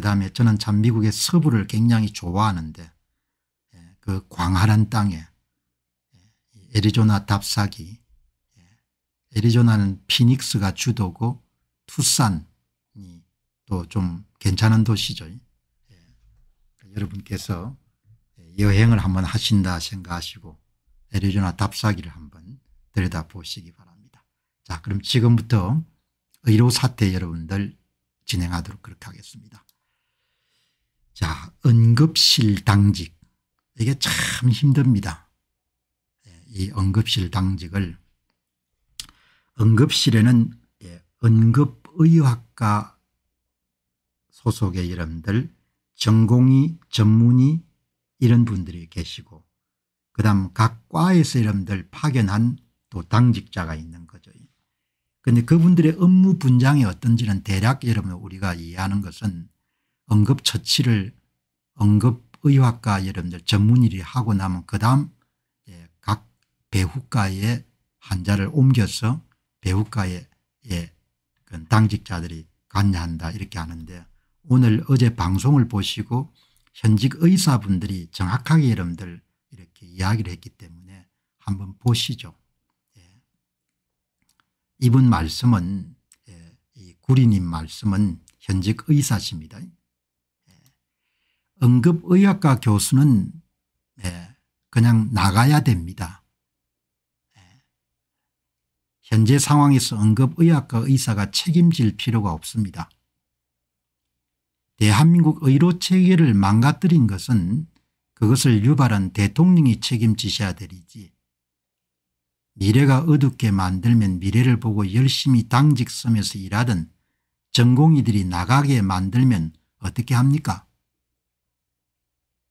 그다음에 저는 참 미국의 서부를 굉장히 좋아하는데 예, 그 광활한 땅에 예, 애리조나 답사기 예, 애리조나는 피닉스가 주도고 투싼이 또 좀 괜찮은 도시죠. 여러분께서 여행을 한번 하신다 생각하시고 애리조나 답사기를 한번 들여다보시기 바랍니다. 자 그럼 지금부터 의료 사태 여러분들 진행하도록 그렇게 하겠습니다. 자 응급실 당직 이게 참 힘듭니다. 예, 이 응급실 당직을 응급실에는 예, 응급의학과 소속의 여러분들 전공이 전문이 이런 분들이 계시고 그 다음 각 과에서 여러분들 파견한 또 당직자가 있는 거죠. 그런데 그분들의 업무 분장이 어떤지는 대략 여러분 우리가 이해하는 것은 응급처치를 응급의학과 여러분들 전문의들 하고 나면 그 다음 예, 각 배후과에 환자를 옮겨서 배후과에 예, 당직자들이 관여한다 이렇게 하는데 오늘 어제 방송을 보시고 현직 의사분들이 정확하게 여러분들 이렇게 이야기를 했기 때문에 한번 보시죠. 예. 이분 말씀은 예, 이 구리님 말씀은 현직 의사십니다. 응급의학과 교수는 네, 그냥 나가야 됩니다. 네. 현재 상황에서 응급의학과 의사가 책임질 필요가 없습니다. 대한민국 의료체계를 망가뜨린 것은 그것을 유발한 대통령이 책임지셔야 되리지 미래가 어둡게 만들면 미래를 보고 열심히 당직 서면서 일하던 전공의들이 나가게 만들면 어떻게 합니까?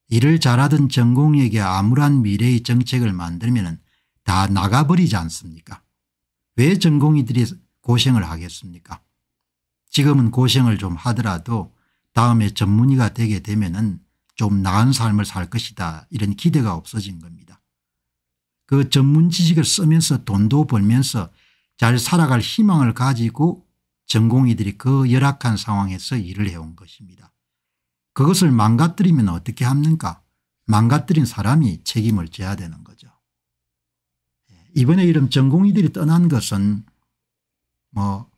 일을 잘하던 전공에게 암울한 미래의 정책을 만들면 다 나가버리지 않습니까 왜 전공이들이 고생을 하겠습니까 지금은 고생을 좀 하더라도 다음에 전문의가 되게 되면 은좀 나은 삶을 살 것이다 이런 기대가 없어진 겁니다. 그 전문 지식을 쓰면서 돈도 벌면서 잘 살아갈 희망을 가지고 전공이들이그 열악한 상황에서 일을 해온 것입니다. 그것을 망가뜨리면 어떻게 합니까 망가뜨린 사람이 책임을 져야 되는 거죠. 예, 이번에 이런 전공의들이 떠난 것은 뭐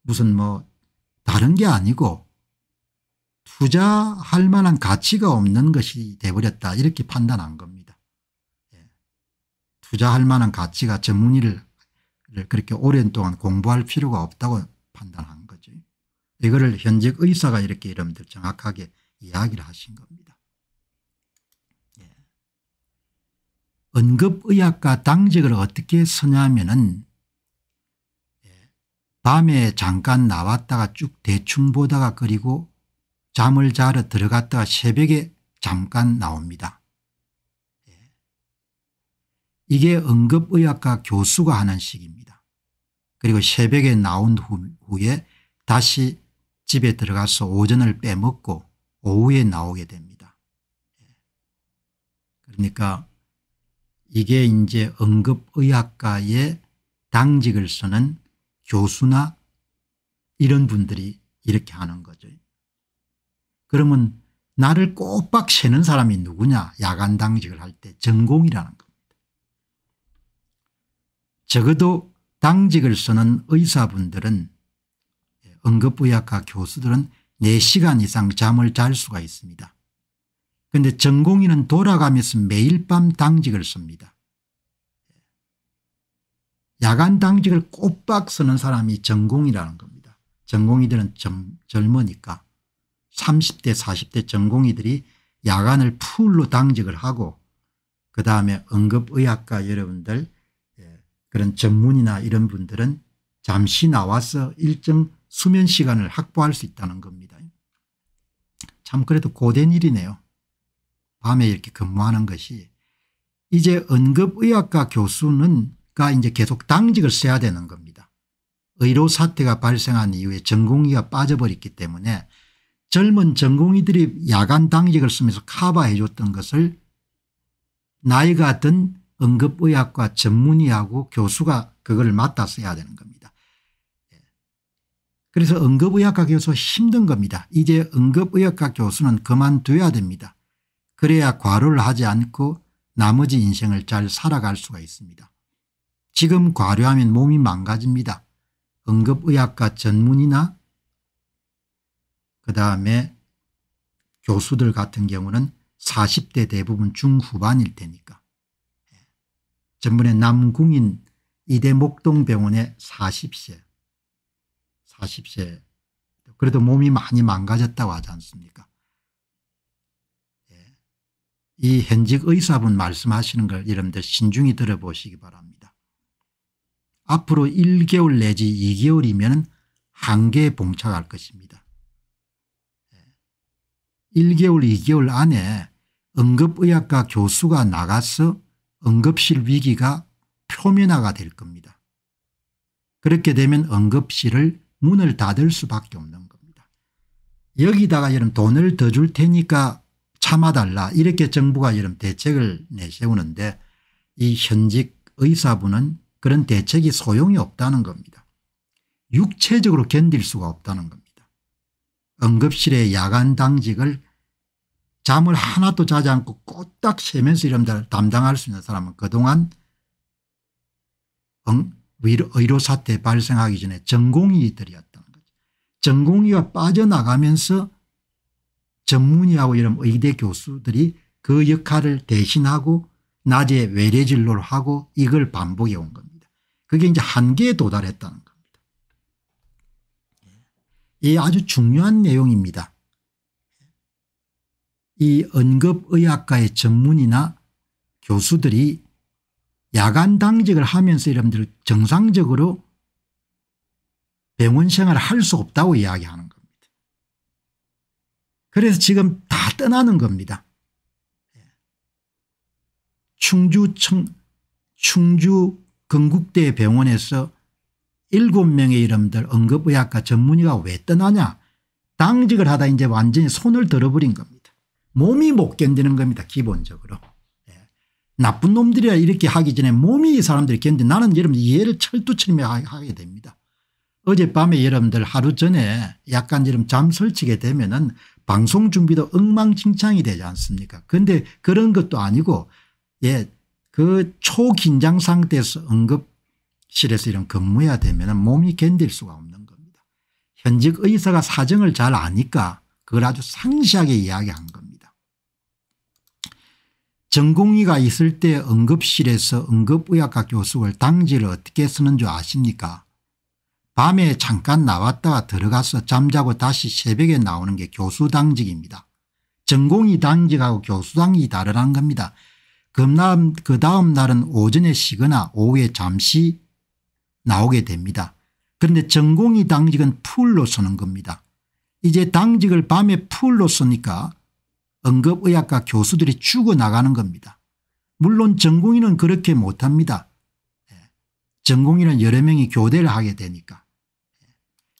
무슨 뭐 다른 게 아니고 투자할 만한 가치가 없는 것이 돼버렸다 이렇게 판단한 겁니다. 예, 투자할 만한 가치가 전문의를 그렇게 오랜 동안 공부할 필요가 없다고 판단한 이거를 현직 의사가 이렇게 여러분들 정확하게 이야기를 하신 겁니다. 예. 응급의학과 당직을 어떻게 서냐면 은 예. 밤에 잠깐 나왔다가 쭉 대충 보다가 그리고 잠을 자러 들어갔다가 새벽에 잠깐 나옵니다. 예. 이게 응급의학과 교수가 하는 식입니다. 그리고 새벽에 나온 후, 후에 다시 집에 들어가서 오전을 빼먹고 오후에 나오게 됩니다. 예. 그러니까 이게 이제 응급의학과의 당직을 쓰는 교수나 이런 분들이 이렇게 하는 거죠. 그러면 나를 꼬박 세는 사람이 누구냐 야간 당직을 할 때 전공이라는 겁니다. 적어도 당직을 쓰는 의사분들은 응급의학과 교수들은 4시간 이상 잠을 잘 수가 있습니다. 그런데 전공의는 돌아가면서 매일 밤 당직을 씁니다. 야간 당직을 꼬박 쓰는 사람이 전공이라는 겁니다. 전공의들은 젊, 젊으니까 30대 40대 전공의들이 야간을 풀로 당직을 하고 그 다음에 응급의학과 여러분들 예, 그런 전문이나 이런 분들은 잠시 나와서 일정 수면 시간을 확보할 수 있다는 겁니다. 참 그래도 고된 일이네요. 밤에 이렇게 근무하는 것이 이제 응급의학과 교수는 가 이제 계속 당직을 써야 되는 겁니다. 의료 사태가 발생한 이후에 전공의가 빠져버렸기 때문에 젊은 전공의들이 야간 당직을 쓰면서 카바해 줬던 것을 나이가 든 응급의학과 전문의하고 교수가 그걸 맡아 써야 되는 겁니다. 그래서 응급의학과 교수 힘든 겁니다. 이제 응급의학과 교수는 그만둬야 됩니다. 그래야 과로를 하지 않고 나머지 인생을 잘 살아갈 수가 있습니다. 지금 과료하면 몸이 망가집니다. 응급의학과 전문이나 그다음에 교수들 같은 경우는 40대 대부분 중후반일 테니까. 전번에 남궁인 이대 목동병원의 40세 40세 그래도 몸이 많이 망가졌다고 하지 않습니까 예. 이 현직 의사분 말씀하시는 걸 여러분들 신중히 들어보시기 바랍니다. 앞으로 1개월 내지 2개월이면 한계에 봉착할 것입니다. 1개월 예. 2개월 안에 응급의학과 교수가 나가서 응급실 위기가 표면화가 될 겁니다. 그렇게 되면 응급실을 문을 닫을 수밖에 없는 겁니다. 여기다가 이런 돈을 더 줄 테니까 참아달라 이렇게 정부가 이런 대책을 내세우는데 이 현직 의사분은 그런 대책이 소용이 없다는 겁니다. 육체적으로 견딜 수가 없다는 겁니다. 응급실의 야간 당직을 잠을 하나도 자지 않고 꼬딱 새면서 이런 담당할 수 있는 사람은 그동안 의료 사태 발생하기 전에 전공의들이었던 거죠. 전공의가 빠져나가면서 전문의하고 이런 의대 교수들이 그 역할을 대신하고 낮에 외래진로를 하고 이걸 반복해 온 겁니다. 그게 이제 한계에 도달했다는 겁니다. 이 예, 아주 중요한 내용입니다. 이 언급의학과의 전문의나 교수들이 야간 당직을 하면서 여러분들 정상적으로 병원 생활을 할 수 없다고 이야기하는 겁니다. 그래서 지금 다 떠나는 겁니다. 충주 청, 충주 건국대 병원에서 7명의 이름들 응급의학과 전문의가 왜 떠나냐 당직을 하다 이제 완전히 손을 들어버린 겁니다. 몸이 못 견디는 겁니다 기본적으로. 나쁜 놈들이야 이렇게 하기 전에 몸이 사람들이 견데 나는 여러분 이해를 철두철미 하게 됩니다. 어젯밤에 여러분들 하루 전에 약간 여러분 잠 설치게 되면은 방송 준비도 엉망진창이 되지 않습니까 그런데 그런 것도 아니고 예, 그 초긴장 상태에서 응급실에서 이런 근무해야 되면 은 몸이 견딜 수가 없는 겁니다. 현직 의사가 사정을 잘 아니까 그걸 아주 상시하게 이야기한 겁니다. 전공의가 있을 때 응급실에서 응급의학과 교수를 당지를 어떻게 쓰는 줄 아십니까 밤에 잠깐 나왔다가 들어가서 잠자고 다시 새벽에 나오는 게 교수 당직입니다. 전공의 당직하고 교수 당직이 다르다는 겁니다. 그 다음 날은 오전에 쉬거나 오후에 잠시 나오게 됩니다. 그런데 전공의 당직은 풀로 쓰는 겁니다. 이제 당직을 밤에 풀로 쓰니까 응급의학과 교수들이 죽어나가는 겁니다. 물론 전공의는 그렇게 못합니다. 예. 전공의는 여러 명이 교대를 하게 되니까. 예.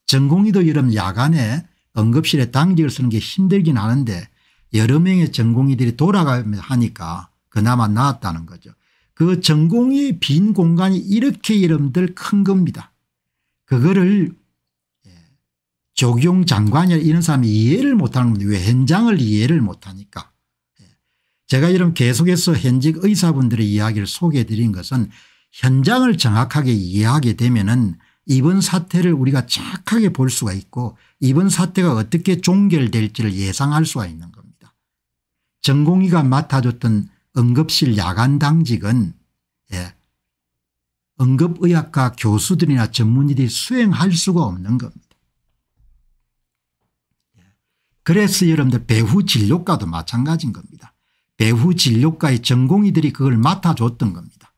전공의도 여름 야간에 응급실에 당직을 쓰는 게 힘들긴 하는데 여러 명의 전공의들이 돌아가면 하니까 그나마 나았다는 거죠. 그 전공의 빈 공간이 이렇게 여름들큰 겁니다. 그거를 조경 장관이나 이런 사람이 이해를 못하는 건데 왜 현장을 이해를 못하니까. 예. 제가 이런 계속해서 현직 의사분들의 이야기를 소개해 드린 것은 현장을 정확하게 이해하게 되면 은 이번 사태를 우리가 착하게 볼 수가 있고 이번 사태가 어떻게 종결될지를 예상할 수가 있는 겁니다. 전공의가 맡아줬던 응급실 야간 당직은 예. 응급의학과 교수들이나 전문의들이 수행할 수가 없는 겁니다. 그래서 여러분들 배후 진료과도 마찬가지인 겁니다. 배후 진료과의 전공의들이 그걸 맡아줬던 겁니다.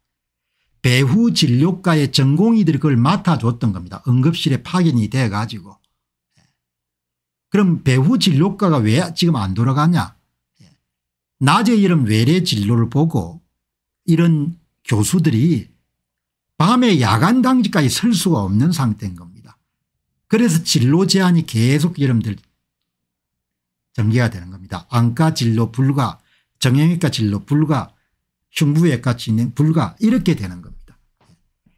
배후 진료과의 전공의들이 그걸 맡아줬던 겁니다. 응급실에 파견이 돼 가지고. 예. 그럼 배후 진료과가 왜 지금 안 돌아가냐 예. 낮에 이런 외래 진로를 보고 이런 교수들이 밤에 야간 당직까지 설 수가 없는 상태인 겁니다. 그래서 진로 제한이 계속 여러분들 전개가 되는 겁니다. 안과 진로 불가 정형외과 진로 불가 흉부외과 진행 불가 이렇게 되는 겁니다.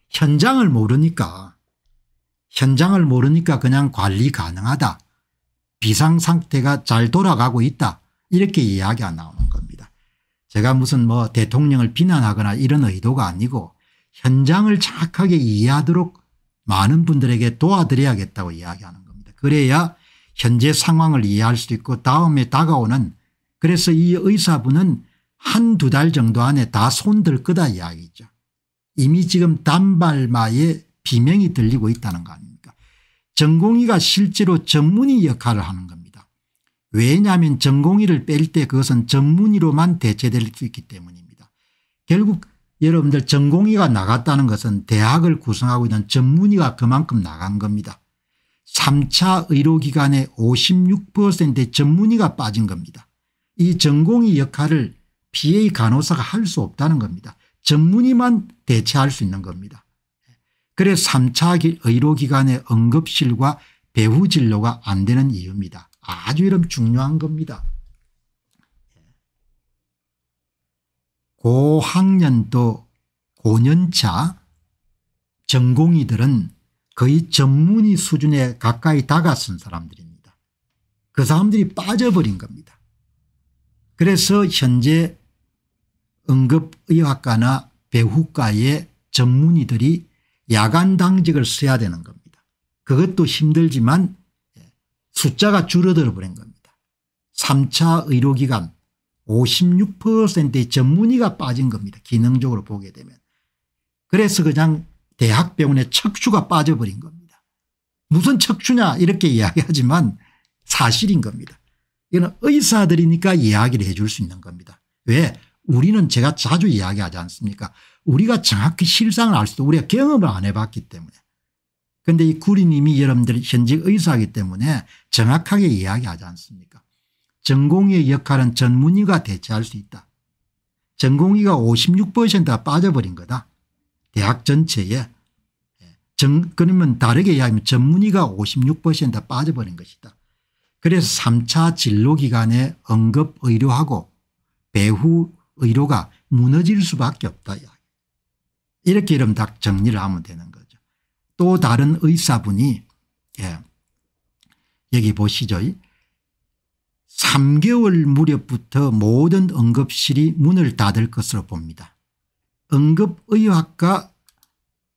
현장을 모르니까 현장을 모르니까 그냥 관리 가능하다 비상상태가 잘 돌아가고 있다 이렇게 이야기가 나오는 겁니다. 제가 무슨 뭐 대통령을 비난하거나 이런 의도가 아니고 현장을 정확하게 이해하도록 많은 분들에게 도와드려야겠다고 이야기하는 겁니다. 그래야 현재 상황을 이해할 수 있고 다음에 다가오는 그래서 이 의사분은 한두 달 정도 안에 다 손들 거다 이야기죠. 이미 지금 단발마의 비명이 들리고 있다는 거 아닙니까 전공의가 실제로 전문의 역할을 하는 겁니다. 왜냐하면 전공의를 뺄 때 그것은 전문의로만 대체될 수 있기 때문입니다. 결국 여러분들 전공의가 나갔다는 것은 대학을 구성하고 있는 전문의가 그만큼 나간 겁니다. 3차 의료기관의 56% 전문의가 빠진 겁니다. 이 전공의 역할을 PA 간호사가 할 수 없다는 겁니다. 전문의만 대체할 수 있는 겁니다. 그래 3차 의료기관의 응급실과 배후진료가 안 되는 이유입니다. 아주 이런 중요한 겁니다. 고학년도 고년차 전공의들은 거의 전문의 수준에 가까이 다가선 사람들입니다. 그 사람들이 빠져버린 겁니다. 그래서 현재 응급의학과나 배후과의 전문의들이 야간 당직을 써야 되는 겁니다. 그것도 힘들지만 예, 숫자가 줄어들어 버린 겁니다. 3차 의료기관 56%의 전문의가 빠진 겁니다. 기능적으로 보게 되면. 그래서 그냥 대학병원에 척추가 빠져버린 겁니다. 무슨 척추냐 이렇게 이야기하지만 사실인 겁니다. 이거는 의사들이니까 이야기를 해줄 수 있는 겁니다. 왜 우리는 제가 자주 이야기하지 않습니까 우리가 정확히 실상을 알 수도 우리가 경험을 안 해봤기 때문에 그런데 이 구리님이 여러분들이 현직 의사이기 때문에 정확하게 이야기하지 않습니까 전공의 역할은 전문의가 대체할 수 있다. 전공의가 56%가 빠져버린 거다. 대학 전체에 예, 정, 그러면 다르게 이야기하면 전문의가 56% 빠져버린 것이다. 그래서 3차 진로기간에 응급의료하고 배후의료가 무너질 수밖에 없다. 이렇게 이름 딱 정리를 하면 되는 거죠. 또 다른 의사분이 예. 여기 보시죠. 3개월 무렵부터 모든 응급실이 문을 닫을 것으로 봅니다. 응급의학과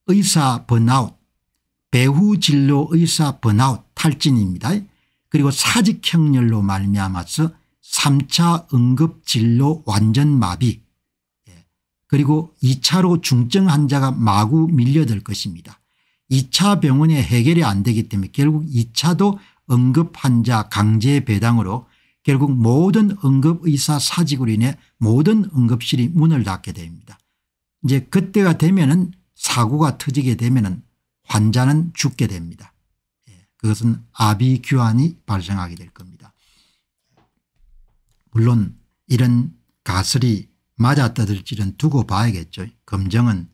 의사 번아웃 배후진료 의사 번아웃 탈진입니다. 그리고 사직형렬로 말미암아서 3차 응급진료 완전마비 예, 그리고 2차로 중증 환자가 마구 밀려들 것입니다. 2차 병원에 해결이 안 되기 때문에 결국 2차도 응급환자 강제 배당으로 결국 모든 응급의사 사직으로 인해 모든 응급실이 문을 닫게 됩니다. 이제 그때가 되면은 사고가 터지게 되면은 환자는 죽게 됩니다. 예, 그것은 아비규환이 발생하게 될 겁니다. 물론 이런 가설이 맞았다들지는 두고 봐야겠죠. 검증은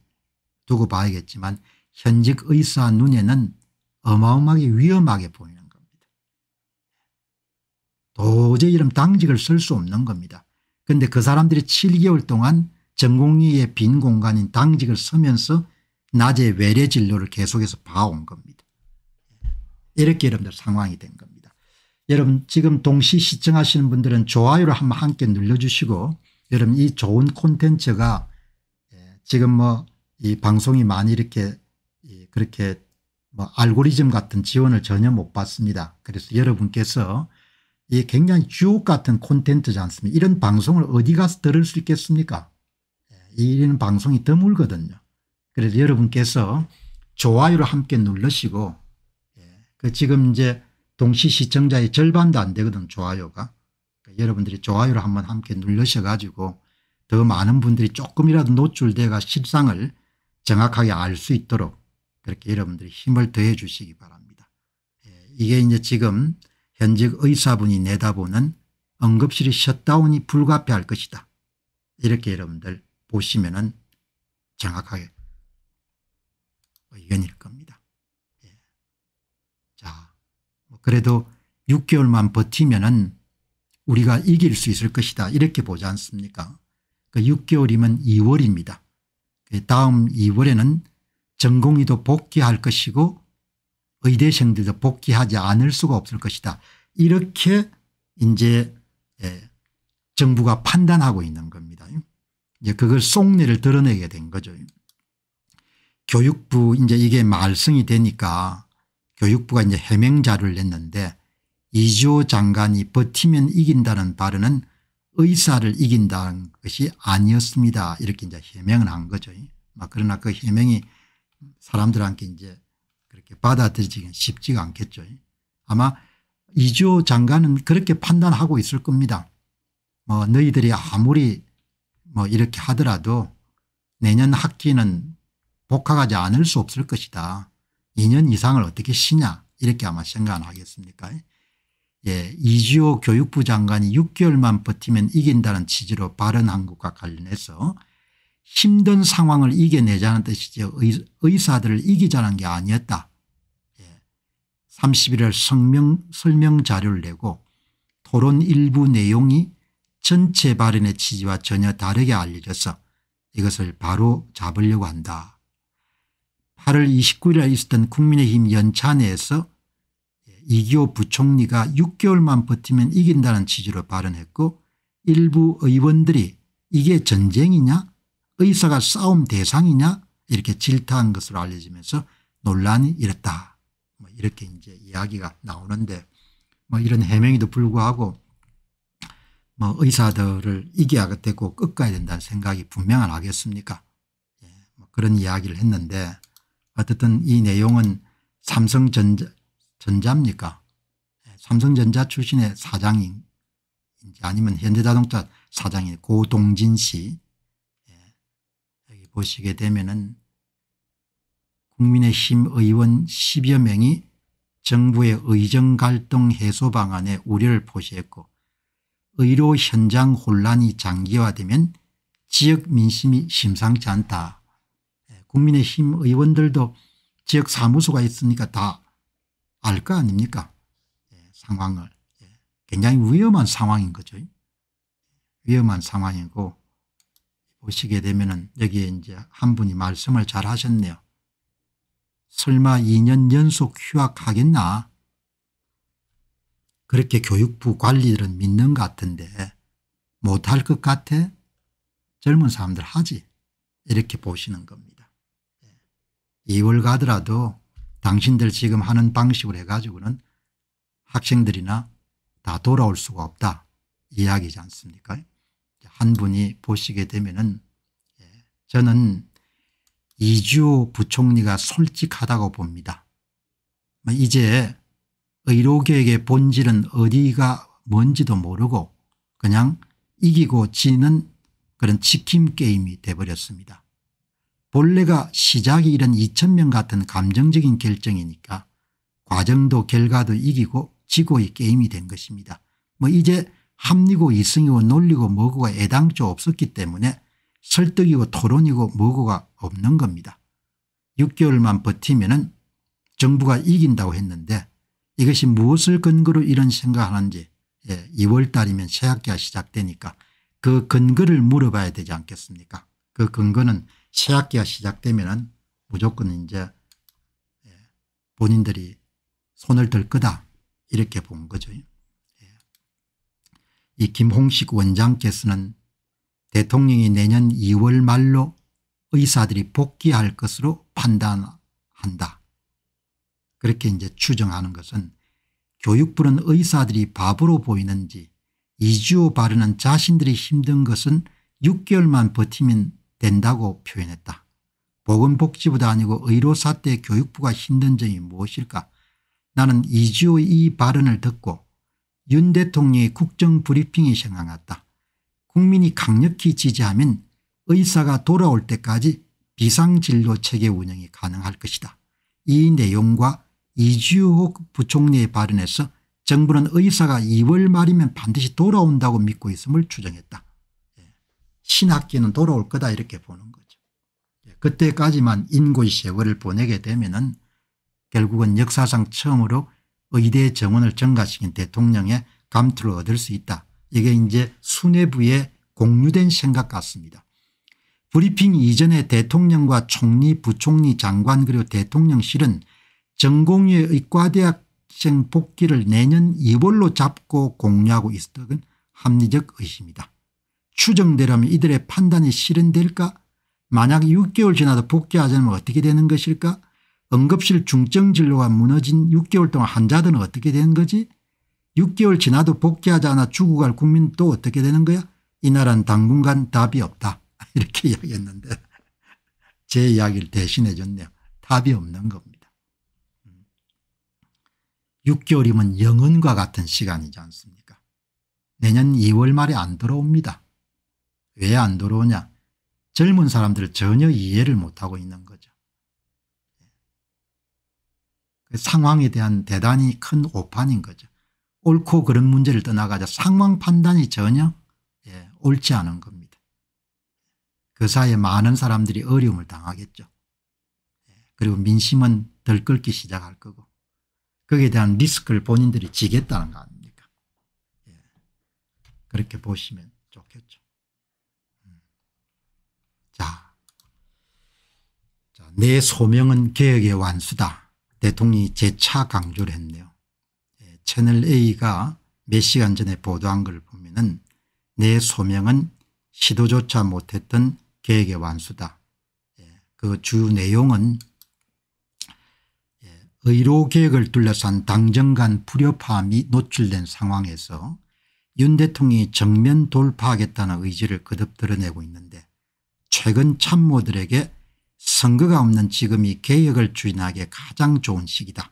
두고 봐야겠지만 현직 의사 눈에는 어마어마하게 위험하게 보이는 겁니다. 도저히 이런 당직을 쓸 수 없는 겁니다. 그런데 그 사람들이 7개월 동안 전공리의 빈 공간인 당직을 서면서 낮에 외래 진료를 계속해서 봐온 겁니다. 이렇게 여러분들 상황이 된 겁니다. 여러분 지금 동시 시청하시는 분들은 좋아요를 한번 함께 눌러주시고 여러분 이 좋은 콘텐츠가 예, 지금 뭐 이 방송이 많이 이렇게 그렇게 뭐 알고리즘 같은 지원을 전혀 못 받습니다. 그래서 여러분께서 이 굉장히 주옥 같은 콘텐츠지 않습니까 이런 방송을 어디 가서 들을 수 있겠습니까 이런 방송이 드물거든요. 그래서 여러분께서 좋아요를 함께 눌러시고 예. 그 지금 이제 동시 시청자의 절반도 안 되거든 좋아요가. 그러니까 여러분들이 좋아요를 한번 함께 눌러셔 가지고 더 많은 분들이 조금이라도 노출돼가 실상을 정확하게 알 수 있도록 그렇게 여러분들이 힘을 더해 주시기 바랍니다. 예. 이게 이제 지금 현직 의사분이 내다보는 응급실의 셧다운이 불가피할 것이다. 이렇게 여러분들 보시면은 정확하게 의견일 겁니다. 예. 자, 뭐 그래도 6개월만 버티면은 우리가 이길 수 있을 것이다 이렇게 보지 않습니까? 그 6개월이면 2월입니다. 그 다음 2월에는 전공의도 복귀할 것이고 의대생들도 복귀하지 않을 수가 없을 것이다. 이렇게 이제 예, 정부가 판단하고 있는 겁니다. 이제 그걸 속리를 드러내게 된 거죠. 교육부 이제 이게 말썽이 되니까 교육부가 이제 해명자를 냈는데 이주호 장관이 버티면 이긴다는 발언은 의사를 이긴다는 것이 아니었습니다. 이렇게 이제 해명을 한 거죠. 그러나 그 해명이 사람들한테 이제 그렇게 받아들이기는 쉽지가 않겠죠. 아마 이주호 장관은 그렇게 판단하고 있을 겁니다. 뭐 너희들이 아무리 뭐 이렇게 하더라도 내년 학기는 복학하지 않을 수 없을 것이다. 2년 이상을 어떻게 쉬냐 이렇게 아마 생각 안 하겠습니까 예, 이지호 교육부 장관이 6개월만 버티면 이긴다는 취지로 발언한 것과 관련해서 힘든 상황을 이겨내자는 뜻이지 의사들을 이기자는 게 아니었다. 예, 31일 성명, 설명 자료를 내고 토론 일부 내용이 전체 발언의 취지와 전혀 다르게 알려져서 이것을 바로 잡으려고 한다. 8월 29일에 있었던 국민의힘 연차 내에서 이기호 부총리가 6개월만 버티면 이긴다는 취지로 발언했고 일부 의원들이 이게 전쟁이냐 의사가 싸움 대상이냐 이렇게 질타한 것으로 알려지면서 논란이 일었다. 뭐 이렇게 이제 이야기가 나오는데 뭐 이런 해명에도 불구하고 뭐 의사들을 이겨야 되고 꺾어야 된다는 생각이 분명한 하겠습니까 예, 뭐 그런 이야기를 했는데 어쨌든 이 내용은 삼성전자 전자입니까 예, 삼성전자 출신의 사장인지 아니면 현대자동차 사장인 고동진 씨 예, 여기 보시게 되면은 국민의힘 의원 10여 명이 정부의 의정 갈등 해소 방안에 우려를 표시했고 의료 현장 혼란이 장기화되면 지역 민심이 심상치 않다. 예, 국민의힘 의원들도 지역 사무소가 있으니까 다 알 거 아닙니까 예, 상황을. 예, 굉장히 위험한 상황인 거죠. 위험한 상황이고 보시게 되면 은 여기에 이제 한 분이 말씀을 잘 하셨네요. 설마 2년 연속 휴학하겠나 그렇게 교육부 관리들은 믿는 것 같은데 못할 것 같아? 젊은 사람들 하지. 이렇게 보시는 겁니다. 2월 예. 가더라도 당신들 지금 하는 방식으로 해가지고는 학생들이나 다 돌아올 수가 없다 이야기지 않습니까 한 분이 보시게 되면은 예. 저는 이주호 부총리가 솔직하다고 봅니다. 뭐 이제 의료계획의 본질은 어디가 뭔지도 모르고 그냥 이기고 지는 그런 치킨 게임이 돼버렸습니다. 본래가 시작이 이런 2천명 같은 감정적인 결정이니까 과정도 결과도 이기고 지고의 게임이 된 것입니다. 뭐 이제 합리고 이승이고 논리고 뭐고가 애당초 없었기 때문에 설득이고 토론이고 뭐고가 없는 겁니다. 6개월만 버티면 은 정부가 이긴다고 했는데 이것이 무엇을 근거로 이런 생각하는지 예, 2월 달이면 새학기가 시작되니까 그 근거를 물어봐야 되지 않겠습니까 그 근거는 새학기가 시작되면 무조건 이제 예, 본인들이 손을 들 거다 이렇게 본 거죠. 예. 이 김홍식 원장께서는 대통령이 내년 2월 말로 의사들이 복귀할 것으로 판단한다. 그렇게 이제 추정하는 것은 교육부는 의사들이 바보로 보이는지 이주호 발언은 자신들이 힘든 것은 6개월만 버티면 된다고 표현했다. 보건복지부도 아니고 의료사 태 교육부가 힘든 점이 무엇일까 나는 이주호 이 발언을 듣고 윤 대통령의 국정브리핑이 생각났다. 국민이 강력히 지지하면 의사가 돌아올 때까지 비상진료 체계 운영이 가능할 것이다. 이 내용과 이주욱 부총리의 발언에서 정부는 의사가 2월 말이면 반드시 돌아온다고 믿고 있음을 주장했다 예. 신학기는 돌아올 거다 이렇게 보는 거죠. 예. 그때까지만 인고의 세월을 보내게 되면 은 결국은 역사상 처음으로 의대 정원을 증가시킨 대통령의 감투를 얻을 수 있다. 이게 이제 수뇌부의 공유된 생각 같습니다. 브리핑 이전에 대통령과 총리 부총리 장관 그리고 대통령실은 전공의 의과대학생 복귀를 내년 2월로 잡고 공유하고 있었던 합리적 의심이다. 추정대라면 이들의 판단이 실현될까 만약 6개월 지나도 복귀하지 않으면 어떻게 되는 것일까 응급실 중증진료가 무너진 6개월 동안 환자들은 어떻게 되는 거지 6개월 지나도 복귀하지 않아 죽어갈 국민 또 어떻게 되는 거야 이 나라는 당분간 답이 없다 이렇게 이야기했는데 제 이야기를 대신해 줬네요 답이 없는 겁니다. 6개월이면 영원과 같은 시간이지 않습니까 내년 2월 말에 안 들어옵니다. 왜 안 들어오냐 젊은 사람들 전혀 이해를 못하고 있는 거죠. 그 상황에 대한 대단히 큰 오판인 거죠. 옳고 그런 문제를 떠나가자 상황 판단이 전혀 예, 옳지 않은 겁니다. 그 사이에 많은 사람들이 어려움을 당하겠죠. 예, 그리고 민심은 덜 끓기 시작할 거고 거기에 대한 리스크를 본인들이 지겠다는 거 아닙니까? 예. 그렇게 보시면 좋겠죠. 음. 자. 자, 소명은 개혁의 완수다. 대통령이 재차 강조를 했네요. 예. 채널A가 몇 시간 전에 보도한 걸 보면은 내 소명은 시도조차 못했던 계획의 완수다. 예, 그주 내용은 의료개혁을 둘러싼 당정 간 불협화음이 노출된 상황에서 윤 대통령이 정면 돌파하겠다는 의지를 거듭 드러내고 있는데 최근 참모들에게 선거가 없는 지금이 개혁을 추진하기에 가장 좋은 시기다.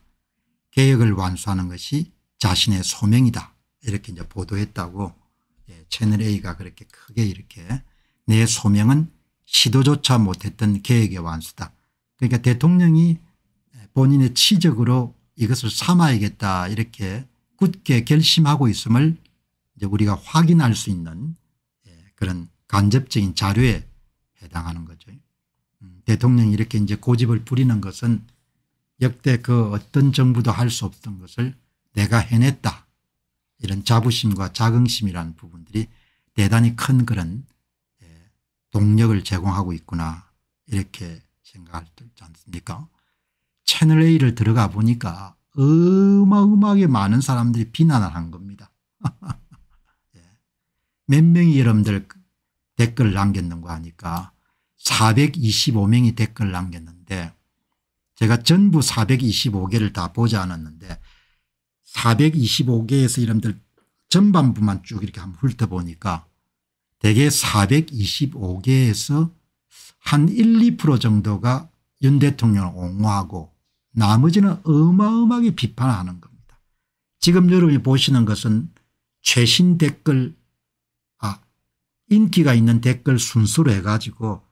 개혁을 완수하는 것이 자신의 소명이다. 이렇게 이제 보도했다고 예, 채널A가 그렇게 크게 이렇게 내 소명은 시도조차 못했던 개혁의 완수다. 그러니까 대통령이 본인의 치적으로 이것을 삼아야겠다 이렇게 굳게 결심하고 있음을 이제 우리가 확인할 수 있는 예, 그런 간접적인 자료에 해당하는 거죠. 음, 대통령이 이렇게 이제 고집을 부리는 것은 역대 그 어떤 정부도 할 수 없던 것을 내가 해냈다 이런 자부심과 자긍심이라는 부분들이 대단히 큰 그런 예, 동력을 제공하고 있구나 이렇게 생각할 수 있지 않습니까 채널A를 들어가 보니까 어마어마하게 많은 사람들이 비난을 한 겁니다. 예. 몇 명이 여러분들 댓글 남겼는가 하니까 425명이 댓글 남겼는데 제가 전부 425개를 다 보지 않았는데 425개에서 여러분들 전반부만 쭉 이렇게 한번 훑어보니까 대개 425개에서 한 1, 2% 정도가 윤 대통령을 옹호하고 나머지는 어마어마하게 비판하는 겁니다. 지금 여러분이 보시는 것은 최신 댓글 아 인기가 있는 댓글 순수로 해가지고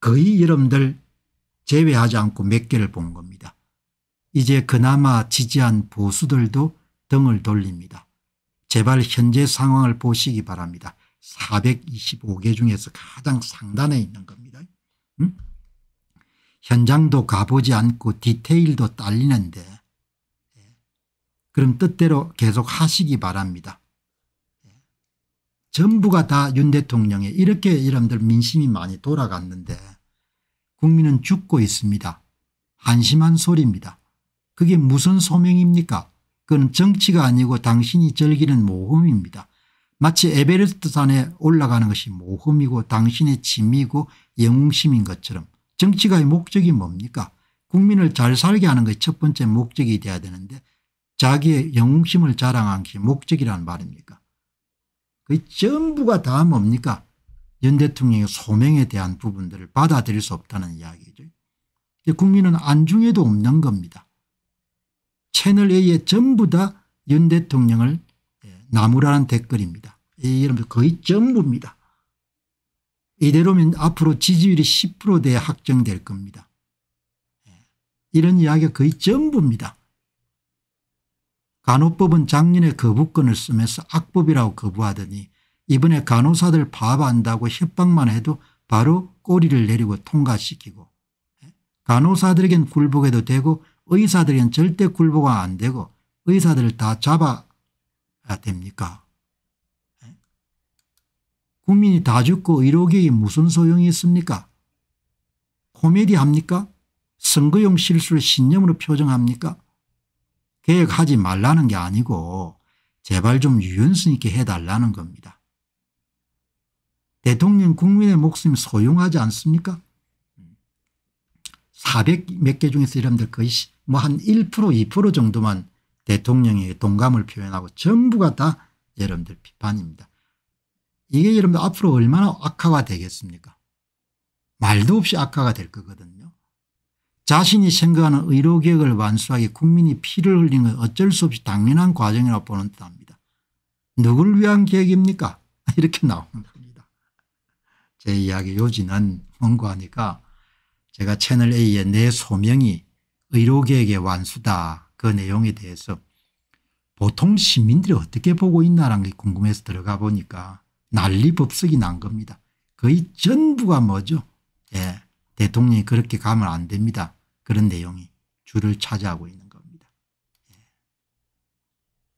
거의 여러분들 제외하지 않고 몇 개를 본 겁니다. 이제 그나마 지지한 보수들도 등을 돌립니다. 제발 현재 상황을 보시기 바랍니다. 425개 중에서 가장 상단에 있는 겁니다. 응? 현장도 가보지 않고 디테일도 딸리는데 그럼 뜻대로 계속 하시기 바랍니다. 전부가 다 윤 대통령에 이렇게 여러분들 민심이 많이 돌아갔는데 국민은 죽고 있습니다. 한심한 소리입니다. 그게 무슨 소명입니까? 그건 정치가 아니고 당신이 즐기는 모험입니다. 마치 에베레스트산에 올라가는 것이 모험이고 당신의 짐이고 영웅심인 것처럼 정치가의 목적이 뭡니까 국민을 잘 살게 하는 것이 첫 번째 목적이 돼야 되는데 자기의 영웅심을 자랑한 것이 목적이란 말입니까 그 전부가 다 뭡니까 연 대통령의 소명에 대한 부분들을 받아들일 수 없다는 이야기죠. 국민은 안중에도 없는 겁니다. 채널A의 전부 다 연 대통령을 예, 나무라는 댓글입니다. 여러분 거의 전부입니다. 이대로면 앞으로 지지율이 10%대에 확정될 겁니다. 예. 이런 이야기가 거의 전부입니다. 간호법은 작년에 거부권을 쓰면서 악법이라고 거부하더니 이번에 간호사들 파업한다고 협박만 해도 바로 꼬리를 내리고 통과시키고 예. 간호사들에겐 굴복해도 되고 의사들에겐 절대 굴복안 되고 의사들을 다 잡아 야 됩니까 국민이 다 죽고 1억에 무슨 소용이 있습니까? 코미디 합니까? 선거용 실수를 신념으로 표정합니까? 계획하지 말라는 게 아니고 제발 좀 유연성 있게 해달라는 겁니다. 대통령 국민의 목숨이 소용하지 않습니까? 400 몇 개 중에서 이런들 거의 뭐 한 1% 2% 정도만 대통령의 동감을 표현하고 전부가 다 여러분들 비판입니다. 이게 여러분 들 앞으로 얼마나 악화가 되겠습니까 말도 없이 악화가 될 거거든요. 자신이 생각하는 의료개혁을 완수하기 국민이 피를 흘린 건 어쩔 수 없이 당연한 과정이라고 보는 듯합니다. 누굴 위한 계획입니까? 이렇게 나옵니다. 제 이야기 요지는 뭔가 하니까 제가 채널A의 내 소명이 의료계획의 완수다 그 내용에 대해서 보통 시민들이 어떻게 보고 있나라는 게 궁금해서 들어가 보니까 난리법석이 난 겁니다. 거의 전부가 뭐죠? 예, 대통령이 그렇게 가면 안 됩니다. 그런 내용이 줄을 차지하고 있는 겁니다. 예.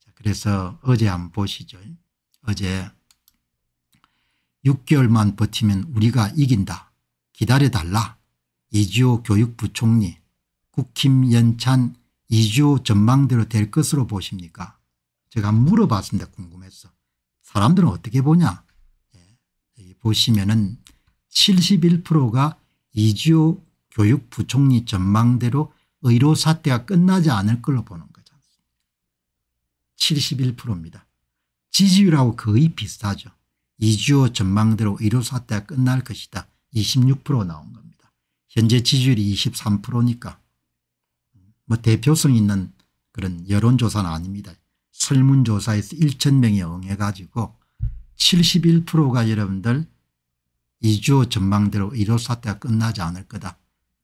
자, 그래서 어제 한번 보시죠. 어제 6개월만 버티면 우리가 이긴다. 기다려달라. 이주호 교육부총리 국힘 연찬 이주호 전망대로 될 것으로 보십니까? 제가 물어봤습니다. 궁금해서. 사람들은 어떻게 보냐? 보시면은 71%가 이지호 교육부총리 전망대로 의료 사태가 끝나지 않을 걸로 보는 거 않습니까 71%입니다. 지지율하고 거의 비슷하죠. 이지호 전망대로 의료 사태가 끝날 것이다. 26% 나온 겁니다. 현재 지지율이 23%니까 뭐 대표성 있는 그런 여론조사는 아닙니다. 설문조사에서 1천 명이 응해가지고 71%가 여러분들 2주 전망대로 1호 사태가 끝나지 않을 거다.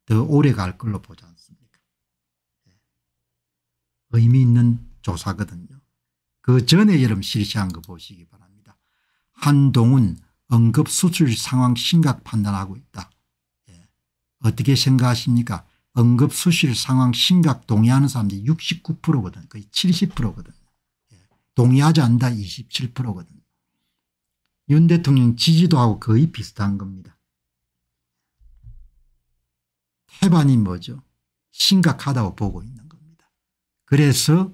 더 오래 갈 걸로 보지 않습니까? 예. 의미 있는 조사거든요. 그 전에 여름 실시한 거 보시기 바랍니다. 한동훈 응급수술 상황 심각 판단하고 있다. 예. 어떻게 생각하십니까? 응급수술 상황 심각 동의하는 사람들이 69%거든 거의 70%거든 예. 동의하지 않는다 27%거든 윤 대통령 지지도하고 거의 비슷한 겁니다. 태반이 뭐죠? 심각하다고 보고 있는 겁니다. 그래서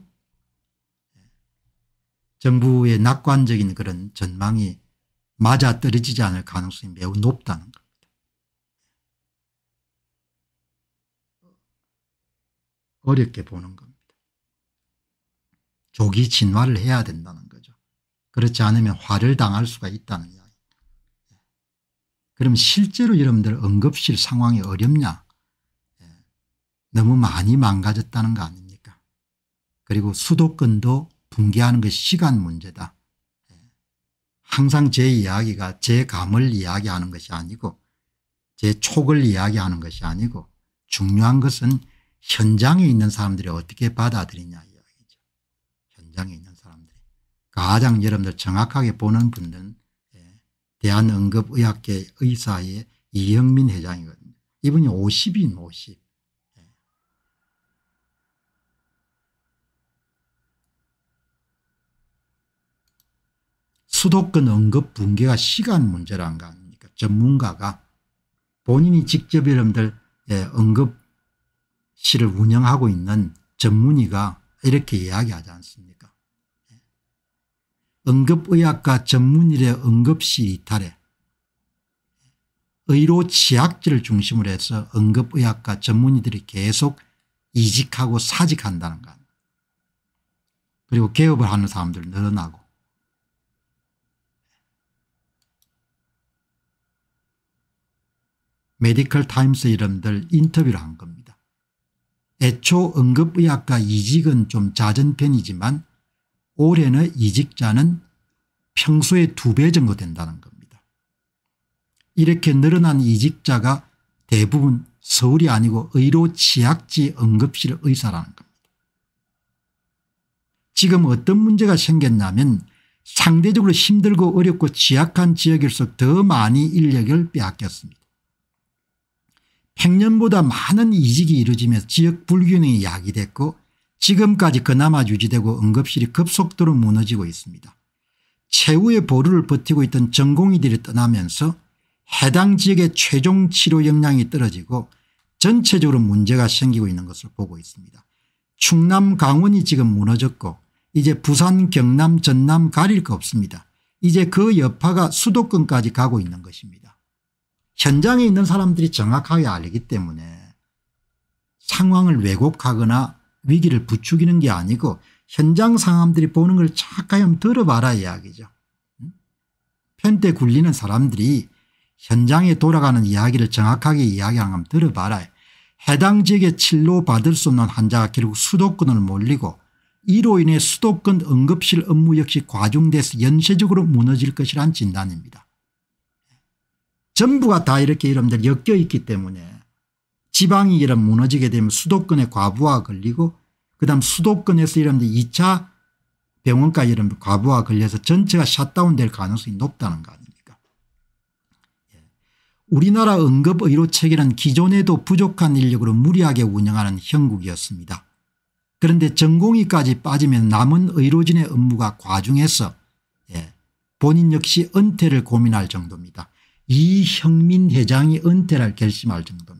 정부의 낙관적인 그런 전망이 맞아떨어지지 않을 가능성이 매우 높다는 겁니다. 어렵게 보는 겁니다. 조기 진화를 해야 된다는 그렇지 않으면 화를 당할 수가 있다는 이야기. 그럼 실제로 여러분들 응급실 상황이 어렵냐? 예. 너무 많이 망가졌다는 거 아닙니까? 그리고 수도권도 붕괴하는 것이 시간 문제다. 예. 항상 제 이야기가 제 감을 이야기하는 것이 아니고 제 촉을 이야기하는 것이 아니고 중요한 것은 현장에 있는 사람들이 어떻게 받아들이냐 이야기죠. 현장에 있는 가장 여러분들 정확하게 보는 분들은 예, 대한응급의학계 의사의 이영민 회장이거든요. 이분이 50인 50. 예. 수도권 응급 붕괴가 시간 문제란 거 아닙니까 전문가가 본인이 직접 여러분들 예, 응급실을 운영하고 있는 전문의가 이렇게 이야기하지 않습니다. 응급의학과 전문의의 응급실 이탈에 의료 치약지를 중심으로 해서 응급의학과 전문의들이 계속 이직하고 사직한다는 것. 그리고 개업을 하는 사람들 늘어나고. 메디컬 타임스 이름들 인터뷰를 한 겁니다. 애초 응급의학과 이직은 좀 잦은 편이지만 올해는 이직자는 평소에두 배 정도 된다는 겁니다. 이렇게 늘어난 이직자가 대부분 서울이 아니고 의료 치약지 응급실 의사라는 겁니다. 지금 어떤 문제가 생겼냐면 상대적으로 힘들고 어렵고 취약한 지역일수록 더 많이 인력을 빼앗겼습니다. 1 0 0년보다 많은 이직이 이루어지면서 지역 불균형이 야기됐고 지금까지 그나마 유지되고 응급실이 급속도로 무너지고 있습니다. 최후의 보루를 버티고 있던 전공의들이 떠나면서 해당 지역의 최종 치료 역량이 떨어지고 전체적으로 문제가 생기고 있는 것을 보고 있습니다. 충남 강원이 지금 무너졌고 이제 부산 경남 전남 가릴 거 없습니다. 이제 그 여파가 수도권까지 가고 있는 것입니다. 현장에 있는 사람들이 정확하게 알기 때문에 상황을 왜곡하거나 위기를 부추기는 게 아니고 현장 상황들이 보는 걸 차가염 들어봐라 이야기죠. 편대 굴리는 사람들이 현장에 돌아가는 이야기를 정확하게 이야기하는 들어봐라. 해당 지역에 진료 받을 수 없는 환자가 결국 수도권을 몰리고 이로 인해 수도권 응급실 업무 역시 과중돼서 연쇄적으로 무너질 것이란 진단입니다. 전부가 다 이렇게 여러분들 엮여 있기 때문에 지방이 이런 무너지게 되면 수도권에 과부하 걸리고 그다음 수도권에서 이런 2차 병원까지 이런 과부하 걸려서 전체가 샷다운될 가능성이 높다는 거 아닙니까 예. 우리나라 응급의료체계는 기존에도 부족한 인력으로 무리하게 운영하는 형국이었습니다. 그런데 전공의까지 빠지면 남은 의료진의 업무가 과중해서 예, 본인 역시 은퇴를 고민할 정도입니다. 이형민 회장이 은퇴를 결심할 정도입니다.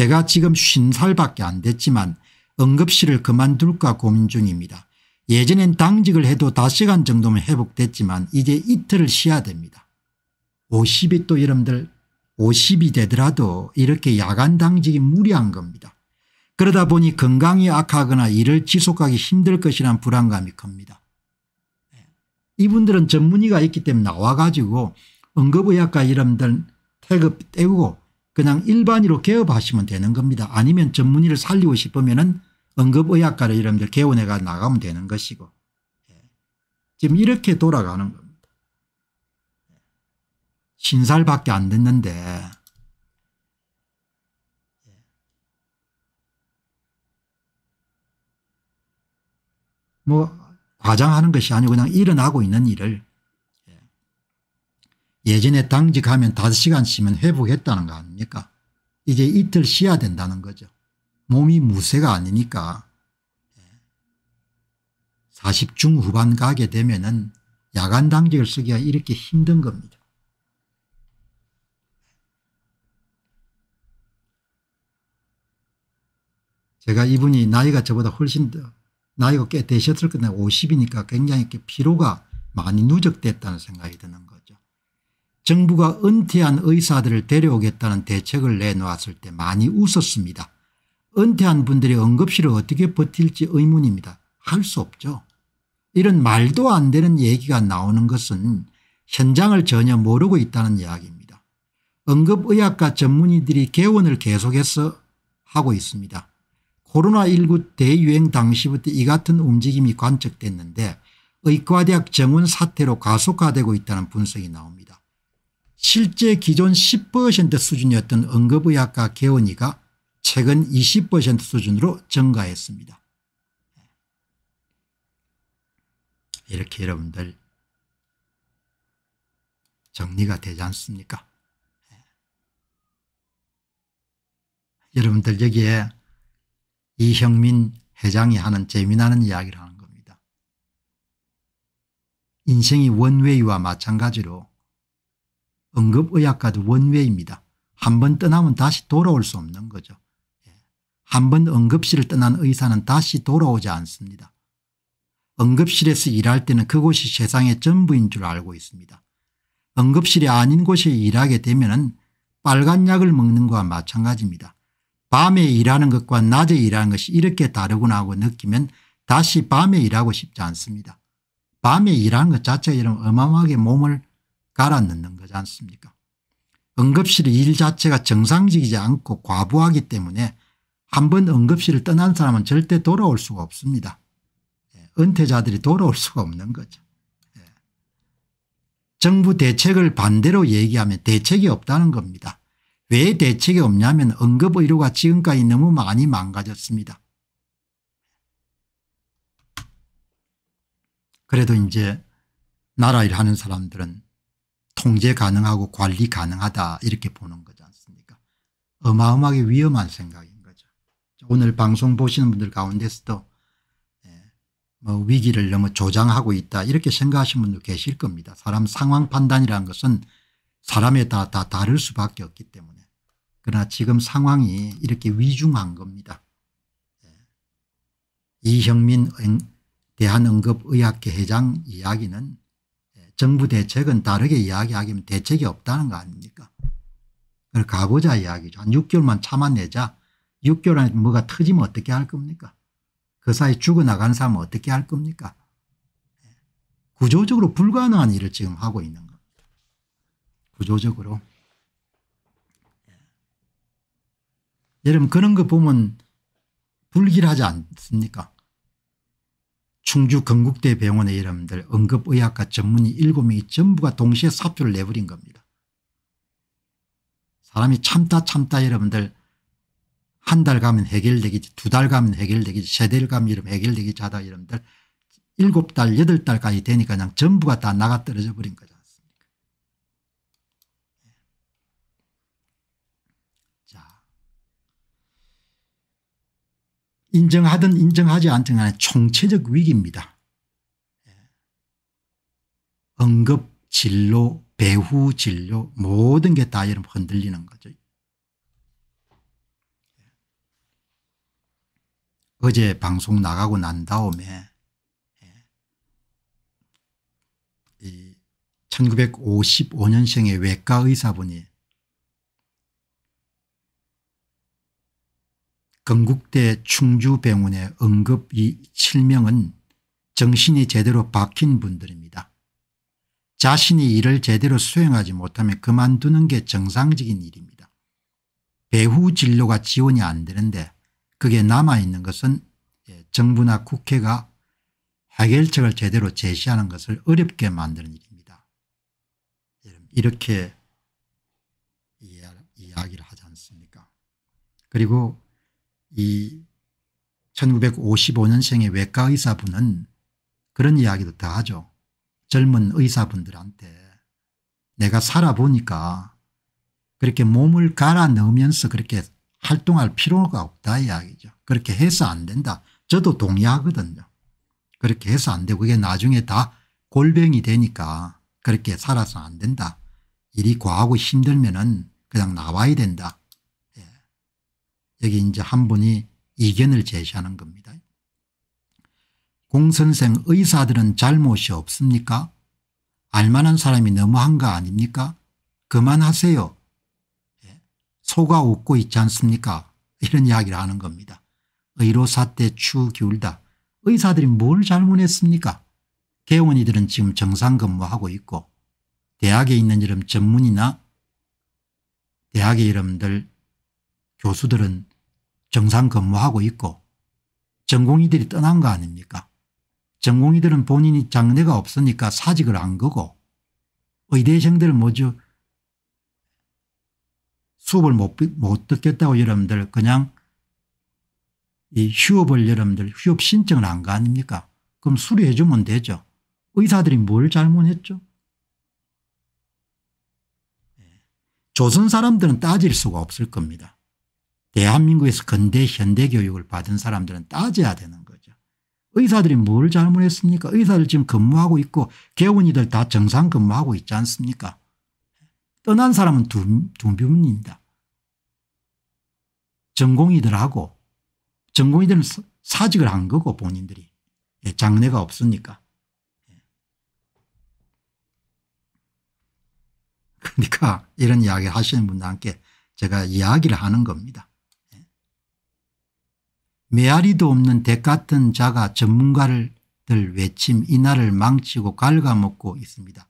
제가 지금 50살밖에 안 됐지만 응급실을 그만둘까 고민 중입니다. 예전엔 당직을 해도 5시간 정도면 회복됐지만 이제 이틀을 쉬어야 됩니다. 50이 또 여러분들 50이 되더라도 이렇게 야간 당직이 무리한 겁니다. 그러다 보니 건강이 악하거나 일을 지속하기 힘들 것이란 불안감이 큽니다. 예. 이분들은 전문의가 있기 때문에 나와가지고 응급의학과 이름들 태급 떼우고 그냥 일반으로 개업하시면 되는 겁니다. 아니면 전문의를 살리고 싶으면 은 응급의학과를 여러분들 개원해가 나가면 되는 것이고 예. 지금 이렇게 돌아가는 겁니다. 예. 신살밖에 안 됐는데 예. 뭐 과장하는 것이 아니고 그냥 일어나고 있는 일을 예전에 당직하면 5시간 쉬면 회복했다는 거 아닙니까 이제 이틀 쉬어야 된다는 거죠. 몸이 무쇠가 아니니까 40 예. 중후반 가게 되면 은 야간 당직을 쓰기가 이렇게 힘든 겁니다. 제가 이분이 나이가 저보다 훨씬 더 나이가 꽤 되셨을 건데 50이니까 굉장히 이렇게 피로가 많이 누적됐다는 생각이 드는 거예요. 정부가 은퇴한 의사들을 데려오겠다는 대책을 내놓았을 때 많이 웃었습니다. 은퇴한 분들이 응급실을 어떻게 버틸지 의문입니다. 할 수 없죠. 이런 말도 안 되는 얘기가 나오는 것은 현장을 전혀 모르고 있다는 이야기입니다. 응급의학과 전문의들이 개원을 계속해서 하고 있습니다. 코로나19 대유행 당시부터 이 같은 움직임이 관측됐는데 의과대학 정원 사태로 가속화되고 있다는 분석이 나옵니다. 실제 기존 10% 수준이었던 응급의학과 개원이가 최근 20% 수준으로 증가했습니다. 이렇게 여러분들 정리가 되지 않습니까? 여러분들 여기에 이형민 회장이 하는 재미나는 이야기를 하는 겁니다. 인생이 원웨이와 마찬가지로 응급의학과도 원외입니다. 한 번 떠나면 다시 돌아올 수 없는 거죠. 예. 한번 응급실을 떠난 의사는 다시 돌아오지 않습니다. 응급실에서 일할 때는 그곳이 세상의 전부인 줄 알고 있습니다. 응급실이 아닌 곳에 일하게 되면 빨간 약을 먹는 것과 마찬가지입니다. 밤에 일하는 것과 낮에 일하는 것이 이렇게 다르구나 하고 느끼면 다시 밤에 일하고 싶지 않습니다. 밤에 일하는 것 자체가 이런 어마어마하게 몸을 갈아넣는 거지 않습니까 응급실의 일 자체가 정상적이지 않고 과부하기 때문에 한 번 응급실을 떠난 사람은 절대 돌아올 수가 없습니다. 예, 은퇴자들이 돌아올 수가 없는 거죠. 예. 정부 대책을 반대로 얘기하면 대책이 없다는 겁니다. 왜 대책이 없냐면 응급의료가 지금까지 너무 많이 망가졌습니다. 그래도 이제 나라 일 하는 사람들은 통제 가능하고 관리 가능하다 이렇게 보는 거지 않습니까 어마어마하게 위험한 생각인 거죠. 오늘 방송 보시는 분들 가운데서도 예, 뭐 위기를 너무 조장하고 있다 이렇게 생각하시는 분도 계실 겁니다. 사람 상황 판단이라는 것은 사람에 따라 다 다를 수밖에 없기 때문에 그러나 지금 상황이 이렇게 위중한 겁니다. 예. 이형민 대한응급의학회 회장 이야기는 정부 대책은 다르게 이야기하기면 대책이 없다는 거 아닙니까? 그래 가보자 이야기죠. 한 6개월만 참아내자. 6개월 안에 뭐가 터지면 어떻게 할 겁니까? 그 사이 죽어나가는 사람은 어떻게 할 겁니까? 구조적으로 불가능한 일을 지금 하고 있는 겁니다. 구조적으로. 여러분 그런 거 보면 불길하지 않습니까? 충주 건국대 병원의 이름들 응급의학과 전문의 7명이 전부가 동시에 사표를 내버린 겁니다. 사람이 참다 참다 여러분들 한 달 가면 해결되겠지 두 달 가면 해결되겠지 세 달 가면 이러 해결되겠지 하다 여러분들 일달여 달까지 되니까 그냥 전부가 다 나가 떨어져 버린 거죠. 인정하든 인정하지 않든 간에 총체적 위기입니다. 언급, 진로, 배후, 진료 모든 게 다 여러분 흔들리는 거죠. 어제 방송 나가고 난 다음에 1955년생의 외과 의사분이 건국대 충주병원의 응급 이 7명은 정신이 제대로 박힌 분들입니다. 자신이 일을 제대로 수행하지 못하면 그만두는 게 정상적인 일입니다. 배후 진로가 지원이 안 되는데 그게 남아있는 것은 예, 정부나 국회가 해결책을 제대로 제시하는 것을 어렵게 만드는 일입니다. 이렇게 이야기를 하지 않습니까 그리고 이 1955년생의 외과 의사분은 그런 이야기도 다 하죠. 젊은 의사분들한테 내가 살아보니까 그렇게 몸을 갈아 넣으면서 그렇게 활동할 필요가 없다 이야기죠. 그렇게 해서 안 된다. 저도 동의하거든요. 그렇게 해서 안 되고 그게 나중에 다 골병이 되니까 그렇게 살아서 안 된다. 일이 과하고 힘들면 은 그냥 나와야 된다. 여기 이제 한 분이 이견을 제시하는 겁니다. 공선생 의사들은 잘못이 없습니까? 알만한 사람이 너무한 거 아닙니까? 그만하세요. 예? 소가 웃고 있지 않습니까? 이런 이야기를 하는 겁니다. 의료사태 추 기울다. 의사들이 뭘 잘못했습니까? 개원이들은 지금 정상 근무하고 있고 대학에 있는 이름 전문이나 대학의 이름들 교수들은 정상 근무하고 있고 전공의들이 떠난 거 아닙니까 전공의들은 본인이 장래가 없으니까 사직을 안 거고 의대생들은 뭐죠 수업을 못, 못 듣겠다고 여러분들 그냥 이 휴업을 여러분들 휴업 신청을 한거 아닙니까 그럼 수리해 주면 되죠 의사들이 뭘 잘못했죠 예. 조선 사람들은 따질 수가 없을 겁니다 대한민국에서 근대 현대 교육을 받은 사람들은 따져야 되는 거죠. 의사들이 뭘 잘못했습니까? 의사들 지금 근무하고 있고 개원이들 다 정상 근무하고 있지 않습니까? 떠난 사람은 두, 두 분입니다. 전공이들하고 전공이들은 사직을 한 거고 본인들이 예, 장래가 없으니까. 예. 그러니까 이런 이야기 하시는 분들한테 제가 이야기를 하는 겁니다. 메아리도 없는 대 같은 자가 전문가를 들 외침 이날을 망치고 갉아먹고 있습니다.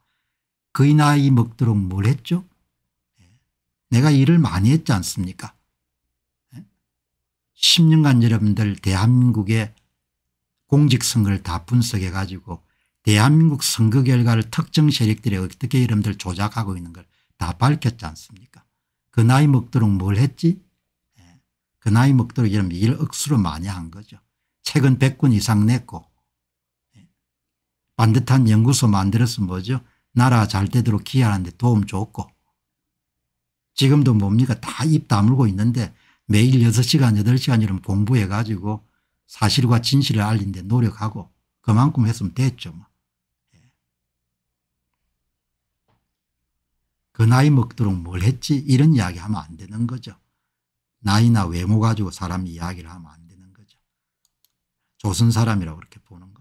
그이 나이 먹도록 뭘 했죠? 예. 내가 일을 많이 했지 않습니까? 10년간 예. 여러분들 대한민국의 공직선거를 다 분석해 가지고 대한민국 선거 결과를 특정 세력들이 어떻게 여러분들 조작하고 있는 걸 다 밝혔지 않습니까? 그 나이 먹도록 뭘 했지? 그 나이 먹도록 이러면 일 억수로 많이 한 거죠. 책은 100권 이상 냈고 예. 반듯한 연구소 만들어서 뭐죠. 나라 잘 되도록 기여하는데 도움 줬고 지금도 뭡니까 다 입 다물고 있는데 매일 6시간 8시간 이런 공부해 가지고 사실과 진실을 알린데 노력하고 그만큼 했으면 됐죠. 뭐. 예. 그 나이 먹도록 뭘 했지 이런 이야기하면 안 되는 거죠. 나이나 외모 가지고 사람 이야기를 하면 안 되는 거죠. 조선 사람이라고 그렇게 보는 겁니다.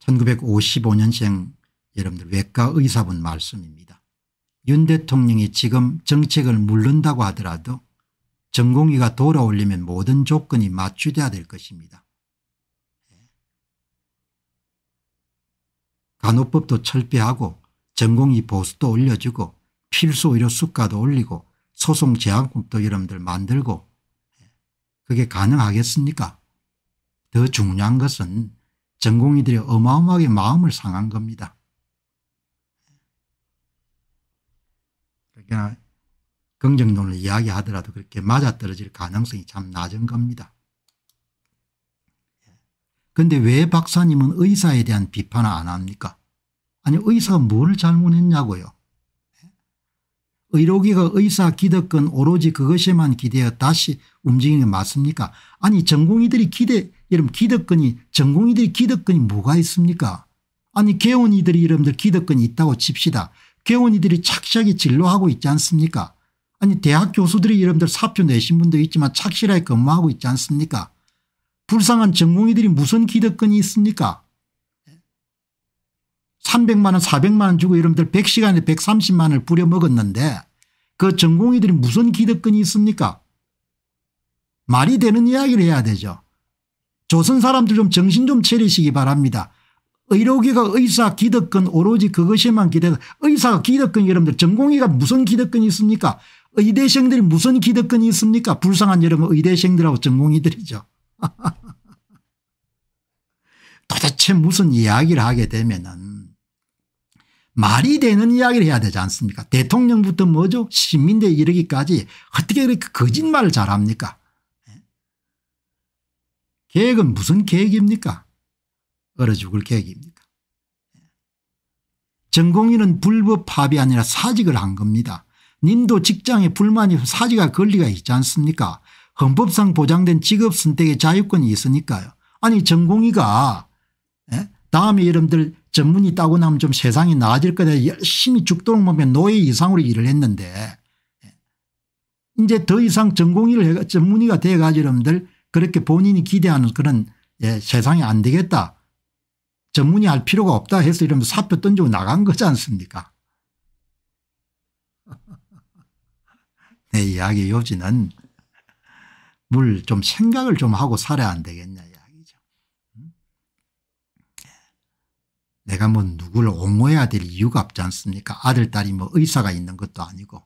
(1955년생) 여러분들 외과 의사분 말씀입니다. 윤 대통령이 지금 정책을 물른다고 하더라도 전공의가 돌아올리면 모든 조건이 맞추돼야 될 것입니다. 간호법도 철폐하고 전공이 보수도 올려주고 필수 의료 수가도 올리고 소송 제한금도 여러분들 만들고 예, 그게 가능하겠습니까 더 중요한 것은 전공이들이 어마어마하게 마음을 상한 겁니다. 그러니까 긍정론을 이야기하더라도 그렇게 맞아떨어질 가능성이 참 낮은 겁니다. 그런데 예. 왜 박사님은 의사에 대한 비판을 안 합니까 아니 의사가 뭘 잘못했냐고요. 의료기가 의사 기득권 오로지 그것에만 기대어 다시 움직이는 게 맞습니까 아니 전공의들이 기대 여러분 기득권이 전공의들이 기득권이 뭐가 있습니까 아니 개원이들이 여러분들 기득권이 있다고 칩시다. 개원이들이 착실하게 진로하고 있지 않습니까 아니 대학 교수들이 여러분들 사표 내신 분도 있지만 착실하게 근무하고 있지 않습니까 불쌍한 전공의들이 무슨 기득권이 있습니까 300만 원 400만 원 주고 여러분들 100시간에 130만 원을 부려먹었는데 그 전공의들이 무슨 기득권이 있습니까 말이 되는 이야기를 해야 되죠. 조선 사람들 좀 정신 좀 차리시기 바랍니다. 의료계가 의사 기득권 오로지 그것에만 기대 의사가 기득권 여러분들 전공의가 무슨 기득권이 있습니까 의대생들이 무슨 기득권이 있습니까 불쌍한 여러분 의대생들하고 전공의들이죠. 도대체 무슨 이야기를 하게 되면은 말이 되는 이야기를 해야 되지 않습니까 대통령부터 뭐죠 시민대 이르기까지 어떻게 그렇게 거짓말을 잘합니까 예? 계획은 무슨 계획입니까 얼어 죽을 계획입니까 예? 전공인은 불법 파업 아니라 사직을 한 겁니다 님도 직장에 불만이 사직할 권리가 있지 않습니까 헌법상 보장된 직업 선택의 자유권이 있으니까요 아니 전공의가 예? 다음에 여러분들 전문이 따고 나면 좀 세상이 나아질 거다 열심히 죽도록 몸면 노예 이상으로 일을 했는데 예. 이제 더 이상 전공의를 해가 전문의가 돼가지고 여러분들 그렇게 본인이 기대하는 그런 예, 세상이 안 되겠다. 전문의할 필요가 없다 해서 이러면 사표 던지고 나간 거지 않습니까 내 이야기 요지는 물 좀 생각을 좀 하고 살아야 안 되겠냐 내가 뭐 누구를 옹호해야 될 이유가 없지 않습니까 아들 딸이 뭐 의사가 있는 것도 아니고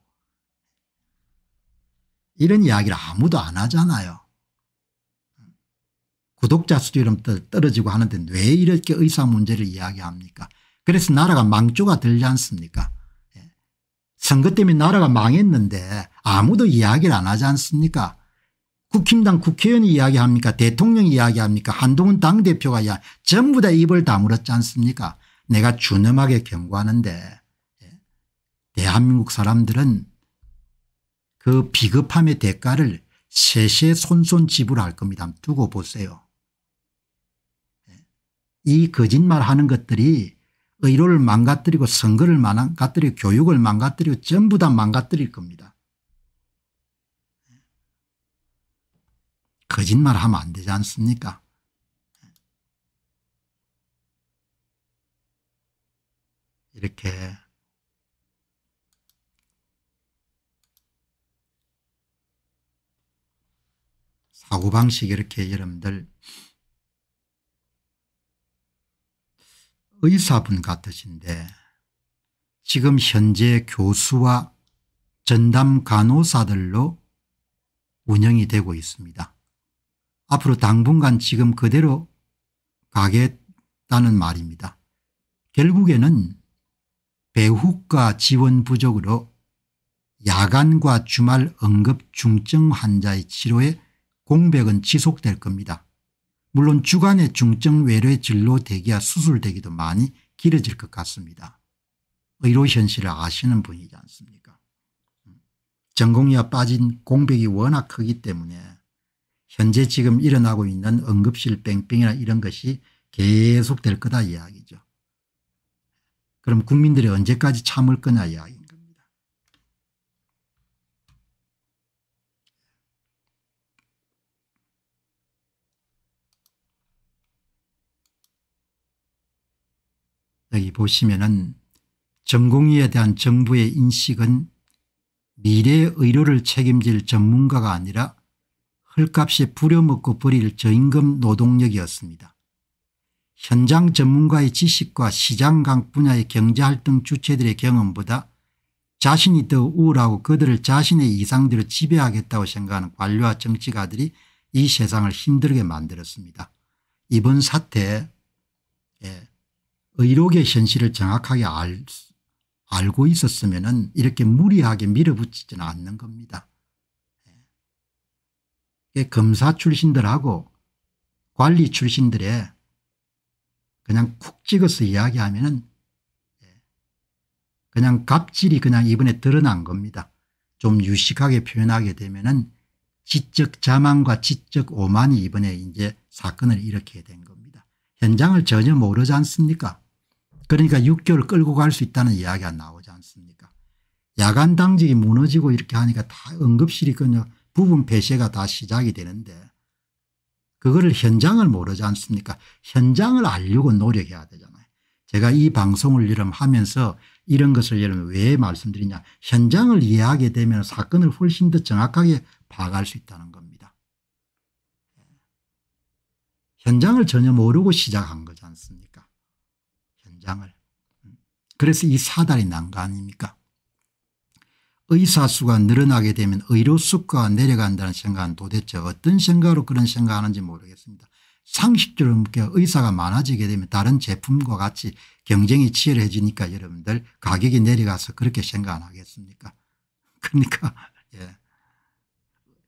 이런 이야기를 아무도 안 하잖아요. 구독자 수도 이름 떨어지고 하는데 왜 이렇게 의사 문제를 이야기합니까 그래서 나라가 망조가 들지 않습니까 예. 선거 때문에 나라가 망했는데 아무도 이야기를 안 하지 않습니까 국힘당 국회의원이 이야기합니까 대통령이 이야기합니까 한동훈 당대표가 이야 전부 다 입을 다물었지 않습니까 내가 준엄하게 경고하는데 예, 대한민국 사람들은 그비급함의 대가를 세세 손손 지불할 겁니다. 두고 보세요. 예, 이 거짓말하는 것들이 의료를 망가뜨리고 선거를 망가뜨리고 교육을 망가뜨리고 전부 다 망가뜨릴 겁니다. 거짓말 하면 안 되지 않습니까? 이렇게 사고방식 이렇게 여러분들 의사분 같으신데 지금 현재 교수와 전담 간호사들로 운영이 되고 있습니다. 앞으로 당분간 지금 그대로 가겠다는 말입니다. 결국에는 배후과 지원 부족으로 야간과 주말 응급 중증 환자의 치료에 공백은 지속될 겁니다. 물론 주간의 중증 외래 진료 대기와 수술 대기도 많이 길어질 것 같습니다. 의료 현실을 아시는 분이지 않습니까 음. 전공의와 빠진 공백이 워낙 크기 때문에 현재 지금 일어나고 있는 응급실 뺑뺑이나 이런 것이 계속 될 거다 이야기죠. 그럼 국민들이 언제까지 참을 거냐 이야기인 겁니다. 여기 보시면은 전공의에 대한 정부의 인식은 미래의 의료를 책임질 전문가가 아니라 헐값에 부려먹고 버릴 저임금 노동력이었습니다. 현장 전문가의 지식과 시장 강 분야의 경제활동 주체들의 경험보다 자신이 더 우울하고 그들을 자신의 이상대로 지배하겠다고 생각하는 관료와 정치가들이 이 세상을 힘들게 만들었습니다. 이번 사태에 의록의 현실을 정확하게 알, 알고 있었으면 이렇게 무리하게 밀어붙이지는 않는 겁니다. 예, 검사 출신들하고 관리 출신들의 그냥 쿡 찍어서 이야기하면 은 예, 그냥 갑질이 그냥 이번에 드러난 겁니다. 좀 유식하게 표현하게 되면 은 지적 자만과 지적 오만이 이번에 이제 사건을 일으키게 된 겁니다. 현장을 전혀 모르지 않습니까 그러니까 6개월 끌고 갈 수 있다는 이야기가 나오지 않습니까 야간 당직이 무너지고 이렇게 하니까 다 응급실이 그냥 부분 배세가다 시작이 되는데 그거를 현장을 모르지 않습니까 현장을 알려고 노력해야 되잖아요. 제가 이 방송을 이름 하면서 이런 것을 여러분 왜 말씀드리냐 현장을 이해하게 되면 사건을 훨씬 더 정확하게 파악할 수 있다는 겁니다. 현장을 전혀 모르고 시작한 거지 않습니까 현장을. 음. 그래서 이 사달이 난 거 아닙니까 의사수가 늘어나게 되면 의료수가 내려간다는 생각은 도대체 어떤 생각으로 그런 생각하는지 모르겠습니다. 상식적으로 이렇 의사가 많아지게 되면 다른 제품과 같이 경쟁이 치열해지니까 여러분들 가격이 내려가서 그렇게 생각 안 하겠습니까 그러니까 예.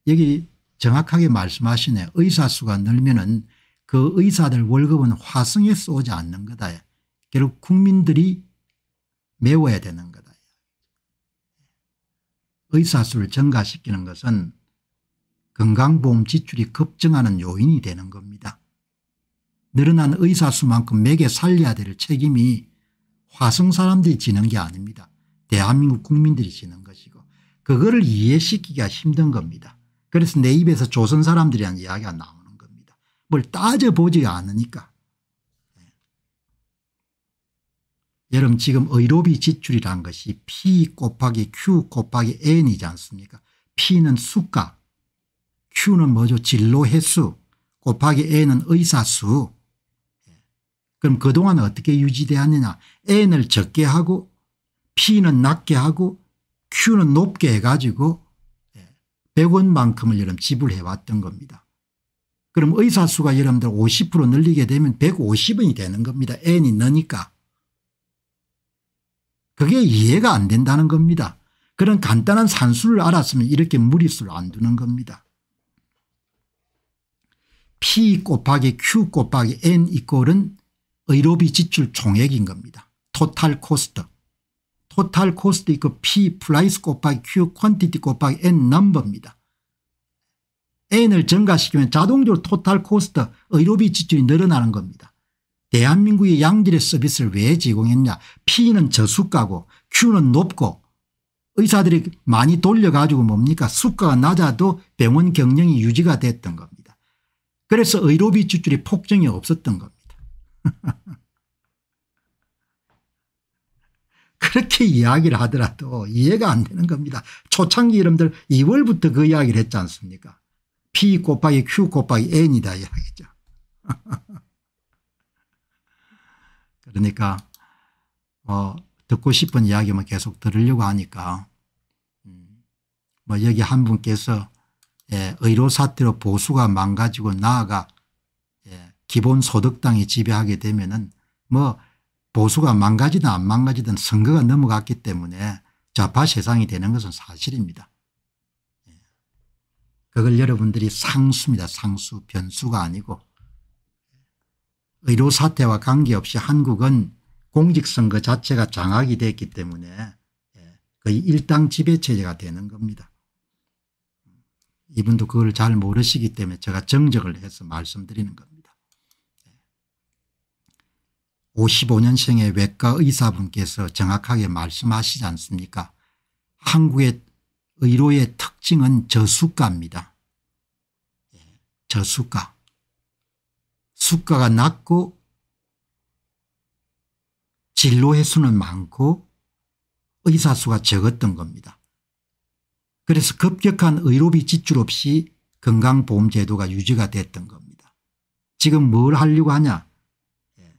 여기 정확하게 말씀하시네 의사수가 늘면 은그 의사들 월급은 화성에 쏘지 않는 거다. 결국 국민들이 메워야 되는 거다. 의사수를 증가시키는 것은 건강보험 지출이 급증하는 요인이 되는 겁니다. 늘어난 의사수만큼 매에 살려야 될 책임이 화성 사람들이 지는 게 아닙니다. 대한민국 국민들이 지는 것이고 그거를 이해시키기가 힘든 겁니다. 그래서 내 입에서 조선 사람들이란 이야기가 나오는 겁니다. 뭘 따져보지 않으니까. 여러분 지금 의료비 지출이란 것이 P 곱하기 Q 곱하기 N이지 않습니까? P는 수가, Q는 뭐죠? 진로 횟수, 곱하기 N은 의사수. 예. 그럼 그동안 어떻게 유지되었느냐. N을 적게 하고 P는 낮게 하고 Q는 높게 해가지고 100원만큼을 예, 여러분 지불해왔던 겁니다. 그럼 의사수가 여러분들 50% 늘리게 되면 150원이 되는 겁니다. N이 느니까 그게 이해가 안 된다는 겁니다. 그런 간단한 산수를 알았으면 이렇게 무리수를 안 두는 겁니다. P 곱하기 Q 곱하기 N 이꼴은 의료비 지출 총액인 겁니다. 토탈 코스트. 토탈 코스트 이고 P 프라이스 곱하기 Q 퀀티티 곱하기 N 넘버입니다. N을 증가시키면 자동적으로 토탈 코스트 의료비 지출이 늘어나는 겁니다. 대한민국의 양질의 서비스를 왜 제공했냐. P는 저수가고 Q는 높고 의사들이 많이 돌려가지고 뭡니까 수가가 낮아도 병원 경영이 유지가 됐던 겁니다. 그래서 의료비 지출이 폭증이 없었던 겁니다. 그렇게 이야기를 하더라도 이해가 안 되는 겁니다. 초창기 이름들 2월부터 그 이야기를 했지 않습니까? P 곱하기 Q 곱하기 N이다 이야기죠. 그러니까 뭐 듣고 싶은 이야기만 계속 들으려고 하니까 음. 뭐 여기 한 분께서 예, 의료사태로 보수가 망가지고 나아가 예, 기본소득당이 지배하게 되면은 뭐 보수가 망가지든 안 망가지든 선거가 넘어갔기 때문에 좌파 세상이 되는 것은 사실입니다. 예. 그걸 여러분들이 상수입니다. 상수 변수가 아니고 의료 사태와 관계없이 한국은 공직선거 자체가 장악이 됐기 때문에 예, 거의 일당 지배체제가 되는 겁니다. 이분도 그걸 잘 모르시기 때문에 제가 정적을 해서 말씀드리는 겁니다. 55년생의 예. 외과 의사분께서 정확하게 말씀하시지 않습니까 한국의 의료의 특징은 저수가입니다. 예, 저수가. 수가가 낮고 진로 횟수는 많고 의사수가 적었던 겁니다. 그래서 급격한 의료비 지출 없이 건강보험 제도가 유지가 됐던 겁니다. 지금 뭘 하려고 하냐 예.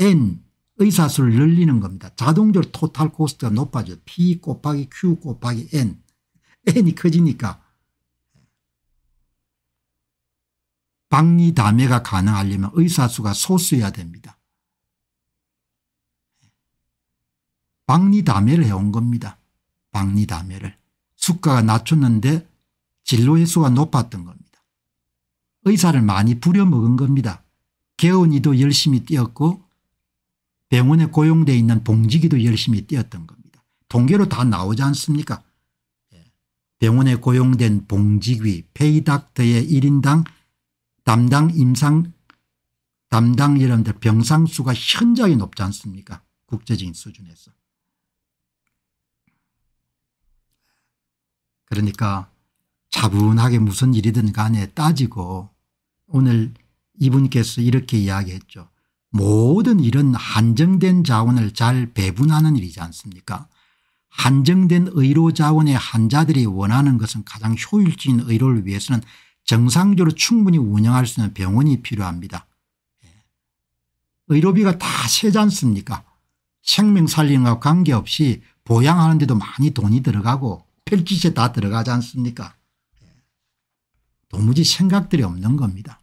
N 의사수를 늘리는 겁니다. 자동적으로 토탈 코스트가 높아져 P 곱하기 Q 곱하기 N N이 커지니까 박리담회가 가능하려면 의사수가 소수여야 됩니다. 박리담회를 해온 겁니다. 박리담회를. 수가가 낮췄는데 진로의 수가 높았던 겁니다. 의사를 많이 부려먹은 겁니다. 개원이도 열심히 뛰었고 병원에 고용되어 있는 봉직이도 열심히 뛰었던 겁니다. 통계로 다 나오지 않습니까? 예. 병원에 고용된 봉직위 페이닥터의 1인당 담당 임상 담당 이런데 병상 수가 현저히 높지 않습니까 국제적인 수준에서. 그러니까 차분하게 무슨 일이든 간에 따지고 오늘 이분께서 이렇게 이야기했죠. 모든 이런 한정된 자원을 잘 배분하는 일이지 않습니까 한정된 의료 자원의 환자들이 원하는 것은 가장 효율적인 의료를 위해서는 정상적으로 충분히 운영할 수 있는 병원이 필요합니다. 예. 의료비가 다 세지 않습니까 생명 살리는 것과 관계없이 보양하는 데도 많이 돈이 들어가고 펠기에다 들어가지 않습니까 예. 도무지 생각들이 없는 겁니다.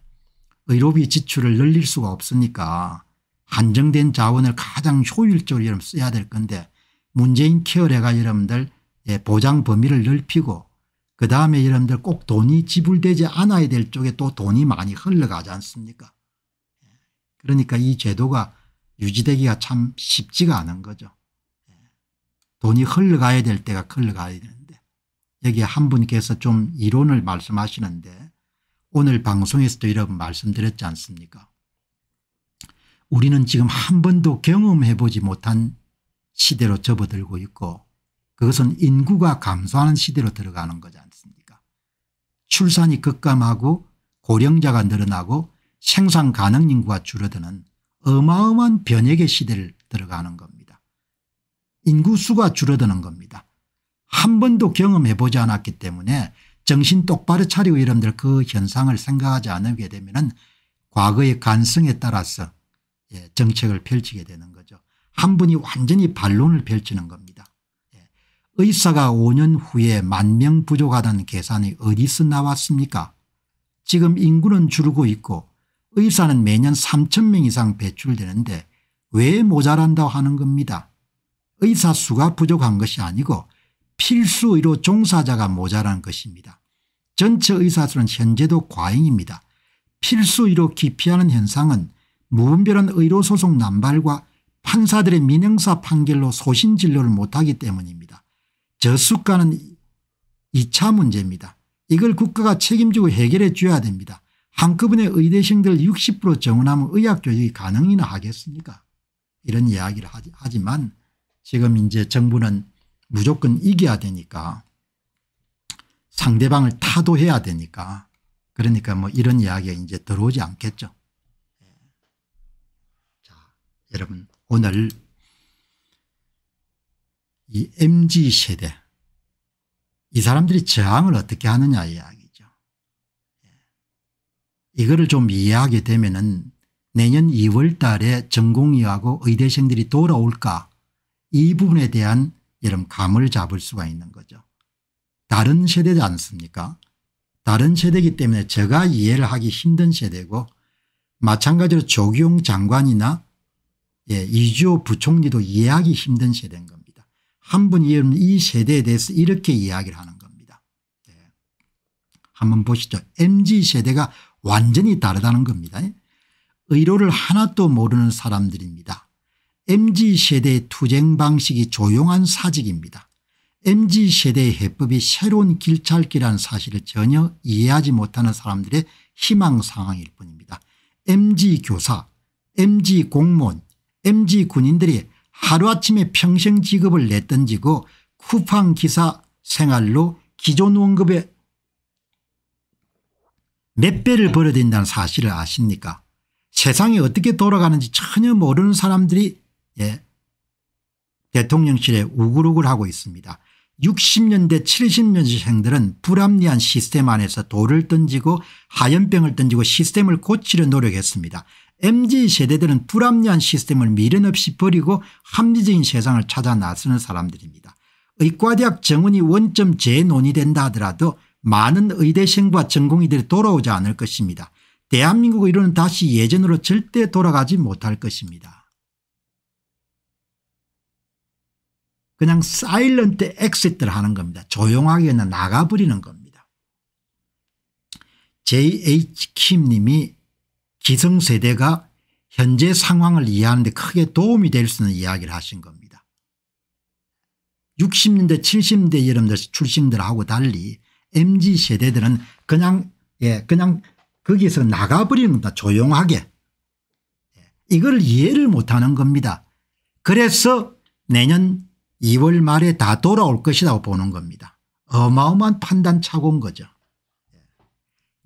의료비 지출을 늘릴 수가 없으니까 한정된 자원을 가장 효율적으로 써야 될 건데 문재인 케어레가 여러분들 예, 보장 범위를 넓히고 그다음에 여러분들 꼭 돈이 지불되지 않아야 될 쪽에 또 돈이 많이 흘러가지 않습니까 그러니까 이 제도가 유지되기가 참 쉽지가 않은 거죠. 돈이 흘러가야 될 때가 흘러가야 되는데 여기 에한 분께서 좀 이론을 말씀하시는데 오늘 방송에서도 여러분 말씀드렸지 않습니까 우리는 지금 한 번도 경험해보지 못한 시대로 접어들고 있고 그것은 인구가 감소하는 시대로 들어가는 거지 않습니까 출산이 급감하고 고령자가 늘어나고 생산 가능 인구가 줄어드는 어마어마한 변혁의 시대를 들어가는 겁니다. 인구수가 줄어드는 겁니다. 한 번도 경험해 보지 않았기 때문에 정신 똑바로 차리고 이런들 그 현상을 생각하지 않게 되면 과거의 간성에 따라서 예, 정책을 펼치게 되는 거죠. 한 분이 완전히 반론을 펼치는 겁니다. 의사가 5년 후에 만 명 부족하다는 계산이 어디서 나왔습니까 지금 인구는 줄고 있고 의사는 매년 3천 명 이상 배출되는데 왜 모자란다고 하는 겁니다. 의사 수가 부족한 것이 아니고 필수의료 종사자가 모자란 것입니다. 전체 의사수는 현재도 과잉입니다. 필수의료 기피하는 현상은 무분별한 의료소송 남발과 판사들의 민영사 판결로 소신진료를 못하기 때문입니다. 저수가는 2차 문제입니다. 이걸 국가가 책임지고 해결해 줘야 됩니다. 한꺼번에 의대생들 60% 정원하면 의학교육이 가능이나 하겠습니까 이런 이야기를 하지만 지금 이제 정부는 무조건 이겨야 되니까 상대방을 타도해야 되니까 그러니까 뭐 이런 이야기가 이제 들어오지 않겠죠. 예. 자, 여러분 오늘 이 MG 세대 이 사람들이 저항을 어떻게 하느냐 이야기죠. 예. 이거를 좀 이해하게 되면은 내년 2월 달에 전공의하고 의대생들이 돌아올까 이 부분에 대한 여름 감을 잡을 수가 있는 거죠. 다른 세대지 않습니까 다른 세대이기 때문에 제가 이해를 하기 힘든 세대고 마찬가지로 조기용 장관이나 예, 이주호 부총리도 이해하기 힘든 세대인 겁니다. 한 분이 여러분 이 세대에 대해서 이렇게 이야기를 하는 겁니다. 네. 한번 보시죠. MZ세대가 완전히 다르다는 겁니다. 의료를 하나도 모르는 사람들입니다. MZ세대의 투쟁 방식이 조용한 사직입니다. MZ세대의 해법이 새로운 길찾기라는 사실을 전혀 이해하지 못하는 사람들의 희망 상황일 뿐입니다. MZ교사, MZ공무원, MZ군인들이 하루아침에 평생 직업을 냈던지고 쿠팡 기사 생활로 기존 원급에몇 배를 벌어들다는 사실을 아십니까 세상이 어떻게 돌아가는지 전혀 모르는 사람들이 예, 대통령실에 우글우글 하고 있습니다. 60년대 70년생들은 불합리한 시스템 안에서 돌을 던지고 하염병을 던지고 시스템을 고치려 노력했습니다. MZ세대들은 불합리한 시스템을 미련 없이 버리고 합리적인 세상을 찾아 나서는 사람들입니다. 의과대학 정원이 원점 재논의된다 하더라도 많은 의대생과 전공의들이 돌아오지 않을 것입니다. 대한민국 의료는 다시 예전으로 절대 돌아가지 못할 것입니다. 그냥 사일런트 엑시트를 하는 겁니다. 조용하게 그 나가버리는 겁니다. JH킴 님이 기성세대가 현재 상황을 이해하는 데 크게 도움이 될 수 있는 이야기를 하신 겁니다. 60년대 70년대 여러분들 출신들하고 달리 mz세대들은 그냥 예 그냥 거기서 나가버리는 겁니다. 조용하게. 예, 이걸 이해를 못하는 겁니다. 그래서 내년 2월 말에 다 돌아올 것이라고 보는 겁니다. 어마어마한 판단착오인 거죠.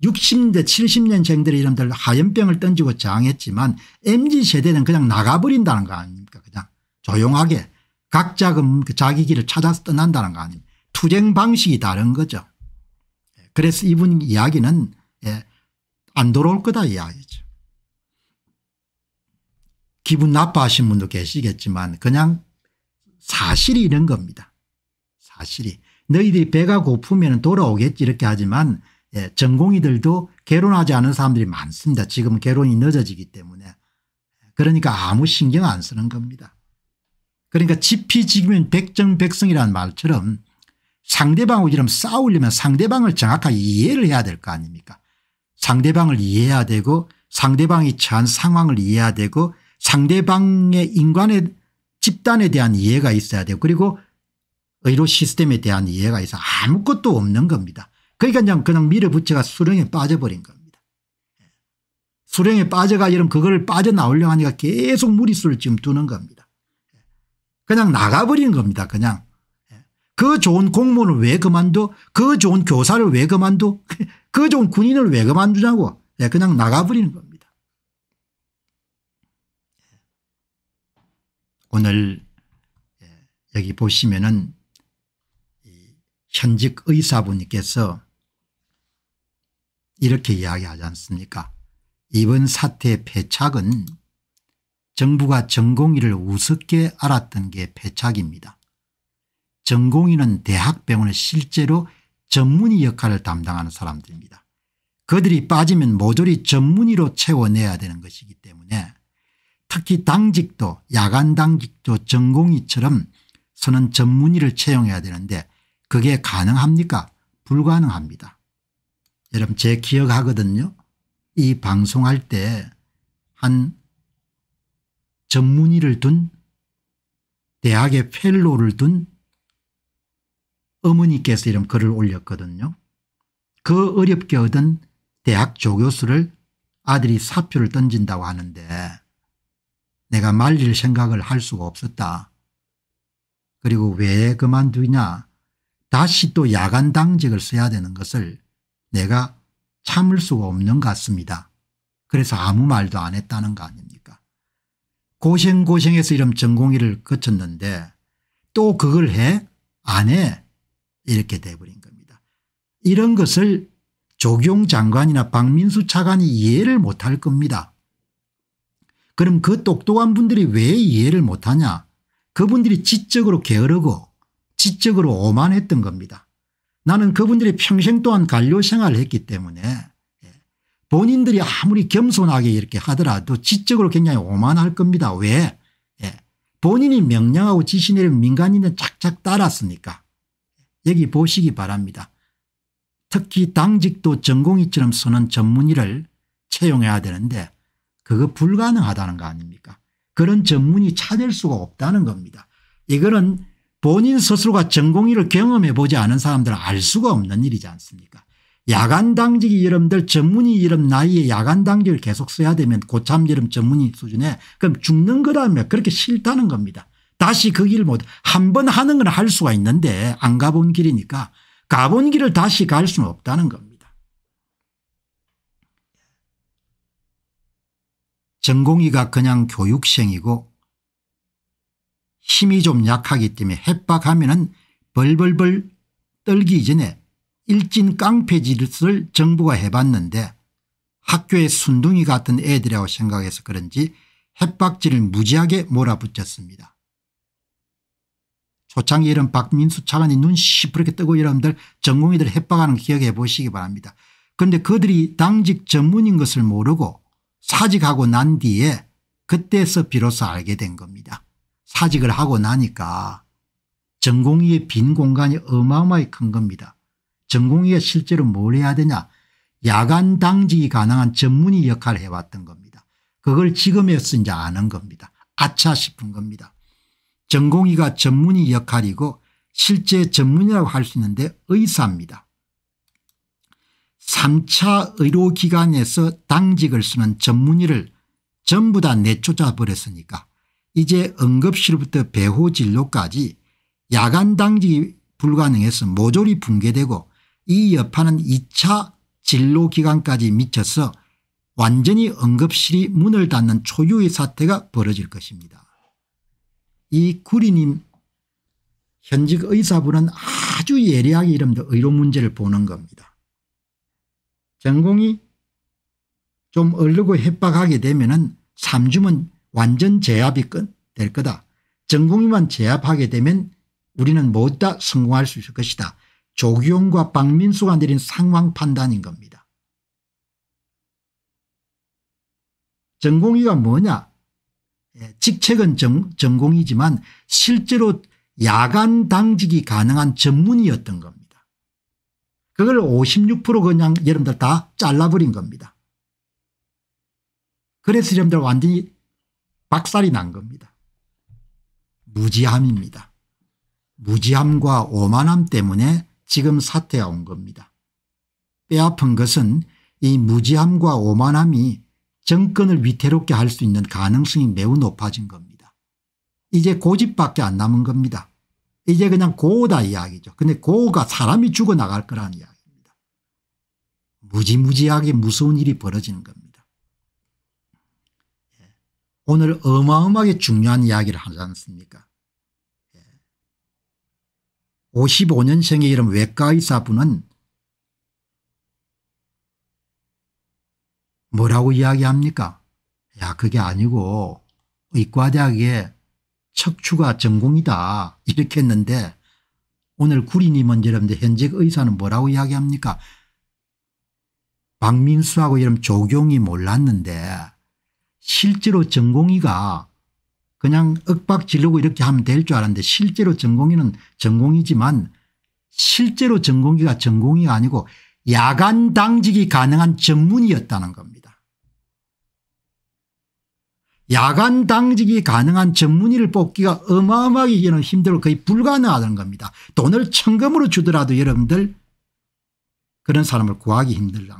60대 70년생들의 이름들 하염병을 던지고 저항했지만 mz세대는 그냥 나가버린다는 거 아닙니까 그냥 조용하게 각자 그 자기 길을 찾아서 떠난다는 거 아닙니까 투쟁 방식이 다른 거죠. 예, 그래서 이분 이야기는 예, 안 돌아올 거다 이야기죠. 기분 나빠하신 분도 계시겠지만 그냥 사실이 이런 겁니다. 사실이 너희들이 배가 고프면 돌아오겠지 이렇게 하지만 예, 전공의들도 결혼하지 않은 사람들이 많습니다. 지금 결혼이 늦어지기 때문에. 그러니까 아무 신경 안 쓰는 겁니다. 그러니까 지피지기면 백정백성이라는 말처럼 상대방하고 싸우려면 상대방을 정확하게 이해를 해야 될 거 아닙니까 상대방을 이해해야 되고 상대방이 처한 상황을 이해해야 되고 상대방의 인간의 집단에 대한 이해가 있어야 되고 그리고 의료 시스템에 대한 이해가 있어 아무것도 없는 겁니다. 그러니까 그냥, 그냥 밀어붙여가 수령에 빠져버린 겁니다. 수령에 빠져가 여러분 그걸 빠져나오려 하니까 계속 무리수를 지금 두는 겁니다. 그냥 나가버린 겁니다. 그냥. 그 좋은 공무원을 왜 그만둬? 그 좋은 교사를 왜 그만둬? 그 좋은 군인을 왜 그만두냐고. 예, 그냥 나가버리는 겁니다. 오늘 예, 여기 보시면은 현직 의사분께서 이렇게 이야기하지 않습니까 이번 사태의 패착은 정부가 전공의를 우습게 알았던 게 패착입니다. 전공의는 대학병원에 실제로 전문의 역할을 담당하는 사람들입니다. 그들이 빠지면 모조리 전문의로 채워내야 되는 것이기 때문에 특히 당직도 야간 당직도 전공의처럼 서는 전문의를 채용해야 되는데 그게 가능합니까 불가능합니다. 여러분 제 기억하거든요. 이 방송할 때 한 전문의를 둔 대학의 펠로를 둔 어머니께서 이런 글을 올렸거든요. 그 어렵게 얻은 대학 조교수를 아들이 사표를 던진다고 하는데 내가 말릴 생각을 할 수가 없었다. 그리고 왜 그만두냐 다시 또 야간 당직을 써야 되는 것을 내가 참을 수가 없는 것 같습니다. 그래서 아무 말도 안 했다는 거 아닙니까 고생고생해서 이런 전공의를 거쳤는데 또 그걸 해? 안 해? 이렇게 돼버린 겁니다. 이런 것을 조경 장관이나 박민수 차관이 이해를 못할 겁니다. 그럼 그 똑똑한 분들이 왜 이해를 못하냐 그분들이 지적으로 게으르고 지적으로 오만했던 겁니다. 나는 그분들이 평생 동안 관료 생활을 했기 때문에 예, 본인들이 아무리 겸손하게 이렇게 하더라도 지적으로 굉장히 오만할 겁니다. 왜? 예, 본인이 명령하고 지시 내리면 민간인은 착착 따랐으니까 여기 보시기 바랍니다. 특히 당직도 전공이처럼 쓰는 전문의를 채용해야 되는데 그거 불가능하다는 거 아닙니까 그런 전문의 찾을 수가 없다는 겁니다. 이거는 본인 스스로가 전공의를 경험해 보지 않은 사람들은 알 수가 없는 일이지 않습니까 야간당직이 여러분들 전문의 이름 나이에 야간당직을 계속 써야 되면 고참 이름 전문의 수준에 그럼 죽는 거라며 그렇게 싫다는 겁니다. 다시 그 길못한 번 하는 건 할 수가 있는데 안 가본 길이니까 가본 길을 다시 갈 수는 없다는 겁니다. 전공의가 그냥 교육생이고 힘이 좀 약하기 때문에 협박하면 은 벌벌벌 떨기 전에 일진 깡패짓을 정부가 해봤는데 학교의 순둥이 같은 애들이라고 생각해서 그런지 협박질을 무지하게 몰아붙였습니다. 초창기 이런 박민수 차관이 눈 시퍼렇게 뜨고 여러분들 전공의들 협박하는 기억해 보시기 바랍니다. 그런데 그들이 당직 전문인 것을 모르고 사직하고 난 뒤에 그때서 비로소 알게 된 겁니다. 사직을 하고 나니까 전공의의 빈 공간이 어마어마히 큰 겁니다. 전공의가 실제로 뭘 해야 되냐 야간 당직이 가능한 전문의 역할을 해왔던 겁니다. 그걸 지금에서 이제 아는 겁니다. 아차 싶은 겁니다. 전공의가 전문의 역할이고 실제 전문의라고 할 수 있는데 의사입니다. 3차 의료기관에서 당직을 쓰는 전문의를 전부 다 내쫓아버렸으니까 이제 응급실부터 배후 진로까지 야간 당직이 불가능해서 모조리 붕괴되고 이 여파는 2차 진로 기간까지 미쳐서 완전히 응급실이 문을 닫는 초유의 사태가 벌어질 것입니다. 이 구리님 현직 의사분은 아주 예리하게 이름도 의료 문제를 보는 겁니다. 전공이 좀 얼르고 협박하게 되면 은 3주면 완전 제압이 될 거다. 전공이만 제압하게 되면 우리는 모다 성공할 수 있을 것이다. 조기용과 박민수가 내린 상황 판단인 겁니다. 전공이가 뭐냐 예, 직책은 정, 전공이지만 실제로 야간 당직이 가능한 전문이었던 겁니다. 그걸 56% 그냥 여러분들 다 잘라버린 겁니다. 그래서 여러분들 완전히 박살이 난 겁니다. 무지함입니다. 무지함과 오만함 때문에 지금 사태가 온 겁니다. 빼앗은 것은 이 무지함과 오만함이 정권을 위태롭게 할 수 있는 가능성이 매우 높아진 겁니다. 이제 고집밖에 안 남은 겁니다. 이제 그냥 고다 우 이야기죠. 근데 고가 우 사람이 죽어나갈 거라는 이야기입니다. 무지무지하게 무서운 일이 벌어지는 겁니다. 오늘 어마어마하게 중요한 이야기를 하지 않습니까 55년생의 예. 이름 외과의사분은 뭐라고 이야기합니까 야 그게 아니고 의과대학의 척추가 전공이다 이렇게 했는데 오늘 구리님은 여러분들 현직 의사는 뭐라고 이야기합니까 박민수하고 이름 조경이 몰랐는데 실제로 전공의가 그냥 억박 지르고 이렇게 하면 될 줄 알았는데 실제로 전공의는 전공이지만 실제로 전공의가 전공의가 아니고 야간 당직이 가능한 전문이었다는 겁니다. 야간 당직이 가능한 전문의를 뽑기가 어마어마하게 저는 힘들고 거의 불가능하다는 겁니다. 돈을 천금으로 주더라도 여러분들 그런 사람을 구하기 힘들다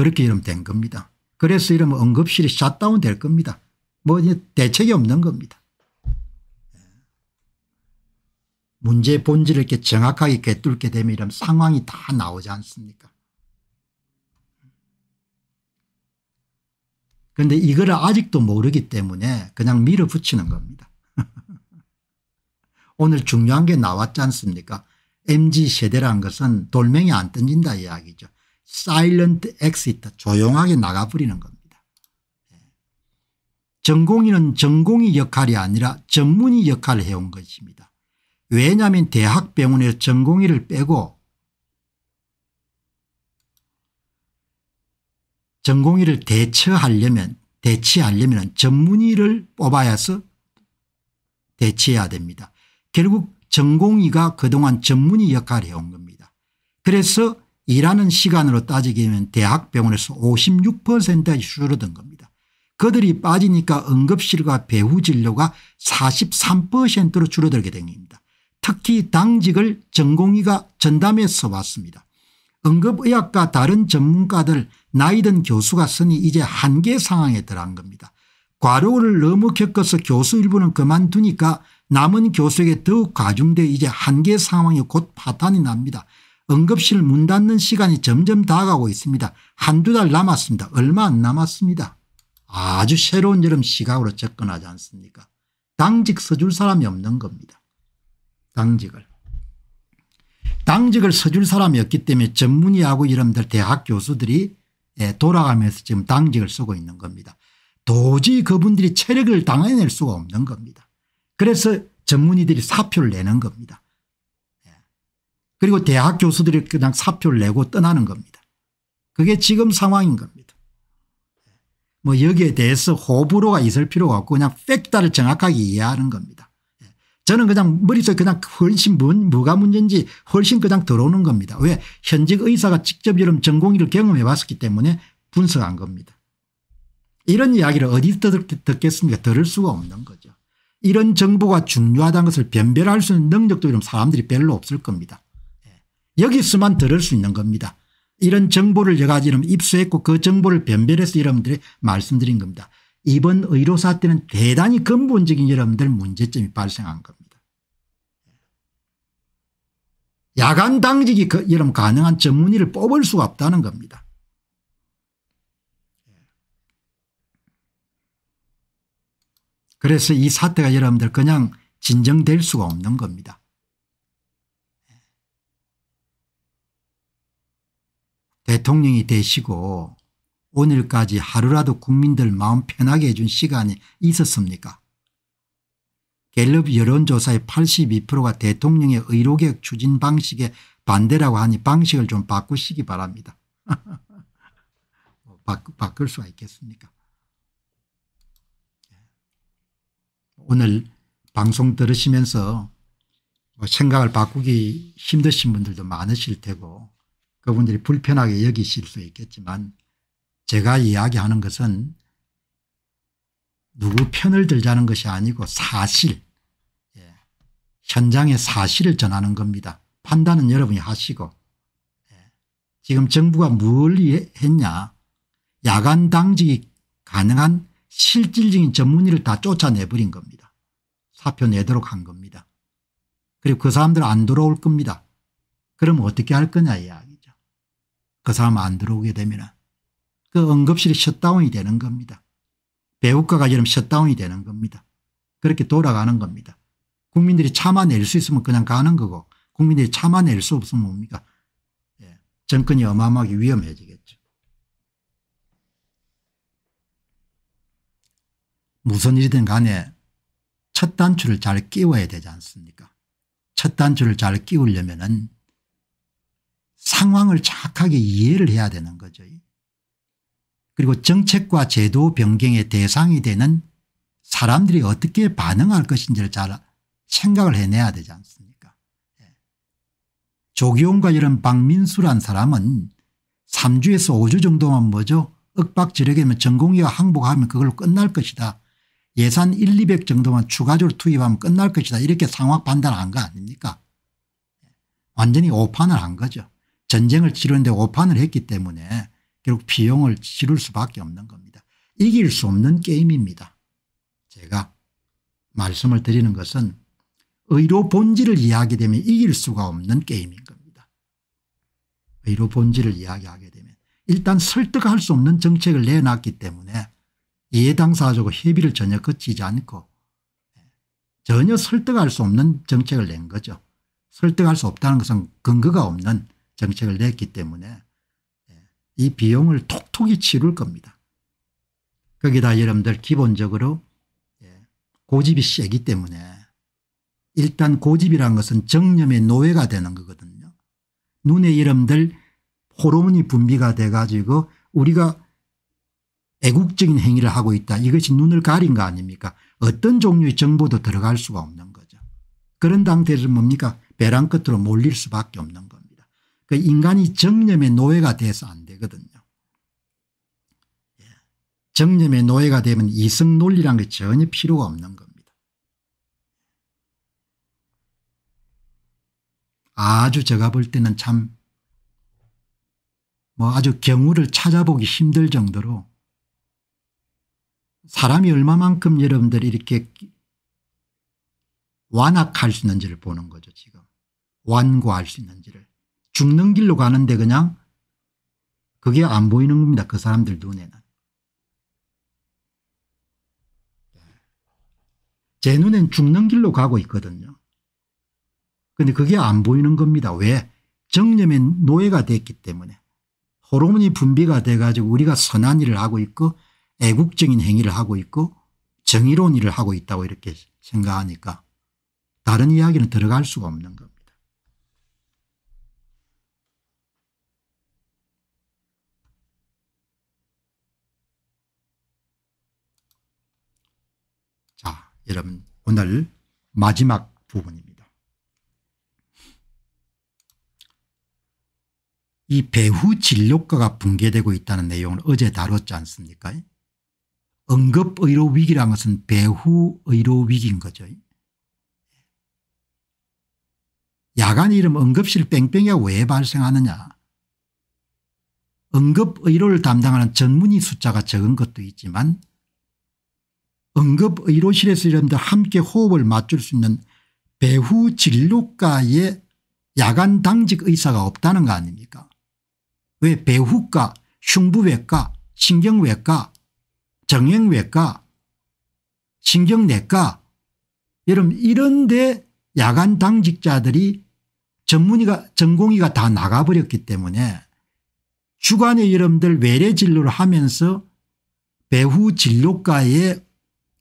그렇게 이름 된 겁니다. 그래서 이러면 응급실이 샷다운 될 겁니다. 뭐 대책이 없는 겁니다. 문제 본질을 이렇게 정확하게 꿰뚫게 되면 이런 상황이 다 나오지 않습니까 그런데 이걸 아직도 모르기 때문에 그냥 밀어붙이는 겁니다. 오늘 중요한 게 나왔지 않습니까 m g 세대란 것은 돌멩이 안 던진다 이야기죠. 사일런트 엑시트 조용하게 나가버리는 겁니다. 전공의는 예. 전공의 역할이 아니라 전문의 역할을 해온 것입니다. 왜냐하면 대학병원에 전공의를 빼고 전공의를 대처하려면 대치하려면 전문의를 뽑아야 해서 대치해야 됩니다. 결국 전공의가 그동안 전문의 역할을 해온 겁니다. 그래서 일하는 시간으로 따지기면 대학병원에서 5 6가 줄어든 겁니다. 그들이 빠지니까 응급실과 배후진료가 43%로 줄어들게 된 겁니다. 특히 당직을 전공의가 전담해 서왔습니다. 응급의학과 다른 전문가들 나이든 교수가 쓰니 이제 한계 상황에 들어간 겁니다. 과로를 너무 겪어서 교수 일부는 그만두니까 남은 교수에게 더욱 과중돼 이제 한계 상황이 곧 파탄이 납니다. 응급실 문 닫는 시간이 점점 다가오고 있습니다. 한두 달 남았습니다. 얼마 안 남았습니다. 아주 새로운 여름 시각으로 접근하지 않습니까 당직 서줄 사람이 없는 겁니다. 당직을. 당직을 서줄 사람이 없기 때문에 전문의하고 이름들 대학 교수들이 예, 돌아가면서 지금 당직을 쓰고 있는 겁니다. 도저히 그분들이 체력을 당해낼 수가 없는 겁니다. 그래서 전문의들이 사표를 내는 겁니다. 그리고 대학 교수들이 그냥 사표를 내고 떠나는 겁니다. 그게 지금 상황인 겁니다. 뭐 여기에 대해서 호불호가 있을 필요가 없고 그냥 팩다를 정확하게 이해하는 겁니다. 저는 그냥 머릿속에 그냥 훨씬 문, 뭐가 문제인지 훨씬 그냥 들어오는 겁니다. 왜 현직 의사가 직접 이런 전공의를 경험해 봤기 때문에 분석한 겁니다. 이런 이야기를 어디 서 듣겠습니까 들을 수가 없는 거죠. 이런 정보가 중요하다는 것을 변별할 수 있는 능력도 이런 사람들이 별로 없을 겁니다. 여기서만 들을 수 있는 겁니다. 이런 정보를 여러 가지 로 입수했고 그 정보를 변별해서 여러분들이 말씀드린 겁니다. 이번 의료사 때는 대단히 근본적인 여러분들 문제점이 발생한 겁니다. 야간 당직이 그 여러분 가능한 전문의를 뽑을 수가 없다는 겁니다. 그래서 이 사태가 여러분들 그냥 진정될 수가 없는 겁니다. 대통령이 되시고 오늘까지 하루라도 국민들 마음 편하게 해준 시간이 있었습니까 갤럽 여론조사의 82%가 대통령의 의료개혁 추진 방식에 반대라고 하니 방식을 좀 바꾸시기 바랍니다. 뭐 바, 바꿀 수가 있겠습니까 예. 오늘 방송 들으시면서 뭐 생각을 바꾸기 힘드신 분들도 많으실 테고 그분들이 불편하게 여기실 수 있겠지만 제가 이야기하는 것은 누구 편을 들자는 것이 아니고 사실 예. 현장의 사실을 전하는 겁니다. 판단은 여러분이 하시고 예. 지금 정부가 뭘 했냐 야간 당직이 가능한 실질적인 전문의를 다 쫓아내버린 겁니다. 사표 내도록 한 겁니다. 그리고 그 사람들 안 돌아올 겁니다. 그럼 어떻게 할 거냐 이야기. 그 사람 안 들어오게 되면 그 응급실이 셧다운이 되는 겁니다. 배우과가처럼 셧다운이 되는 겁니다. 그렇게 돌아가는 겁니다. 국민들이 참아낼 수 있으면 그냥 가는 거고 국민들이 참아낼 수 없으면 뭡니까 예. 정권이 어마어마하게 위험해지겠죠. 무슨 일이든 간에 첫 단추를 잘 끼워야 되지 않습니까 첫 단추를 잘 끼우려면 은 상황을 착하게 이해를 해야 되는 거죠. 그리고 정책과 제도 변경의 대상이 되는 사람들이 어떻게 반응할 것인지를 잘 생각을 해내야 되지 않습니까 예. 조기용과 이런 박민수란 사람은 3주에서 5주 정도만 뭐죠 억박지르게면 전공의와 항복하면 그걸로 끝날 것이다 예산 1, 200 정도만 추가적으로 투입하면 끝날 것이다 이렇게 상황 판단한 거 아닙니까 예. 완전히 오판을 한 거죠 전쟁을 치르는데 오판을 했기 때문에 결국 비용을 치를 수밖에 없는 겁니다. 이길 수 없는 게임입니다. 제가 말씀을 드리는 것은 의료 본질을 이야기되면 이길 수가 없는 게임인 겁니다. 의료 본질을 이야기하게 되면 일단 설득할 수 없는 정책을 내놨기 때문에 이해당사하고 협의를 전혀 거치지 않고 전혀 설득할 수 없는 정책을 낸 거죠. 설득할 수 없다는 것은 근거가 없는 정책을 냈기 때문에 예, 이 비용을 톡톡히 치룰 겁니다. 거기다 여러분들 기본적으로 예, 고집이 세기 때문에 일단 고집이란 것은 정념의 노예가 되는 거거든요. 눈에 여러분들 호르몬이 분비가 돼 가지고 우리가 애국적인 행위를 하고 있다. 이것이 눈을 가린 거 아닙니까 어떤 종류의 정보도 들어갈 수가 없는 거죠. 그런 상태에서 뭡니까 배랑 끝으로 몰릴 수밖에 없는 거죠. 그 인간이 정념의 노예가 돼서 안 되거든요. 예. 정념의 노예가 되면 이성 논리란 게 전혀 필요가 없는 겁니다. 아주 제가 볼 때는 참 뭐 아주 경우를 찾아보기 힘들 정도로 사람이 얼마만큼 여러분들이 이렇게 완악할 수 있는지를 보는 거죠 지금. 완고할 수 있는지를. 죽는 길로 가는데 그냥 그게 안 보이는 겁니다. 그 사람들 눈에는. 제 눈엔 죽는 길로 가고 있거든요. 근데 그게 안 보이는 겁니다. 왜? 정념의 노예가 됐기 때문에 호르몬이 분비가 돼가지고 우리가 선한 일을 하고 있고 애국적인 행위를 하고 있고 정의로운 일을 하고 있다고 이렇게 생각하니까 다른 이야기는 들어갈 수가 없는 겁니다. 여러분 오늘 마지막 부분입니다. 이 배후 진료과가 붕괴되고 있다는 내용을 어제 다뤘지 않습니까 응급의료 위기란 것은 배후 의료 위기인 거죠. 야간 이름 응급실 뺑뺑이가 왜 발생하느냐. 응급의료를 담당하는 전문의 숫자가 적은 것도 있지만 응급의료실에서 여러분들 함께 호흡을 맞출 수 있는 배후 진료과에 야간 당직 의사가 없다는 거 아닙니까 왜 배후과 흉부외과 신경외과 정형외과 신경내과 여러분 이런데 야간 당직자들이 전문의가 전공의가 다 나가버렸기 때문에 주간에 여러분들 외래 진료를 하면서 배후 진료과에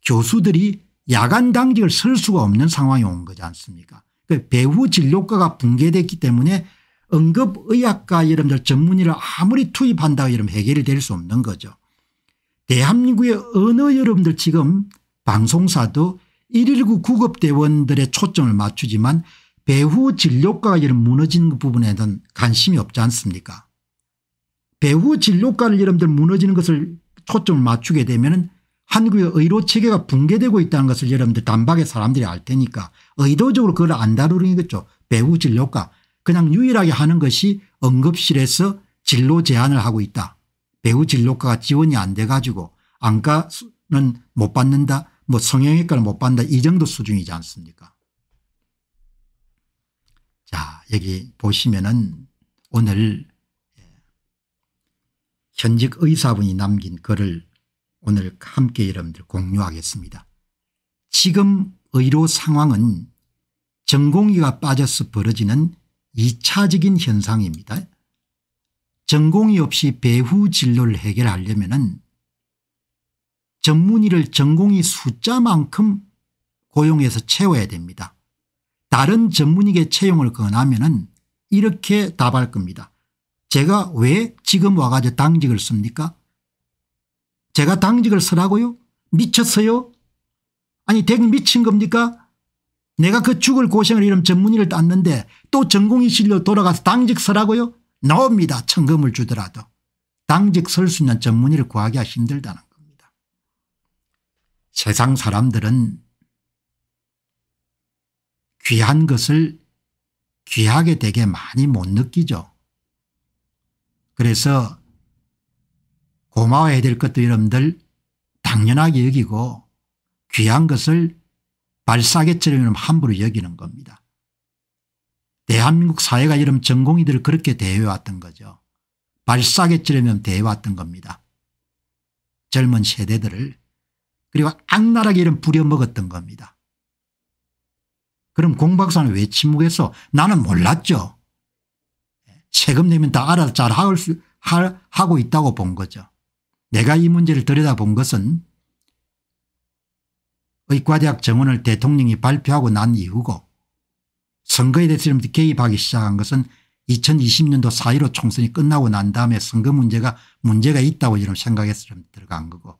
교수들이 야간 당직을 설 수가 없는 상황이 온 거지 않습니까 그 배후 진료과가 붕괴됐기 때문에 응급의학과 여러분들 전문의를 아무리 투입한다고 러분 해결이 될 수 없는 거죠. 대한민국의 어느 여러분들 지금 방송사도 119 구급대원들의 초점을 맞추지만 배후 진료과가 여러 무너진 그 부분에는 관심이 없지 않습니까 배후 진료과를 여러분들 무너지는 것을 초점을 맞추게 되면 한국의 의료 체계가 붕괴되고 있다는 것을 여러분들 단박에 사람들이 알 테니까 의도적으로 그걸 안 다루는 거죠. 배우 진료과. 그냥 유일하게 하는 것이 응급실에서 진로 제한을 하고 있다. 배우 진료과가 지원이 안 돼 가지고 안과는 못 받는다 뭐 성형외과를 못 받는다 이 정도 수준이지 않습니까 자 여기 보시면은 오늘 현직 의사분이 남긴 글을 오늘 함께 여러분들 공유하겠습니다. 지금 의료 상황은 전공의가 빠져서 벌어지는 2차적인 현상입니다. 전공의 없이 배후 진로를 해결하려면 전문의를 전공의 숫자만큼 고용해서 채워야 됩니다. 다른 전문의계 채용을 권하면 이렇게 답할 겁니다. 제가 왜 지금 와가지고 당직을 씁니까 제가 당직을 서라고요? 미쳤어요? 아니 댁 미친 겁니까? 내가 그 죽을 고생을 이름 전문의를 땄는데 또 전공의 실로 돌아가서 당직 서라고요? 나옵니다. 천금을 주더라도. 당직 설 수 있는 전문의를 구하기가 힘들다는 겁니다. 세상 사람들은 귀한 것을 귀하게 되게 많이 못 느끼죠. 그래서 고마워해야 될 것도 여러분들 당연하게 여기고 귀한 것을 발사계처럼 여 함부로 여기는 겁니다. 대한민국 사회가 이런 전공이들을 그렇게 대해왔던 거죠. 발사계처럼 대해왔던 겁니다. 젊은 세대들을 그리고 악랄하게 이런 부려먹었던 겁니다. 그럼 공박사는 왜 침묵해서 나는 몰랐죠. 예, 세금 내면 다 알아서 잘 하고 있다고 본 거죠. 내가 이 문제를 들여다본 것은 의과대학 정원을 대통령이 발표하고 난 이후고 선거에 대해서 개입하기 시작한 것은 2020년도 4.15 총선이 끝나고 난 다음에 선거 문제가 문제가 있다고 이런 생각해서 좀 들어간 거고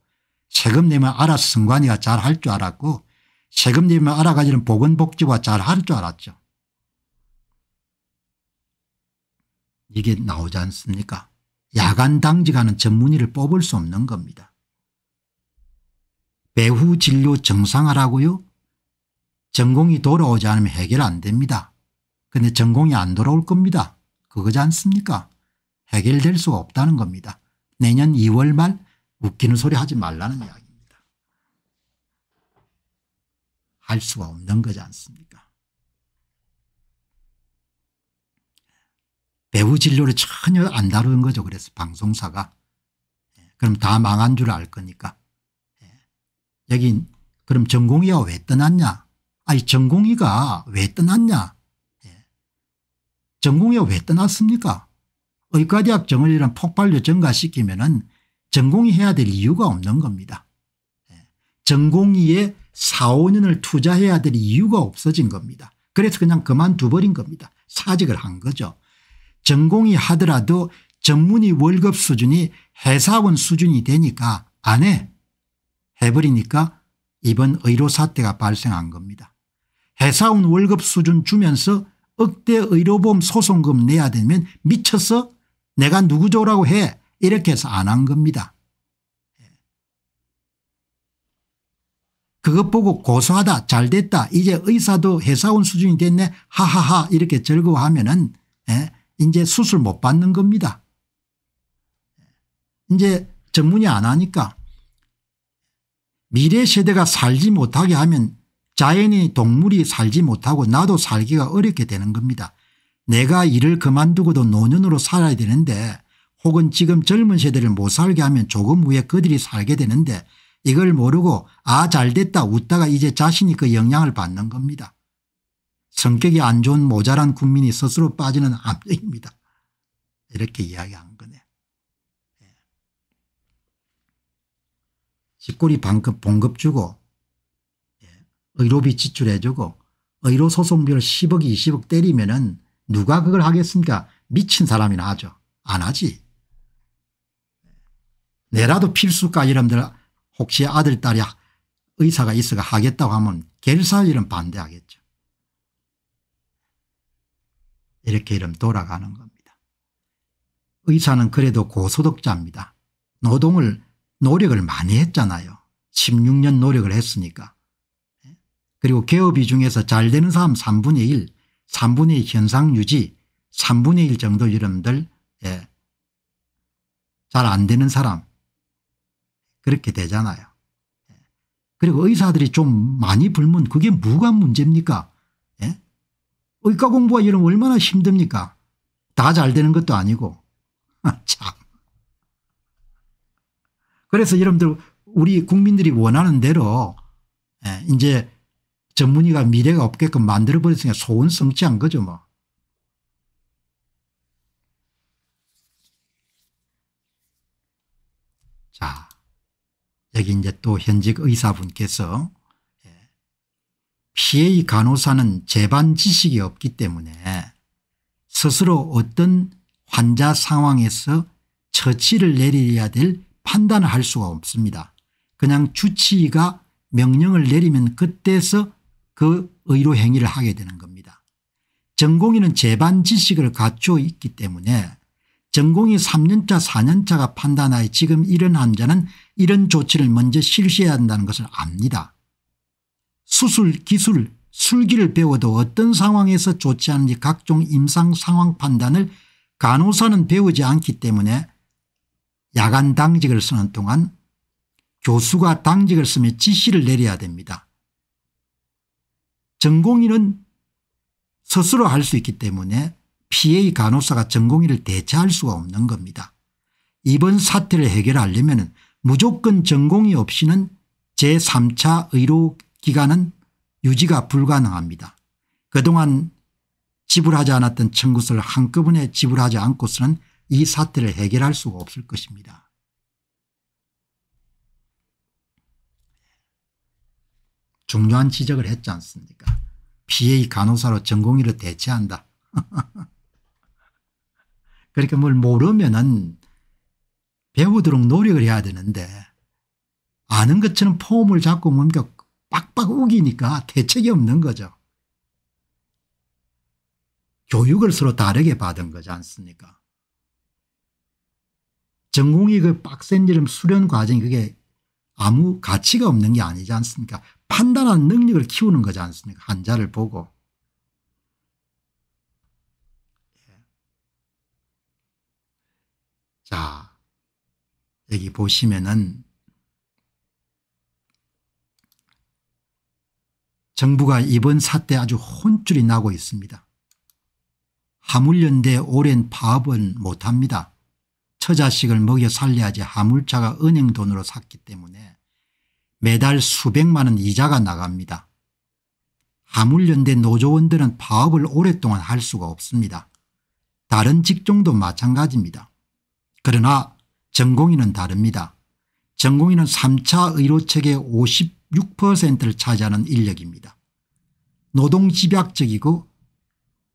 세금 내면 알아서 선관위가 잘 할 줄 알았고 세금 내면 알아가지는 보건복지부가 잘 할 줄 알았죠. 이게 나오지 않습니까 야간 당직하는 전문의를 뽑을 수 없는 겁니다. 배후 진료 정상화라고요? 전공이 돌아오지 않으면 해결 안 됩니다. 근데 전공이 안 돌아올 겁니다. 그거지 않습니까? 해결될 수가 없다는 겁니다. 내년 2월 말 웃기는 소리 하지 말라는 이야기입니다. 할 수가 없는 거지 않습니까? 배우 진로를 전혀 안 다루는 거죠. 그래서 방송사가. 예, 그럼 다 망한 줄 알 거니까. 예. 여긴 그럼 전공이가 왜 떠났냐. 아니 전공이가 왜 떠났냐. 전공이가 예. 왜 떠났습니까. 의과대학 정원이란 폭발로 증가시키면 은 전공이 해야 될 이유가 없는 겁니다. 전공이에 4, 5년을 투자해야 될 이유가 없어진 겁니다. 그래서 그냥 그만두버린 겁니다. 사직을 한 거죠. 전공이 하더라도 전문의 월급 수준이 회사원 수준이 되니까 안 해. 해버리니까 이번 의료 사태가 발생한 겁니다. 회사원 월급 수준 주면서 억대 의료보험 소송금 내야 되면 미쳤어? 내가 누구죠라고 해. 이렇게 해서 안 한 겁니다. 그것 보고 고소하다 잘됐다 이제 의사도 회사원 수준이 됐네 하하하 이렇게 즐거워하면 은 예, 이제 수술 못 받는 겁니다. 이제 전문의안 하니까 미래 세대가 살지 못하게 하면 자연이 동물이 살지 못하고 나도 살기가 어렵게 되는 겁니다. 내가 일을 그만두고도 노년으로 살아야 되는데 혹은 지금 젊은 세대를 못 살게 하면 조금 후에 그들이 살게 되는데 이걸 모르고 아 잘됐다 웃다가 이제 자신이 그 영향을 받는 겁니다. 성격이 안 좋은 모자란 국민이 스스로 빠지는 암입니다 이렇게 이야기한 거네. 직골이 예. 반급 봉급 주고 예. 의료비 지출해 주고 의료 소송비를 10억 20억 때리면 은 누가 그걸 하겠습니까 미친 사람이나 하죠. 안 하지. 예. 내라도 필수까 이름들 혹시 아들 딸이 의사가 있어가 하겠다고 하면 결사 이름 반대하겠죠. 이렇게 이름 돌아가는 겁니다. 의사는 그래도 고소득자입니다. 노동을 노력을 많이 했잖아요. 16년 노력을 했으니까. 예? 그리고 개업이 중에서 잘 되는 사람 3분의 1, 3분의 1 현상 유지, 3분의 1 정도 여러분들 예. 잘 안 되는 사람 그렇게 되잖아요. 예. 그리고 의사들이 좀 많이 불면 그게 뭐가 문제입니까? 의과 공부가 이러면 얼마나 힘듭니까? 다 잘 되는 것도 아니고. 아, 참. 그래서 여러분들 우리 국민들이 원하는 대로 예, 이제 전문의가 미래가 없게끔 만들어버렸으니 소원 성취한 거죠 뭐. 자 여기 이제 또 현직 의사분께서 PA 간호사는 재반 지식이 없기 때문에 스스로 어떤 환자 상황에서 처치를 내려야 될 판단을 할 수가 없습니다. 그냥 주치의가 명령을 내리면 그때서 그 의료 행위를 하게 되는 겁니다. 전공의는 재반 지식을 갖추어 있기 때문에 전공의 3년차 4년차가 판단하여 지금 이런 환자는 이런 조치를 먼저 실시해야 한다는 것을 압니다. 수술 기술 술기를 배워도 어떤 상황에서 좋지 않은지 각종 임상 상황 판단을 간호사는 배우지 않기 때문에 야간 당직을 쓰는 동안 교수가 당직을 쓰며 지시를 내려야 됩니다. 전공의는 스스로 할 수 있기 때문에 PA 간호사가 전공의를 대체할 수가 없는 겁니다. 이번 사태를 해결하려면 무조건 전공이 없이는 제3차 의료 기간은 유지가 불가능합니다. 그동안 지불하지 않았던 청구서를 한꺼번에 지불하지 않고서는 이 사태를 해결할 수가 없을 것입니다. 중요한 지적을 했지 않습니까 PA 간호사로 전공의를 대체한다. 그러니까 뭘 모르면 은 배우도록 노력을 해야 되는데 아는 것처럼 폼을 잡고 뭔가 빡빡 우기니까 대책이 없는 거죠. 교육을 서로 다르게 받은 거지 않습니까? 전공이 그 빡센 이름 수련 과정이 그게 아무 가치가 없는 게 아니지 않습니까? 판단한 능력을 키우는 거지 않습니까? 환자를 보고. 예. 자, 여기 보시면은 정부가 이번 사태 아주 혼쭐이 나고 있습니다. 하물연대 오랜 파업은 못합니다. 처자식을 먹여 살려야지 하물차가 은행 돈으로 샀기 때문에 매달 수백만 원 이자가 나갑니다. 하물연대 노조원들은 파업을 오랫동안 할 수가 없습니다. 다른 직종도 마찬가지입니다. 그러나 전공인은 다릅니다. 전공인은 3차 의료체계 6%를 차지하는 인력입니다. 노동 집약적이고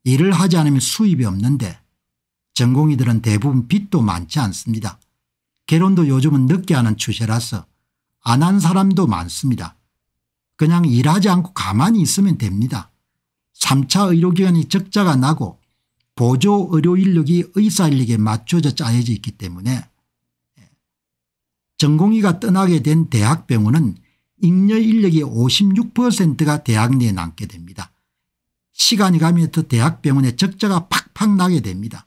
일을 하지 않으면 수입이 없는데 전공의들은 대부분 빚도 많지 않습니다. 결혼도 요즘은 늦게 하는 추세라서 안 한 사람도 많습니다. 그냥 일하지 않고 가만히 있으면 됩니다. 3차 의료기관이 적자가 나고 보조 의료 인력이 의사 인력에 맞춰져 짜여져 있기 때문에 전공의가 떠나게 된 대학병원은 잉여 인력의 56%가 대학 내에 남게 됩니다. 시간이 가면 더 대학병원의 적자가 팍팍 나게 됩니다.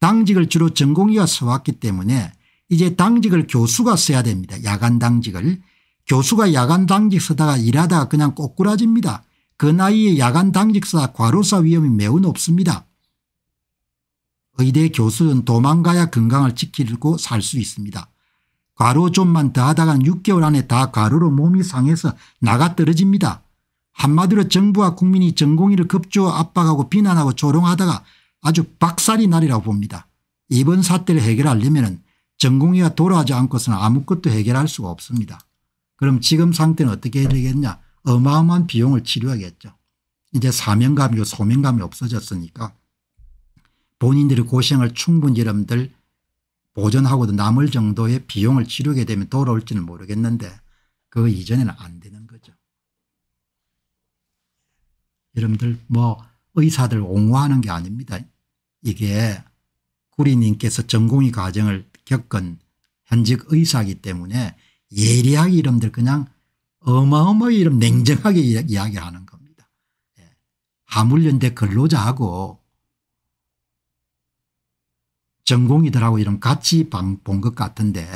당직을 주로 전공의가 써왔기 때문에 이제 당직을 교수가 써야 됩니다. 야간 당직을. 교수가 야간 당직 쓰다가 일하다가 그냥 꼬꾸라집니다. 그 나이에 야간 당직사 과로사 위험이 매우 높습니다. 의대 교수는 도망가야 건강을 지키고 살 수 있습니다. 가로 좀만 더 하다간 6개월 안에 다 가로로 몸이 상해서 나가 떨어집니다. 한마디로 정부와 국민이 전공의를 급조 압박하고 비난하고 조롱하다가 아주 박살이 날이라고 봅니다. 이번 사태를 해결하려면 전공의가 돌아오지 않고서는 아무것도 해결할 수가 없습니다. 그럼 지금 상태는 어떻게 해야 되겠냐 어마어마한 비용을 치료하겠죠. 이제 사명감이고 소명감이 없어졌으니까 본인들의 고생을 충분히 여러분들 보존하고도 남을 정도의 비용을 치르게 되면 돌아올지는 모르겠는데 그 이전에는 안 되는 거죠. 여러분들 뭐 의사들 옹호하는 게 아닙니다. 이게 구리님께서 전공의 과정을 겪은 현직 의사이기 때문에 예리하게 이름들 그냥 어마어마히 이름 냉정하게 이야기하는 겁니다. 하물련대 예. 근로자하고 전공이더라고 이런 같이 본 것 같은데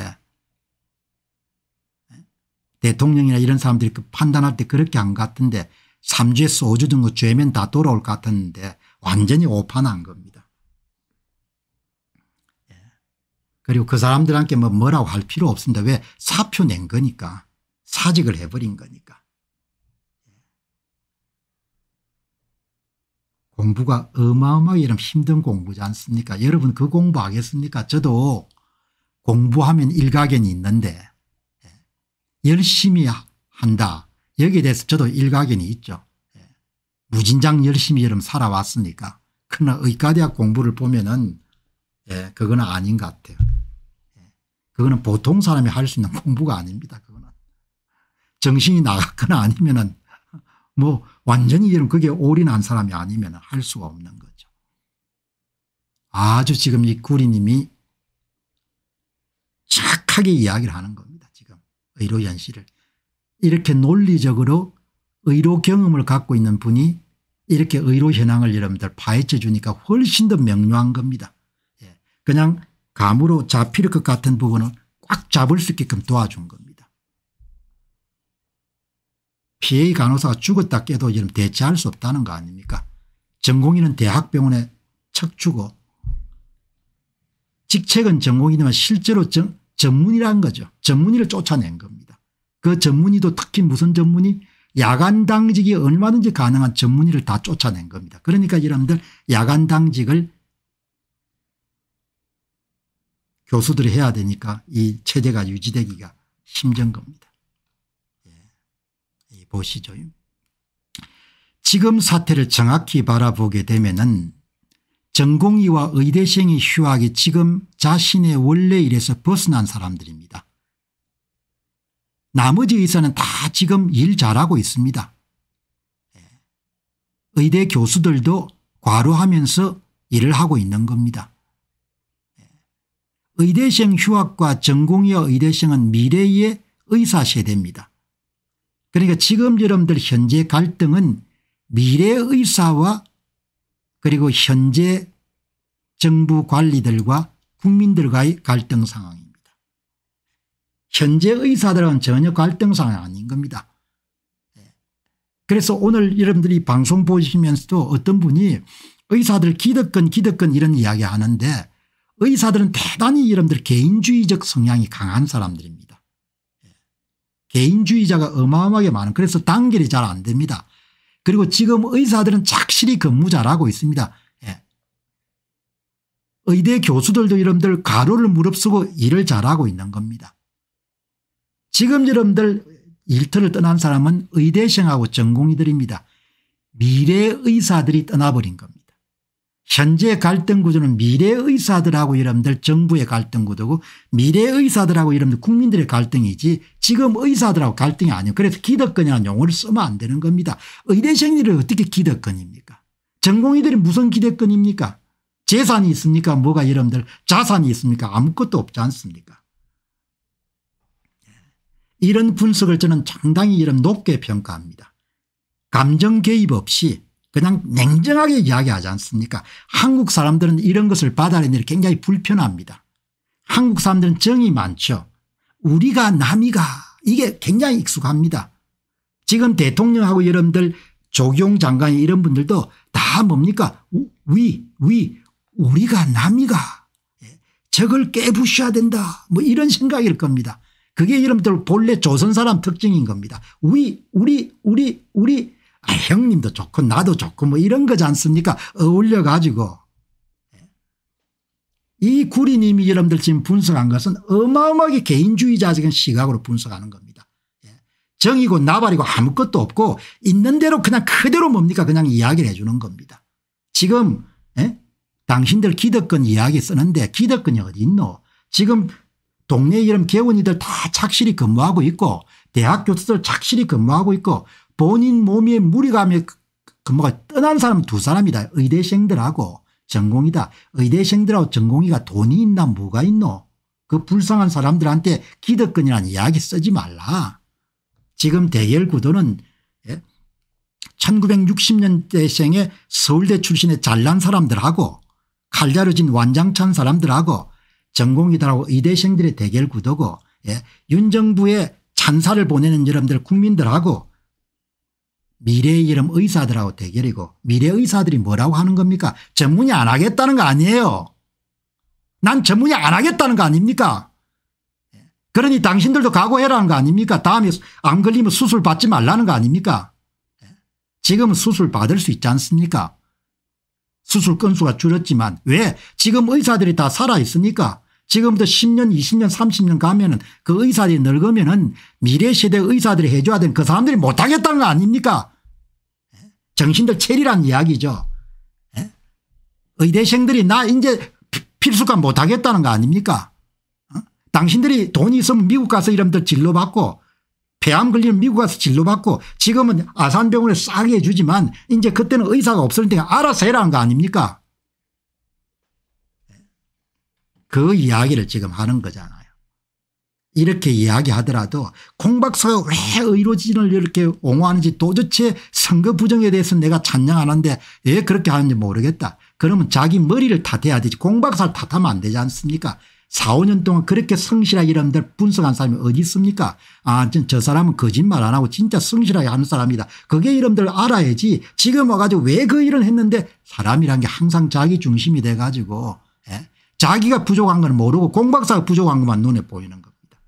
대통령이나 이런 사람들이 그 판단할 때 그렇게 안 같은데 3주에서 주 든거 죄면 다 돌아올 것 같은데 완전히 오판한 겁니다. 예. 그리고 그 사람들한테 뭐 뭐라고 할 필요 없습니다. 왜 사표 낸 거니까 사직을 해버린 거니까. 공부가 어마어마하게 이런 힘든 공부지 않습니까 여러분 그 공부 하겠습니까 저도 공부하면 일가견이 있는데 예, 열심히 한다 여기에 대해서 저도 일가견이 있죠 예, 무진장 열심히 여름 살아왔으니까 그러나 의과대학 공부를 보면 은 예, 그거는 아닌 것 같아요 그거는 보통 사람이 할 수 있는 공부가 아닙니다 그거는 정신이 나갔거나 아니면 은뭐 완전히 이런 그게 올인한 사람이 아니면 할 수가 없는 거죠. 아주 지금 이 구리님이 착하게 이야기를 하는 겁니다. 지금 의료 현실을 이렇게 논리적으로 의료 경험을 갖고 있는 분이 이렇게 의료 현황을 여러분들 파헤쳐 주니까 훨씬 더 명료한 겁니다. 예. 그냥 감으로 잡힐 것 같은 부분을 꽉 잡을 수 있게끔 도와준 겁니다. 피해의 간호사가 죽었다 깨도 대체할 수 없다는 거 아닙니까 전공의는 대학병원에 척추고 직책은 전공이지만 실제로 전, 전문의라는 거죠. 전문의를 쫓아낸 겁니다. 그 전문의도 특히 무슨 전문의 야간 당직이 얼마든지 가능한 전문의를 다 쫓아낸 겁니다. 그러니까 여러분들 야간 당직을 교수들이 해야 되니까 이 체제가 유지되기가 힘든 겁니다. 보시죠. 지금 사태를 정확히 바라보게 되면 전공의와 의대생이 휴학이 지금 자신의 원래 일에서 벗어난 사람들입니다. 나머지 의사는 다 지금 일 잘하고 있습니다. 의대 교수들도 과로하면서 일을 하고 있는 겁니다. 의대생 휴학과 전공의와 의대생은 미래의 의사 세대입니다. 그러니까 지금 여러분들 현재 갈등은 미래의 의사와 그리고 현재 정부 관리들과 국민들과의 갈등 상황입니다. 현재 의사들은 전혀 갈등 상황 아닌 겁니다. 예. 그래서 오늘 여러분들이 방송 보시면서도 어떤 분이 의사들 기득권 기득권 이런 이야기 하는데 의사들은 대단히 여러분들 개인주의적 성향이 강한 사람들입니다. 개인주의자가 어마어마하게 많은 그래서 단결이 잘 안 됩니다. 그리고 지금 의사들은 착실히 근무 잘하고 있습니다. 예. 의대 교수들도 여러분들 가로를 무릅쓰고 일을 잘하고 있는 겁니다. 지금 여러분들 일터를 떠난 사람은 의대생하고 전공의들입니다. 미래의 의사들이 떠나버린 겁니다. 현재 갈등 구조는 미래의사들하고 여러분들 정부의 갈등 구도고 미래의사들하고 여러분들 국민들의 갈등이지 지금 의사들하고 갈등이 아니에요. 그래서 기득권이라는 용어를 쓰면 안 되는 겁니다. 의대 생들를 어떻게 기득권입니까 전공의들이 무슨 기득권입니까 재산이 있습니까 뭐가 여러분들 자산이 있습니까 아무것도 없지 않습니까 이런 분석을 저는 상당히 이런 높게 평가합니다. 감정 개입 없이 그냥 냉정하게 이야기하지 않습니까 한국 사람들은 이런 것을 받아내는 굉장히 불편합니다. 한국 사람들은 정이 많죠. 우리가 남이가 이게 굉장히 익숙합니다. 지금 대통령하고 여러분들 조경 장관이 이런 분들도 다 뭡니까 위 위 우리가 남이가 예, 적을 깨부셔야 된다 뭐 이런 생각일 겁니다. 그게 여러분들 본래 조선 사람 특징인 겁니다. 위 우리 우리 우리 아, 형님도 좋고 나도 좋고 뭐 이런 거지 않습니까 어울려 가지고 예. 이 구리님이 여러분들 지금 분석한 것은 어마어마하게 개인주의자적인 시각으로 분석하는 겁니다. 예. 정이고 나발이고 아무것도 없고 있는 대로 그냥 그대로 뭡니까 그냥 이야기를 해주는 겁니다. 지금 에? 예? 당신들 기득권 이야기 쓰는데 기득권이 어디 있노 지금 동네 이름 개원이들 다 착실히 근무하고 있고 대학 교수들 착실히 근무하고 있고 본인 몸에 무리감에 그, 그, 근무가 떠난 사람 두 사람이다. 의대생들하고 전공이다. 의대생들하고 전공이가 돈이 있나 뭐가 있노. 그 불쌍한 사람들한테 기득권이라는 이야기 쓰지 말라. 지금 대결 구도는 1960년대생의 예? 서울대 출신의 잘난 사람들하고 칼자루진 완장찬 사람들하고 전공이다라고 의대생들의 대결 구도고 예. 윤정부의 찬사를 보내는 여러분들 국민들하고 미래의 이름 의사들하고 대결이고 미래 의사들이 뭐라고 하는 겁니까 전문의안 하겠다는 거 아니에요. 난전문의안 하겠다는 거 아닙니까 그러니 당신들도 각오해라는 거 아닙니까 다음에 안 걸리면 수술 받지 말라는 거 아닙니까 지금은 수술 받을 수 있지 않습니까 수술 건수가 줄었지만 왜 지금 의사들이 다 살아있으니까 지금부터 10년 20년 30년 가면 은그 의사들이 늙으면 은 미래 세대 의사들이 해줘야 되는 그 사람들이 못하겠다는 거 아닙니까 예? 정신들 체리란 이야기죠. 예? 의대생들이 나 이제 필수관 못하겠다는 거 아닙니까 어? 당신들이 돈이 있으면 미국 가서 이러면 진료받고 폐암 걸리면 미국 가서 진료받고 지금은 아산병원에 싸게 해주지만 이제 그때는 의사가 없을 때 알아서 해라는 거 아닙니까 그 이야기를 지금 하는 거잖아요. 이렇게 이야기하더라도 공박사가 왜 의료진을 이렇게 옹호하는지 도대체 선거 부정에 대해서 내가 찬양하는데 왜 그렇게 하는지 모르겠다. 그러면 자기 머리를 탓해야 되지 공박사를 탓하면 안 되지 않습니까 4, 5년 동안 그렇게 성실하게 이런들 분석한 사람이 어디 있습니까 아, 저 사람은 거짓말 안 하고 진짜 성실하게 하는 사람이다. 그게 이름들 알아야지 지금 와가지고 왜 그 일을 했는데 사람이란 게 항상 자기 중심이 돼가지고 자기가 부족한 건 모르고 공박사가 부족한 것만 눈에 보이는 겁니다.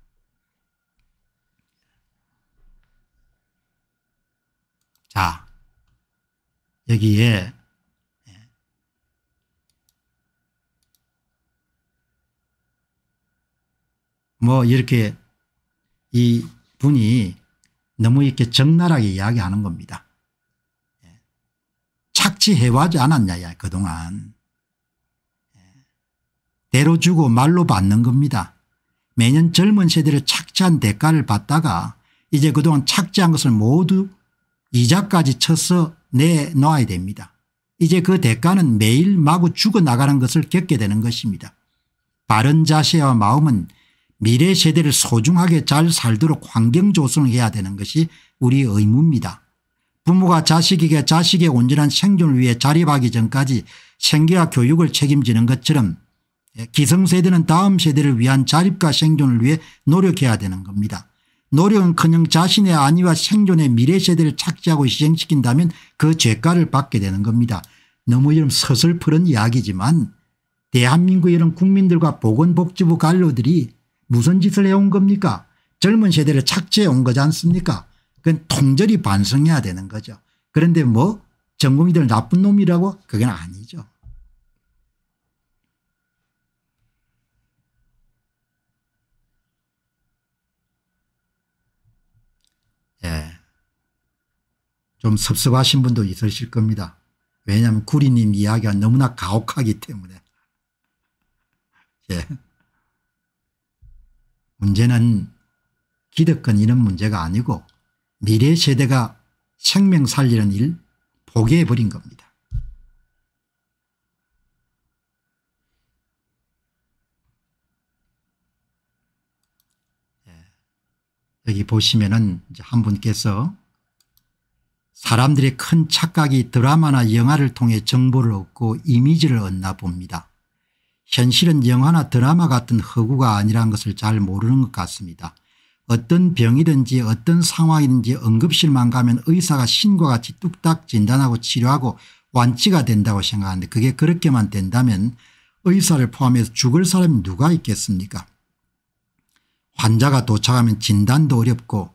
자 여기에 예. 뭐 이렇게 이 분이 너무 이렇게 적나라하게 이야기하는 겁니다. 예. 착취해왔지 않았냐 그동안. 대로 주고 말로 받는 겁니다. 매년 젊은 세대를 착취한 대가를 받다가 이제 그동안 착취한 것을 모두 이자까지 쳐서 내놓아야 됩니다. 이제 그 대가는 매일 마구 죽어나가는 것을 겪게 되는 것입니다. 바른 자세와 마음은 미래 세대를 소중하게 잘 살도록 환경 조성해야 을 되는 것이 우리의 의무입니다. 부모가 자식에게 자식의 온전한 생존을 위해 자립하기 전까지 생계와 교육을 책임지는 것처럼 기성세대는 다음 세대를 위한 자립과 생존을 위해 노력해야 되는 겁니다. 노력은커녕 자신의 안위와 생존의 미래 세대를 착지하고 희생시킨다면 그 죄가를 받게 되는 겁니다. 너무 이런 서슬푸른 이야기지만 대한민국의 이런 국민들과 보건복지부 관료들이 무슨 짓을 해온 겁니까 젊은 세대를 착지해온 거지 않습니까 그건 통절히 반성해야 되는 거죠. 그런데 뭐 전공이들 나쁜 놈이라고 그건 아니죠. 좀 섭섭하신 분도 있으실 겁니다. 왜냐하면 구리님 이야기가 너무나 가혹하기 때문에. 예. 문제는 기득권 이런 문제가 아니고 미래 세대가 생명 살리는 일 포기해버린 겁니다. 예. 여기 보시면은 한 분께서 사람들의 큰 착각이 드라마나 영화를 통해 정보를 얻고 이미지를 얻나 봅니다. 현실은 영화나 드라마 같은 허구가 아니란 것을 잘 모르는 것 같습니다. 어떤 병이든지 어떤 상황이든지 응급실만 가면 의사가 신과 같이 뚝딱 진단하고 치료하고 완치가 된다고 생각하는데 그게 그렇게만 된다면 의사를 포함해서 죽을 사람이 누가 있겠습니까 환자가 도착하면 진단도 어렵고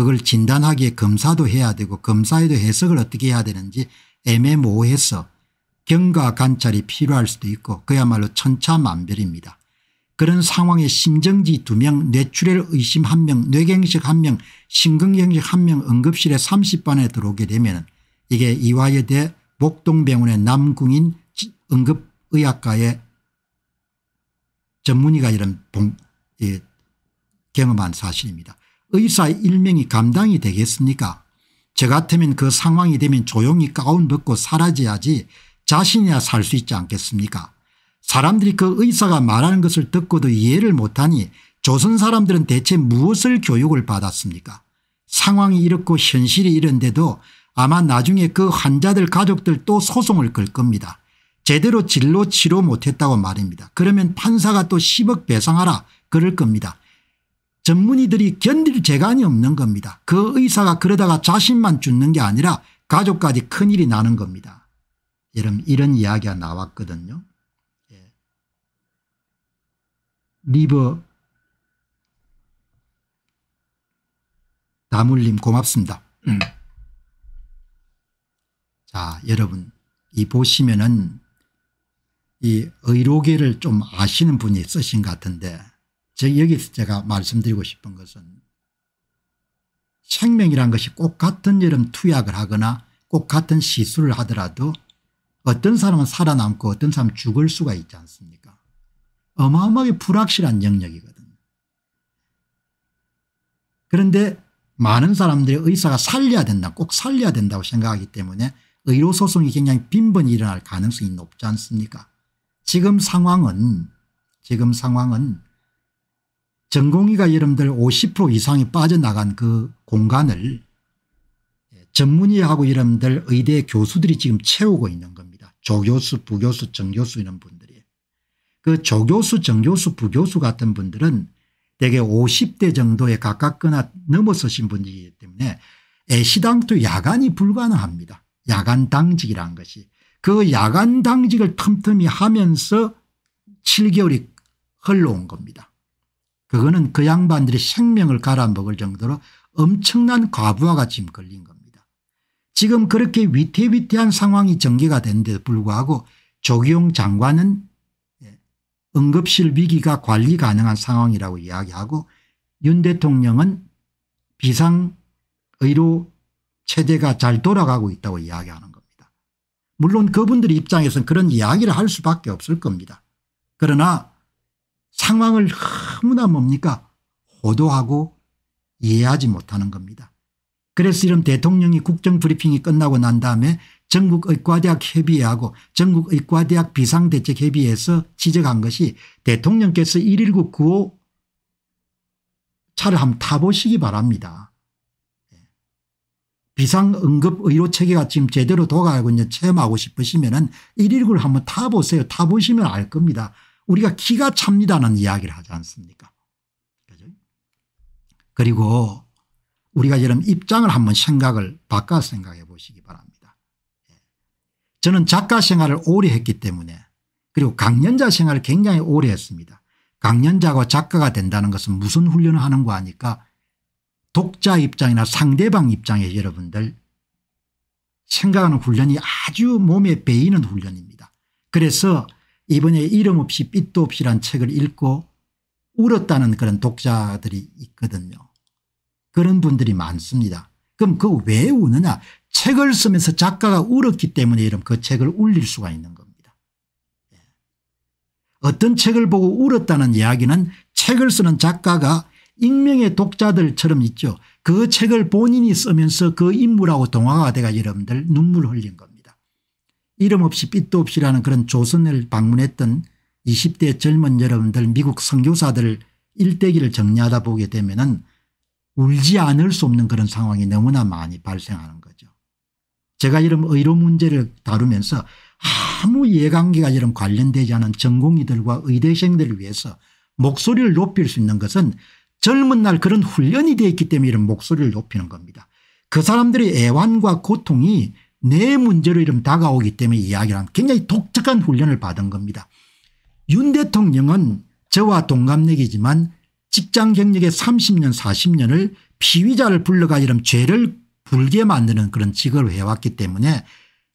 그걸 진단하기에 검사도 해야 되고 검사에도 해석을 어떻게 해야 되는지 애매모호해서 경과 관찰이 필요할 수도 있고 그야말로 천차만별입니다. 그런 상황에 심정지 2명 뇌출혈 의심 1명 뇌경색 1명 심근경색 1명 응급실에 30반에 들어오게 되면 이게 이화여대 목동병원의 남궁인 응급의학과의 전문의가 이런 봉, 예, 경험한 사실입니다. 의사의 일명이 감당이 되겠습니까 저 같으면 그 상황이 되면 조용히 가운 벗고 사라져야지 자신이야 살 수 있지 않겠습니까 사람들이 그 의사가 말하는 것을 듣고도 이해를 못하니 조선 사람들은 대체 무엇을 교육을 받았습니까 상황이 이렇고 현실이 이런데도 아마 나중에 그 환자들 가족들 또 소송을 걸 겁니다. 제대로 진로 치료 못했다고 말입니다. 그러면 판사가 또 10억 배상하라 그럴 겁니다. 전문의들이 견딜 재간이 없는 겁니다. 그 의사가 그러다가 자신만 죽는 게 아니라 가족까지 큰일이 나는 겁니다. 여러분 이런 이야기가 나왔거든요. 예. 리버 나물님 고맙습니다. 자 여러분 이 보시면은 이 의료계를 좀 아시는 분이 쓰신 것 같은데 여기서 제가 말씀드리고 싶은 것은 생명이란 것이 꼭 같은 여름 투약을 하거나 꼭 같은 시술을 하더라도 어떤 사람은 살아남고 어떤 사람은 죽을 수가 있지 않습니까 어마어마하게 불확실한 영역이거든요. 그런데 많은 사람들이 의사가 살려야 된다 꼭 살려야 된다고 생각하기 때문에 의료소송이 굉장히 빈번히 일어날 가능성이 높지 않습니까 지금 상황은 지금 상황은 전공의가 여러분들 50% 이상이 빠져나간 그 공간을 전문의하고 여러분들 의대 교수들이 지금 채우고 있는 겁니다. 조교수 부교수 정교수 이런 분들이. 그 조교수 정교수 부교수 같은 분들은 대개 50대 정도에 가깝거나 넘어서신 분이기 때문에 애시당투 야간이 불가능합니다. 야간 당직이라는 것이. 그 야간 당직을 틈틈이 하면서 7개월이 흘러온 겁니다. 그거는 그 양반들의 생명을 갈아먹을 정도로 엄청난 과부하가 지금 걸린 겁니다. 지금 그렇게 위태위태한 상황이 전개가 는데도 불구하고 조기용 장관은 예, 응급실 위기가 관리 가능한 상황이라고 이야기하고 윤 대통령은 비상의료 체제가 잘 돌아가고 있다고 이야기하는 겁니다. 물론 그분들 입장에서는 그런 이야기를 할 수밖에 없을 겁니다. 그러나 상황을 너무나 뭡니까 호도하고 이해하지 못하는 겁니다. 그래서 이런 대통령이 국정브리핑이 끝나고 난 다음에 전국의과대학 협의회하고 전국의과대학 비상대책협의회에서 지적한 것이 대통령께서 119 구호 차를 한번 타보시기 바랍니다. 비상응급의료체계가 지금 제대로 도가고 있는 체험하고 싶으시면 119를 한번 타보세요. 타보시면 알 겁니다. 우리가 기가 찹니다는 이야기를 하지 않습니까 그죠? 그리고 우리가 이런 입장을 한번 생각을 바꿔 생각해 보시기 바랍니다. 예. 저는 작가 생활을 오래 했기 때문에 그리고 강연자 생활을 굉장히 오래 했습니다. 강연자고 작가가 된다는 것은 무슨 훈련을 하는 거 아니까 독자 입장이나 상대방 입장에 여러분들 생각하는 훈련이 아주 몸에 배이는 훈련입니다. 그래서 이번에 이름 없이 빛도 없이란 책을 읽고 울었다는 그런 독자들이 있거든요. 그런 분들이 많습니다. 그럼 그 왜 우느냐 책을 쓰면서 작가가 울었기 때문에 이런 그 책을 울릴 수가 있는 겁니다. 예. 어떤 책을 보고 울었다는 이야기는 책을 쓰는 작가가 익명의 독자들처럼 있죠. 그 책을 본인이 쓰면서 그 인물하고 동화가 돼가 여러분들 눈물 흘린 겁니다. 이름 없이 빛도 없이라는 그런 조선을 방문했던 20대 젊은 여러분들 미국 선교사들 일대기를 정리하다 보게 되면 은 울지 않을 수 없는 그런 상황이 너무나 많이 발생하는 거죠. 제가 이런 의료 문제를 다루면서 아무 예관계가 이런 관련되지 않은 전공의들과 의대생들을 위해서 목소리를 높일 수 있는 것은 젊은 날 그런 훈련이 되어 있기 때문에 이런 목소리를 높이는 겁니다. 그 사람들의 애환과 고통이 내 문제로 이름 다가오기 때문에 이야기를 합니다. 굉장히 독특한 훈련을 받은 겁니다. 윤 대통령은 저와 동갑내기지만 직장 경력의 30년 40년을 피의자를 불러가 이름 죄를 불게 만드는 그런 직업을 해왔기 때문에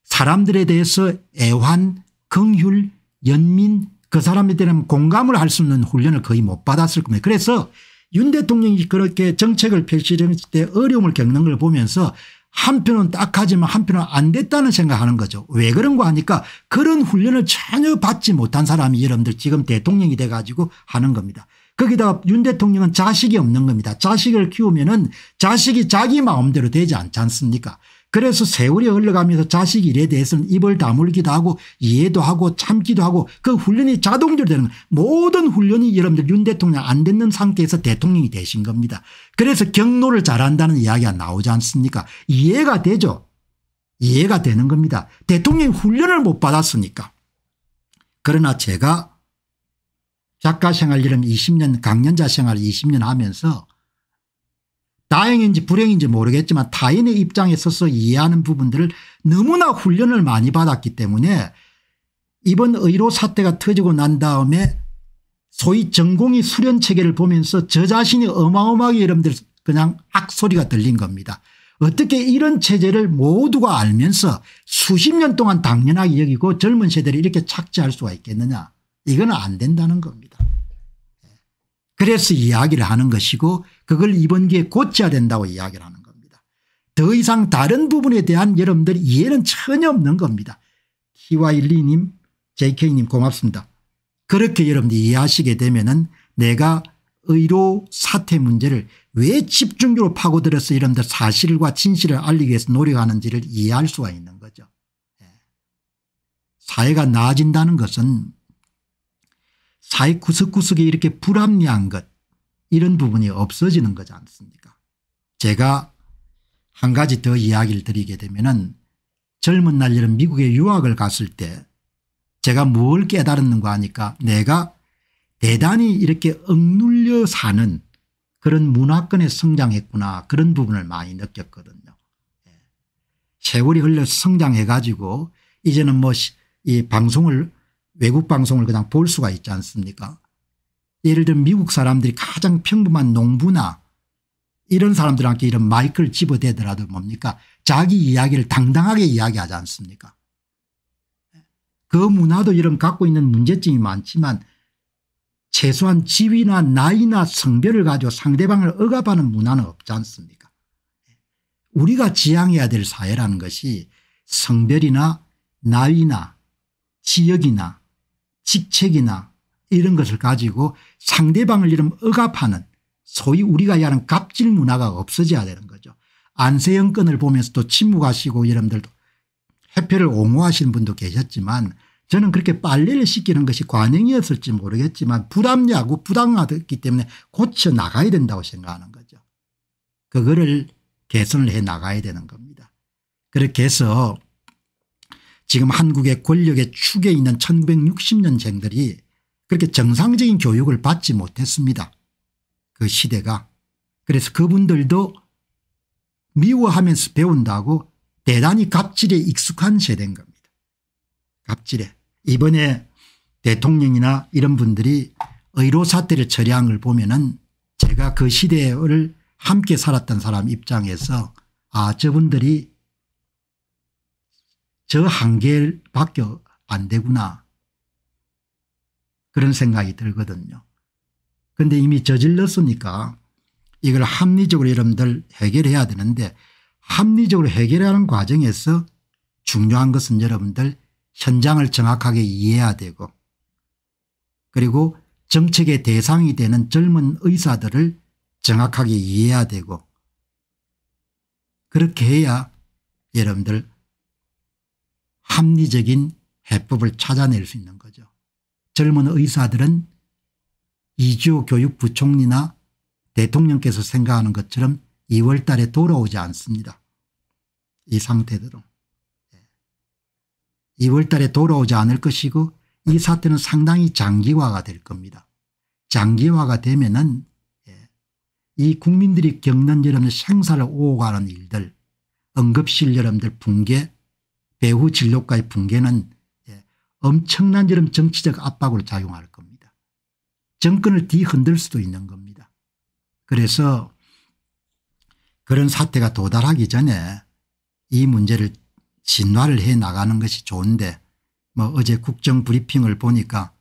사람들에 대해서 애환 긍휼 연민 그 사람에 대한 공감을 할 수 없는 훈련을 거의 못 받았을 겁니다. 그래서 윤 대통령이 그렇게 정책을 펼치려는 때 어려움을 겪는 걸 보면서 한편은 딱하지만 한편은 안 됐다는 생각하는 거죠. 왜 그런가 하니까 그런 훈련을 전혀 받지 못한 사람이 여러분들 지금 대통령이 돼 가지고 하는 겁니다. 거기다윤 대통령은 자식이 없는 겁니다. 자식을 키우면 은 자식이 자기 마음대로 되지 않지 않습니까 그래서 세월이 흘러가면서 자식 일에 대해서는 입을 다물기도 하고 이해도 하고 참기도 하고 그 훈련이 자동적으로 되는 모든 훈련이 여러분들 윤 대통령 안 됐는 상태에서 대통령이 되신 겁니다. 그래서 경로를 잘한다는 이야기가 나오지 않습니까 이해가 되죠. 이해가 되는 겁니다. 대통령이 훈련을 못 받았으니까. 그러나 제가 작가 생활 이름 20년 강연자 생활 20년 하면서 다행인지 불행인지 모르겠지만 타인의 입장에 서서 이해하는 부분들을 너무나 훈련을 많이 받았기 때문에 이번 의료 사태가 터지고 난 다음에 소위 전공의 수련 체계를 보면서 저 자신이 어마어마하게 여러분들 그냥 악소리가 들린 겁니다. 어떻게 이런 체제를 모두가 알면서 수십 년 동안 당연하게 여기고 젊은 세대를 이렇게 착지할 수가 있겠느냐 이건 안 된다는 겁니다. 그래서 이야기를 하는 것이고 그걸 이번 기회에 고쳐야 된다고 이야기를 하는 겁니다. 더 이상 다른 부분에 대한 여러분들 이해는 전혀 없는 겁니다. TY12님 JK님 고맙습니다. 그렇게 여러분들 이해하시게 되면 은 내가 의료 사태 문제를 왜 집중적으로 파고들어서 여러분들 사실과 진실을 알리기 위해서 노력하는지를 이해할 수가 있는 거죠. 예. 사회가 나아진다는 것은 사회 구석구석에 이렇게 불합리한 것 이런 부분이 없어지는 거지 않습니까 제가 한 가지 더 이야기를 드리게 되면 은 젊은 날 이런 미국에 유학을 갔을 때 제가 뭘 깨달았는가 하니까 내가 대단히 이렇게 억눌려 사는 그런 문화권에 성장했구나 그런 부분을 많이 느꼈거든요. 예. 세월이 흘려 성장해 가지고 이제는 뭐 이 방송을 외국 방송을 그냥 볼 수가 있지 않습니까 예를 들면 미국 사람들이 가장 평범한 농부나 이런 사람들한테 이런 마이크를 집어대더라도 뭡니까 자기 이야기를 당당하게 이야기하지 않습니까 그 문화도 이런 갖고 있는 문제점이 많지만 최소한 지위나 나이나 성별을 가지고 상대방을 억압하는 문화는 없지 않습니까 우리가 지향해야 될 사회라는 것이 성별이나 나이나 지역이나 직책이나 이런 것을 가지고 상대방을 이름 억압하는 소위 우리가 이야기하는 갑질 문화가 없어져야 되는 거죠. 안세영 건을 보면서도 침묵하시고 여러분들도 해표를 옹호하시는 분도 계셨지만 저는 그렇게 빨래를 시키는 것이 관행이었을지 모르겠지만 부담야구 부당하기 때문에 고쳐 나가야 된다고 생각하는 거죠. 그거를 개선을 해 나가야 되는 겁니다. 그렇게 해서 지금 한국의 권력의 축에 있는 1960년생들이 그렇게 정상적인 교육을 받지 못했습니다. 그 시대가. 그래서 그분들도 미워하면서 배운다고 대단히 갑질에 익숙한 세대인 겁니다. 갑질에. 이번에 대통령이나 이런 분들이 의료 사태를 처리한 걸 보면은 제가 그 시대를 함께 살았던 사람 입장에서 아 저분들이 저 한계밖에 안 되구나 그런 생각이 들거든요. 그런데 이미 저질렀으니까 이걸 합리적으로 여러분들 해결해야 되는데 합리적으로 해결하는 과정에서 중요한 것은 여러분들 현장을 정확하게 이해해야 되고 그리고 정책의 대상이 되는 젊은 의사들을 정확하게 이해해야 되고 그렇게 해야 여러분들 합리적인 해법을 찾아낼 수 있는 거죠. 젊은 의사들은 이주호 교육부총리나 대통령께서 생각하는 것처럼 2월 달에 돌아오지 않습니다. 이 상태대로. 2월 예. 달에 돌아오지 않을 것이고 이 사태는 상당히 장기화가 될 겁니다. 장기화가 되면 은이 예, 국민들이 겪는 여러분 생사를 오가는 일들 응급실 여러분들 붕괴 배후 진로과의 붕괴는 예, 엄청난 여름 정치적 압박으로 작용할 겁니다. 정권을 뒤흔들 수도 있는 겁니다. 그래서 그런 사태가 도달하기 전에 이 문제를 진화를 해 나가는 것이 좋은데 뭐 어제 국정 브리핑을 보니까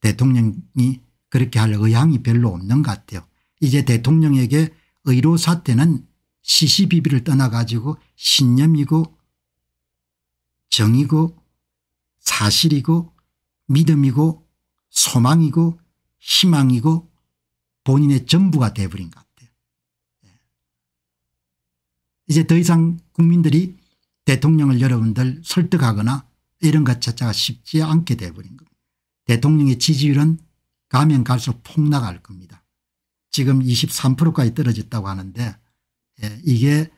대통령이 그렇게 할 의향이 별로 없는 것 같아요. 이제 대통령에게 의료 사태는 시시비비를 떠나 가지고 신념이고 정이고 사실이고 믿음이고 소망이고 희망이고 본인의 전부가 되어버린 것 같아요. 예. 이제 더 이상 국민들이 대통령을 여러분들 설득하거나 이런 것 자체가 쉽지 않게 되어버린 겁니다. 대통령의 지지율은 가면 갈수록 폭락할 겁니다. 지금 23%까지 떨어졌다고 하는데 예, 이게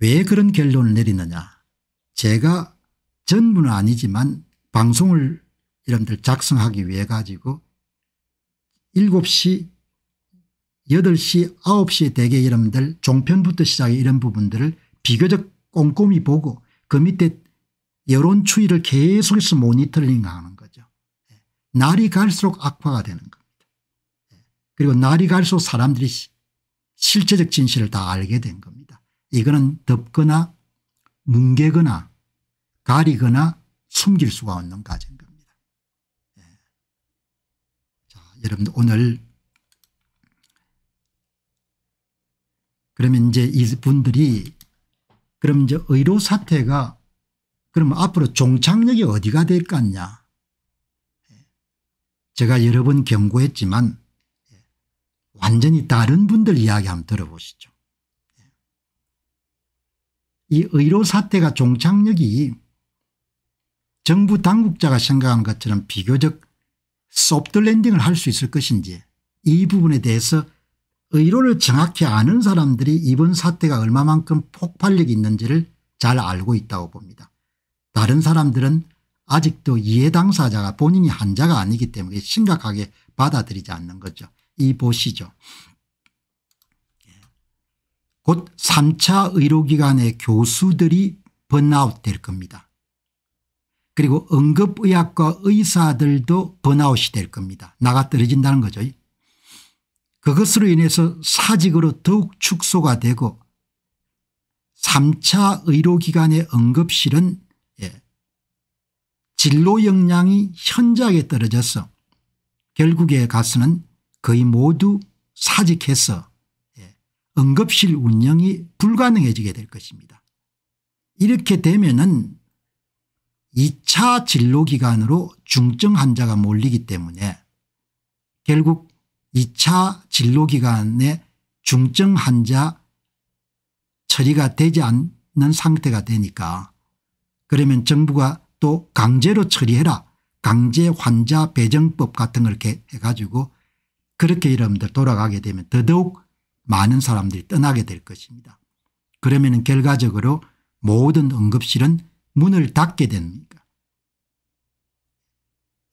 왜 그런 결론을 내리느냐 제가 전부는 아니지만 방송을 여러분들 작성하기 위해 가지고 7시 8시 9시에 대개 여러분들 종편부터 시작해 이런 부분들을 비교적 꼼꼼히 보고 그 밑에 여론 추이를 계속해서 모니터링하는 거죠. 예. 날이 갈수록 악화가 되는 겁니다. 예. 그리고 날이 갈수록 사람들이 실체적 진실을 다 알게 된 겁니다. 이거는 덥거나 뭉개거나 가리거나 숨길 수가 없는 과정 겁니다. 예. 자, 여러분들 오늘 그러면 이제 이분들이 그럼 이제 의료 사태가 그럼 앞으로 종착역이 어디가 될 것냐 예. 제가 여러 번 경고했지만 예. 완전히 다른 분들 이야기 한번 들어보시죠. 이 의료 사태가 종착역이 정부 당국자가 생각한 것처럼 비교적 소프트 랜딩을 할 수 있을 것인지 이 부분에 대해서 의료를 정확히 아는 사람들이 이번 사태가 얼마만큼 폭발력이 있는지를 잘 알고 있다고 봅니다. 다른 사람들은 아직도 이해 당사자가 본인이 환자가 아니기 때문에 심각하게 받아들이지 않는 거죠. 이 보시죠. 곧 3차 의료기관의 교수들이 번아웃 될 겁니다. 그리고 응급의학과 의사들도 번아웃이 될 겁니다. 나가 떨어진다는 거죠. 그것으로 인해서 사직으로 더욱 축소가 되고 3차 의료기관의 응급실은 예, 진로 역량이 현저하게 떨어져서 결국에 가서는 거의 모두 사직해서 응급실 운영이 불가능해지게 될 것입니다. 이렇게 되면은 2차 진료기관으로 중증 환자가 몰리기 때문에 결국 2차 진료기관에 중증 환자 처리가 되지 않는 상태가 되니까 그러면 정부가 또 강제로 처리해라 강제 환자 배정법 같은 걸 해가지고 그렇게 여러분들 돌아가게 되면 더더욱 많은 사람들이 떠나게 될 것입니다. 그러면 결과적으로 모든 응급실은 문을 닫게 됩니다.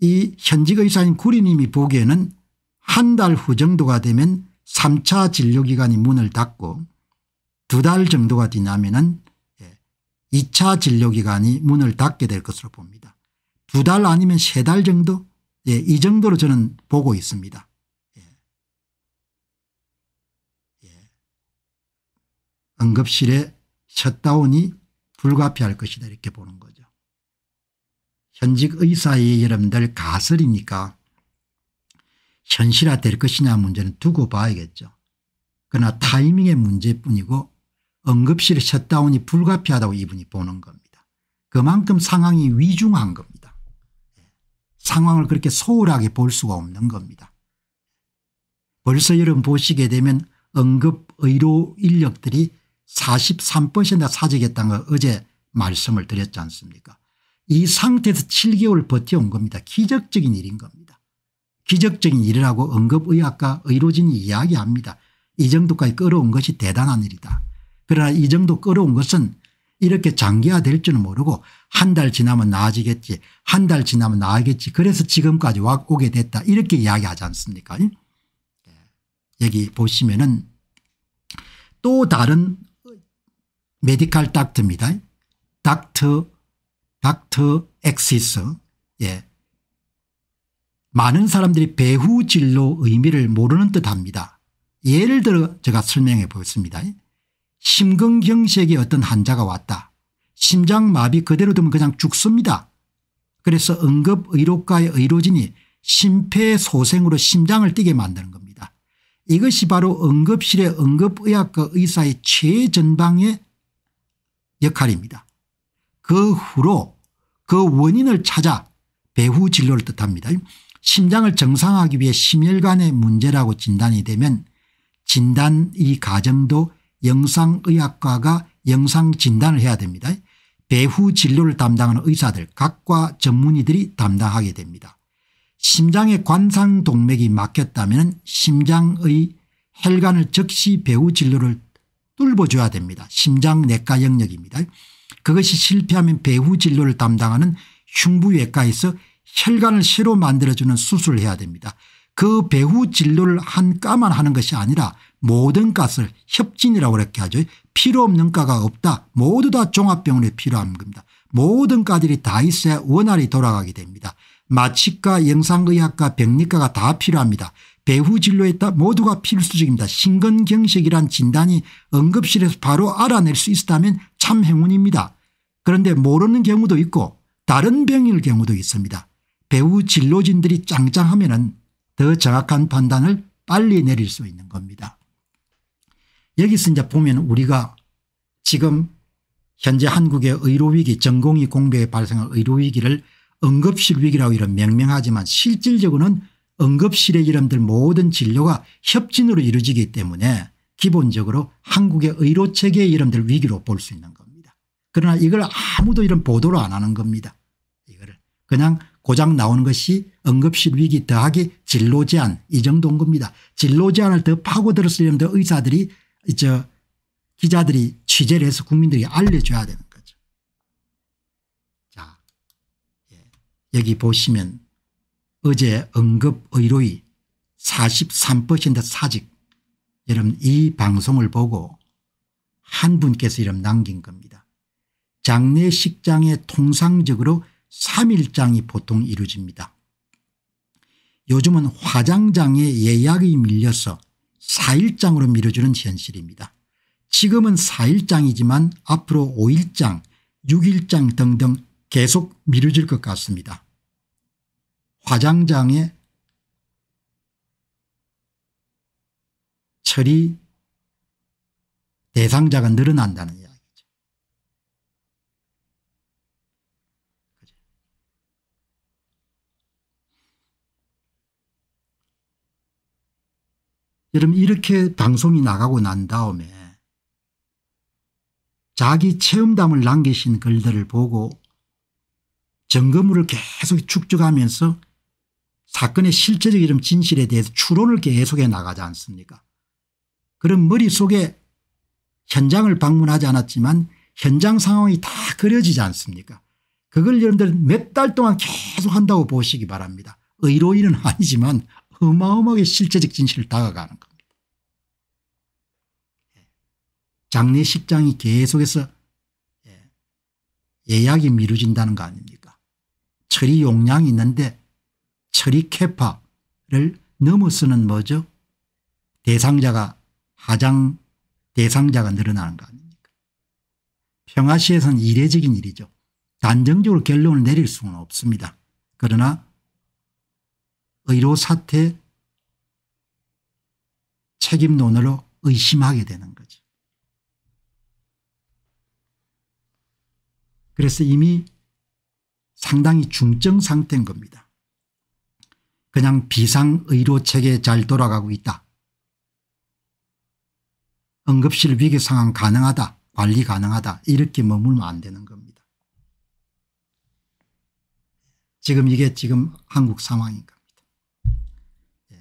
이 현직 의사인 구리님이 보기에는 한 달 후 정도가 되면 3차 진료기관이 문을 닫고 두 달 정도가 지나면 은 2차 예, 진료기관이 문을 닫게 될 것으로 봅니다. 두 달 아니면 세 달 정도 예, 이 정도로 저는 보고 있습니다. 응급실에 셧다운이 불가피할 것이다 이렇게 보는 거죠. 현직 의사의 여러분들 가설이니까 현실화 될 것이냐 문제는 두고 봐야겠죠. 그러나 타이밍의 문제뿐이고 응급실 셧다운이 불가피하다고 이분이 보는 겁니다. 그만큼 상황이 위중한 겁니다. 상황을 그렇게 소홀하게 볼 수가 없는 겁니다. 벌써 여러분 보시게 되면 응급의료 인력들이 43%나 번 사재겠다는 거 어제 말씀을 드렸지 않습니까 이 상태에서 7개월 버텨온 겁니다. 기적적인 일인 겁니다. 기적적인 일이라고 응급의학과 의료진이 이야기합니다. 이 정도까지 끌어온 것이 대단한 일이다. 그러나 이 정도 끌어온 것은 이렇게 장기화될 줄은 모르고 한 달 지나면 나아지겠지 한 달 지나면 나아겠지 그래서 지금까지 와 오게 됐다 이렇게 이야기하지 않습니까 예. 여기 보시면 은또 다른 메디칼 닥터입니다. 닥터 닥터 엑시스 예. 많은 사람들이 배후 진로 의미를 모르는 듯합니다. 예를 들어 제가 설명해 보겠습니다. 심근경색의 어떤 환자가 왔다. 심장마비 그대로 두면 그냥 죽습니다. 그래서 응급의료과의 의료진이 심폐소생으로 심장을 뛰게 만드는 겁니다. 이것이 바로 응급실의 응급의학과 의사의 최전방의 역할입니다. 그 후로 그 원인을 찾아 배후 진료를 뜻합니다. 심장을 정상화하기 위해 심혈관의 문제라고 진단이 되면 진단 이 과정도 영상의학과가 영상 진단을 해야 됩니다. 배후 진료를 담당하는 의사들 각과 전문의들이 담당하게 됩니다. 심장의 관상동맥이 막혔다면 심장의 혈관을 즉시 배후 진료를 뚫어줘야 됩니다. 심장내과 영역입니다. 그것이 실패하면 배후 진료를 담당하는 흉부외과에서 혈관을 새로 만들어주는 수술을 해야 됩니다. 그 배후 진료를 한 과만 하는 것이 아니라 모든 과을 협진이라고 그렇게 하죠. 필요 없는 과가 없다. 모두 다 종합병원에 필요한 겁니다. 모든 과들이 다 있어야 원활히 돌아가게 됩니다. 마취과, 영상의학과, 병리과가 다 필요합니다. 배후 진로에 따라 모두가 필수적입니다. 신근경색이란 진단이 응급실에서 바로 알아낼 수 있었다면 참 행운입니다. 그런데 모르는 경우도 있고 다른 병일 경우도 있습니다. 배후 진로진들이 짱짱하면 은더 정확한 판단을 빨리 내릴 수 있는 겁니다. 여기서 이제 보면 우리가 지금 현재 한국의 의료위기 전공의 공백에 발생한 의료위기를 응급실 위기라고 이런 명명하지만 실질적으로는 응급실액이란들 모든 진료가 협진으로 이루어지기 때문에 기본적으로 한국의 의료체계의 이름들 위기로 볼 수 있는 겁니다. 그러나 이걸 아무도 이런 보도를 안 하는 겁니다. 이거를 그냥 고장 나오는 것이 응급실 위기 더하기 진로 제한 이 정도인 겁니다. 진로 제한을 더 파고들었으려면 의사들이 저 기자들이 취재를 해서 국민들이 알려줘야 되는 거죠. 자 예. 여기 보시면 어제 언급의료의 43% 사직 여러분 이 방송을 보고 한 분께서 이름 남긴 겁니다. 장례식장에 통상적으로 3일장이 보통 이루어집니다. 요즘은 화장장의 예약이 밀려서 4일장으로 밀어주는 현실입니다. 지금은 4일장이지만 앞으로 5일장 6일장 등등 계속 밀어질것 같습니다. 화장장의 처리 대상자가 늘어난다는 이야기죠. 여러분 이렇게 방송이 나가고 난 다음에 자기 체험담을 남기신 글들을 보고 점검물을 계속 축적하면서 사건의 실제적인 진실에 대해서 추론을 계속해 나가지 않습니까 그런 머릿속에 현장을 방문하지 않았지만 현장 상황이 다 그려지지 않습니까 그걸 여러분들 몇 달 동안 계속 한다고 보시기 바랍니다. 의로인은 아니지만 어마어마하게 실제적 진실을 다가가는 겁니다. 장례식장이 계속해서 예, 예약이 미뤄진다는 거 아닙니까 처리 용량이 있는데 처리케파를 넘어서는 뭐죠? 대상자가 하장 대상자가 늘어나는 거 아닙니까? 평화시에서는 이례적인 일이죠. 단정적으로 결론을 내릴 수는 없습니다. 그러나 의료 사태 책임 론으로 의심하게 되는 거죠. 그래서 이미 상당히 중증 상태인 겁니다. 그냥 비상의료체계 잘 돌아가고 있다. 응급실 위기 상황 가능하다 관리 가능하다 이렇게 머물면 안 되는 겁니다. 지금 이게 지금 한국 상황인 겁니다. 예.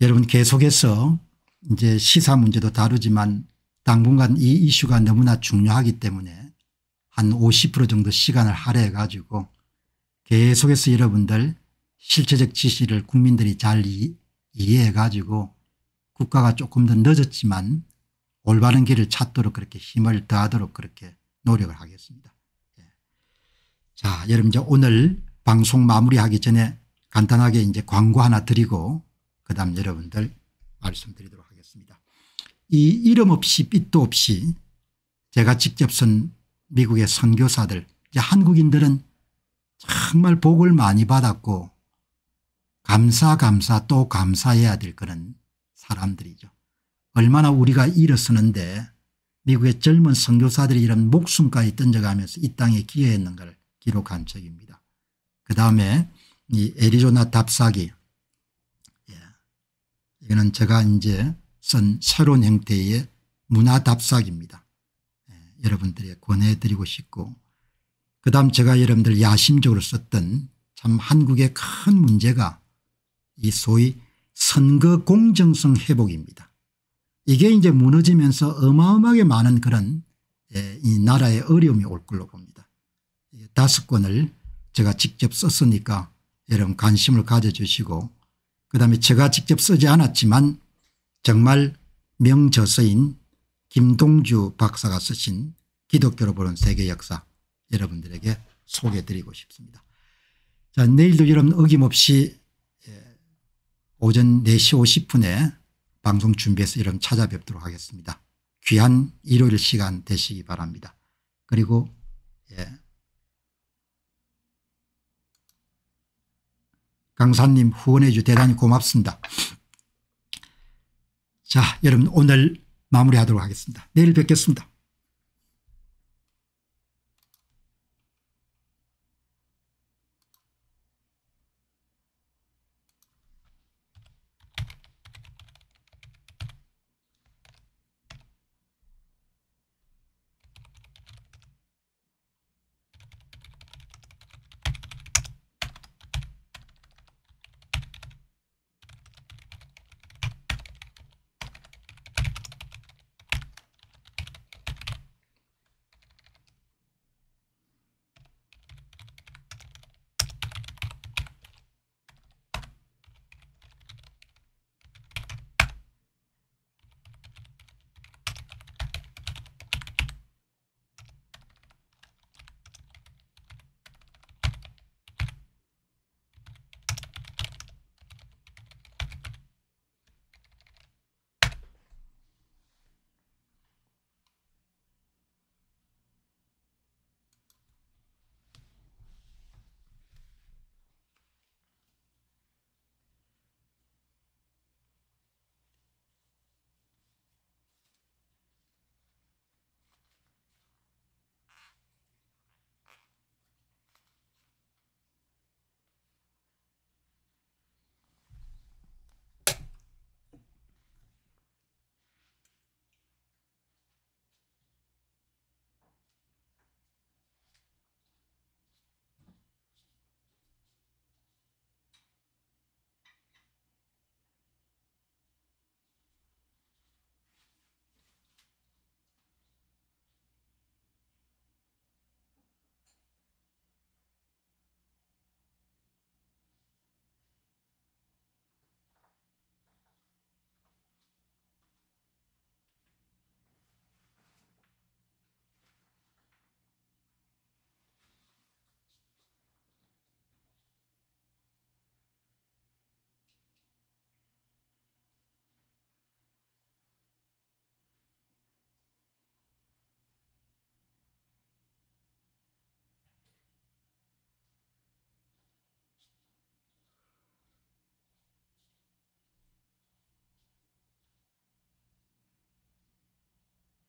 여러분 계속해서 이제 시사 문제도 다루지만 당분간 이 이슈가 너무나 중요하기 때문에 한 50% 정도 시간을 할애해 가지고 계속해서 여러분들 실체적 지시를 국민들이 잘 이, 해해 가지고 국가가 조금 더 늦었지만 올바른 길을 찾도록 그렇게 힘을 더하도록 그렇게 노력을 하겠습니다. 예. 자, 여러분 이제 오늘 방송 마무리하기 전에 간단하게 이제 광고 하나 드리고 그다음 여러분들 말씀드리도록 하겠습니다. 이 이름 없이 빛도 없이 제가 직접 쓴 미국의 선교사들 이제 한국인들은 정말 복을 많이 받았고 감사 감사 또 감사해야 될 그런 사람들이죠. 얼마나 우리가 일어서는데 미국의 젊은 선교사들이 이런 목숨까지 던져가면서 이 땅에 기여했는가를 기록한 책입니다. 그 다음에 이 애리조나 답사기 예. 이거는 제가 이제 쓴 새로운 형태의 문화 답사기입니다. 예. 여러분들에게 권해드리고 싶고 그 다음 제가 여러분들 야심적으로 썼던 참 한국의 큰 문제가 이 소위 선거 공정성 회복입니다. 이게 이제 무너지면서 어마어마하게 많은 그런 예, 이 나라에 어려움이 올 걸로 봅니다. 다섯 권을 제가 직접 썼으니까 여러분 관심을 가져주시고 그다음에 제가 직접 쓰지 않았지만 정말 명저서인 김동주 박사가 쓰신 기독교로 보는 세계 역사 여러분들에게 소개드리고 싶습니다. 자 내일도 여러분 어김없이 오전 4시 50분에 방송 준비해서 여러분 찾아뵙도록 하겠습니다. 귀한 일요일 시간 되시기 바랍니다. 그리고 예. 강사님 후원해 주 대단히 고맙습니다. 자 여러분 오늘 마무리하도록 하겠습니다. 내일 뵙겠습니다.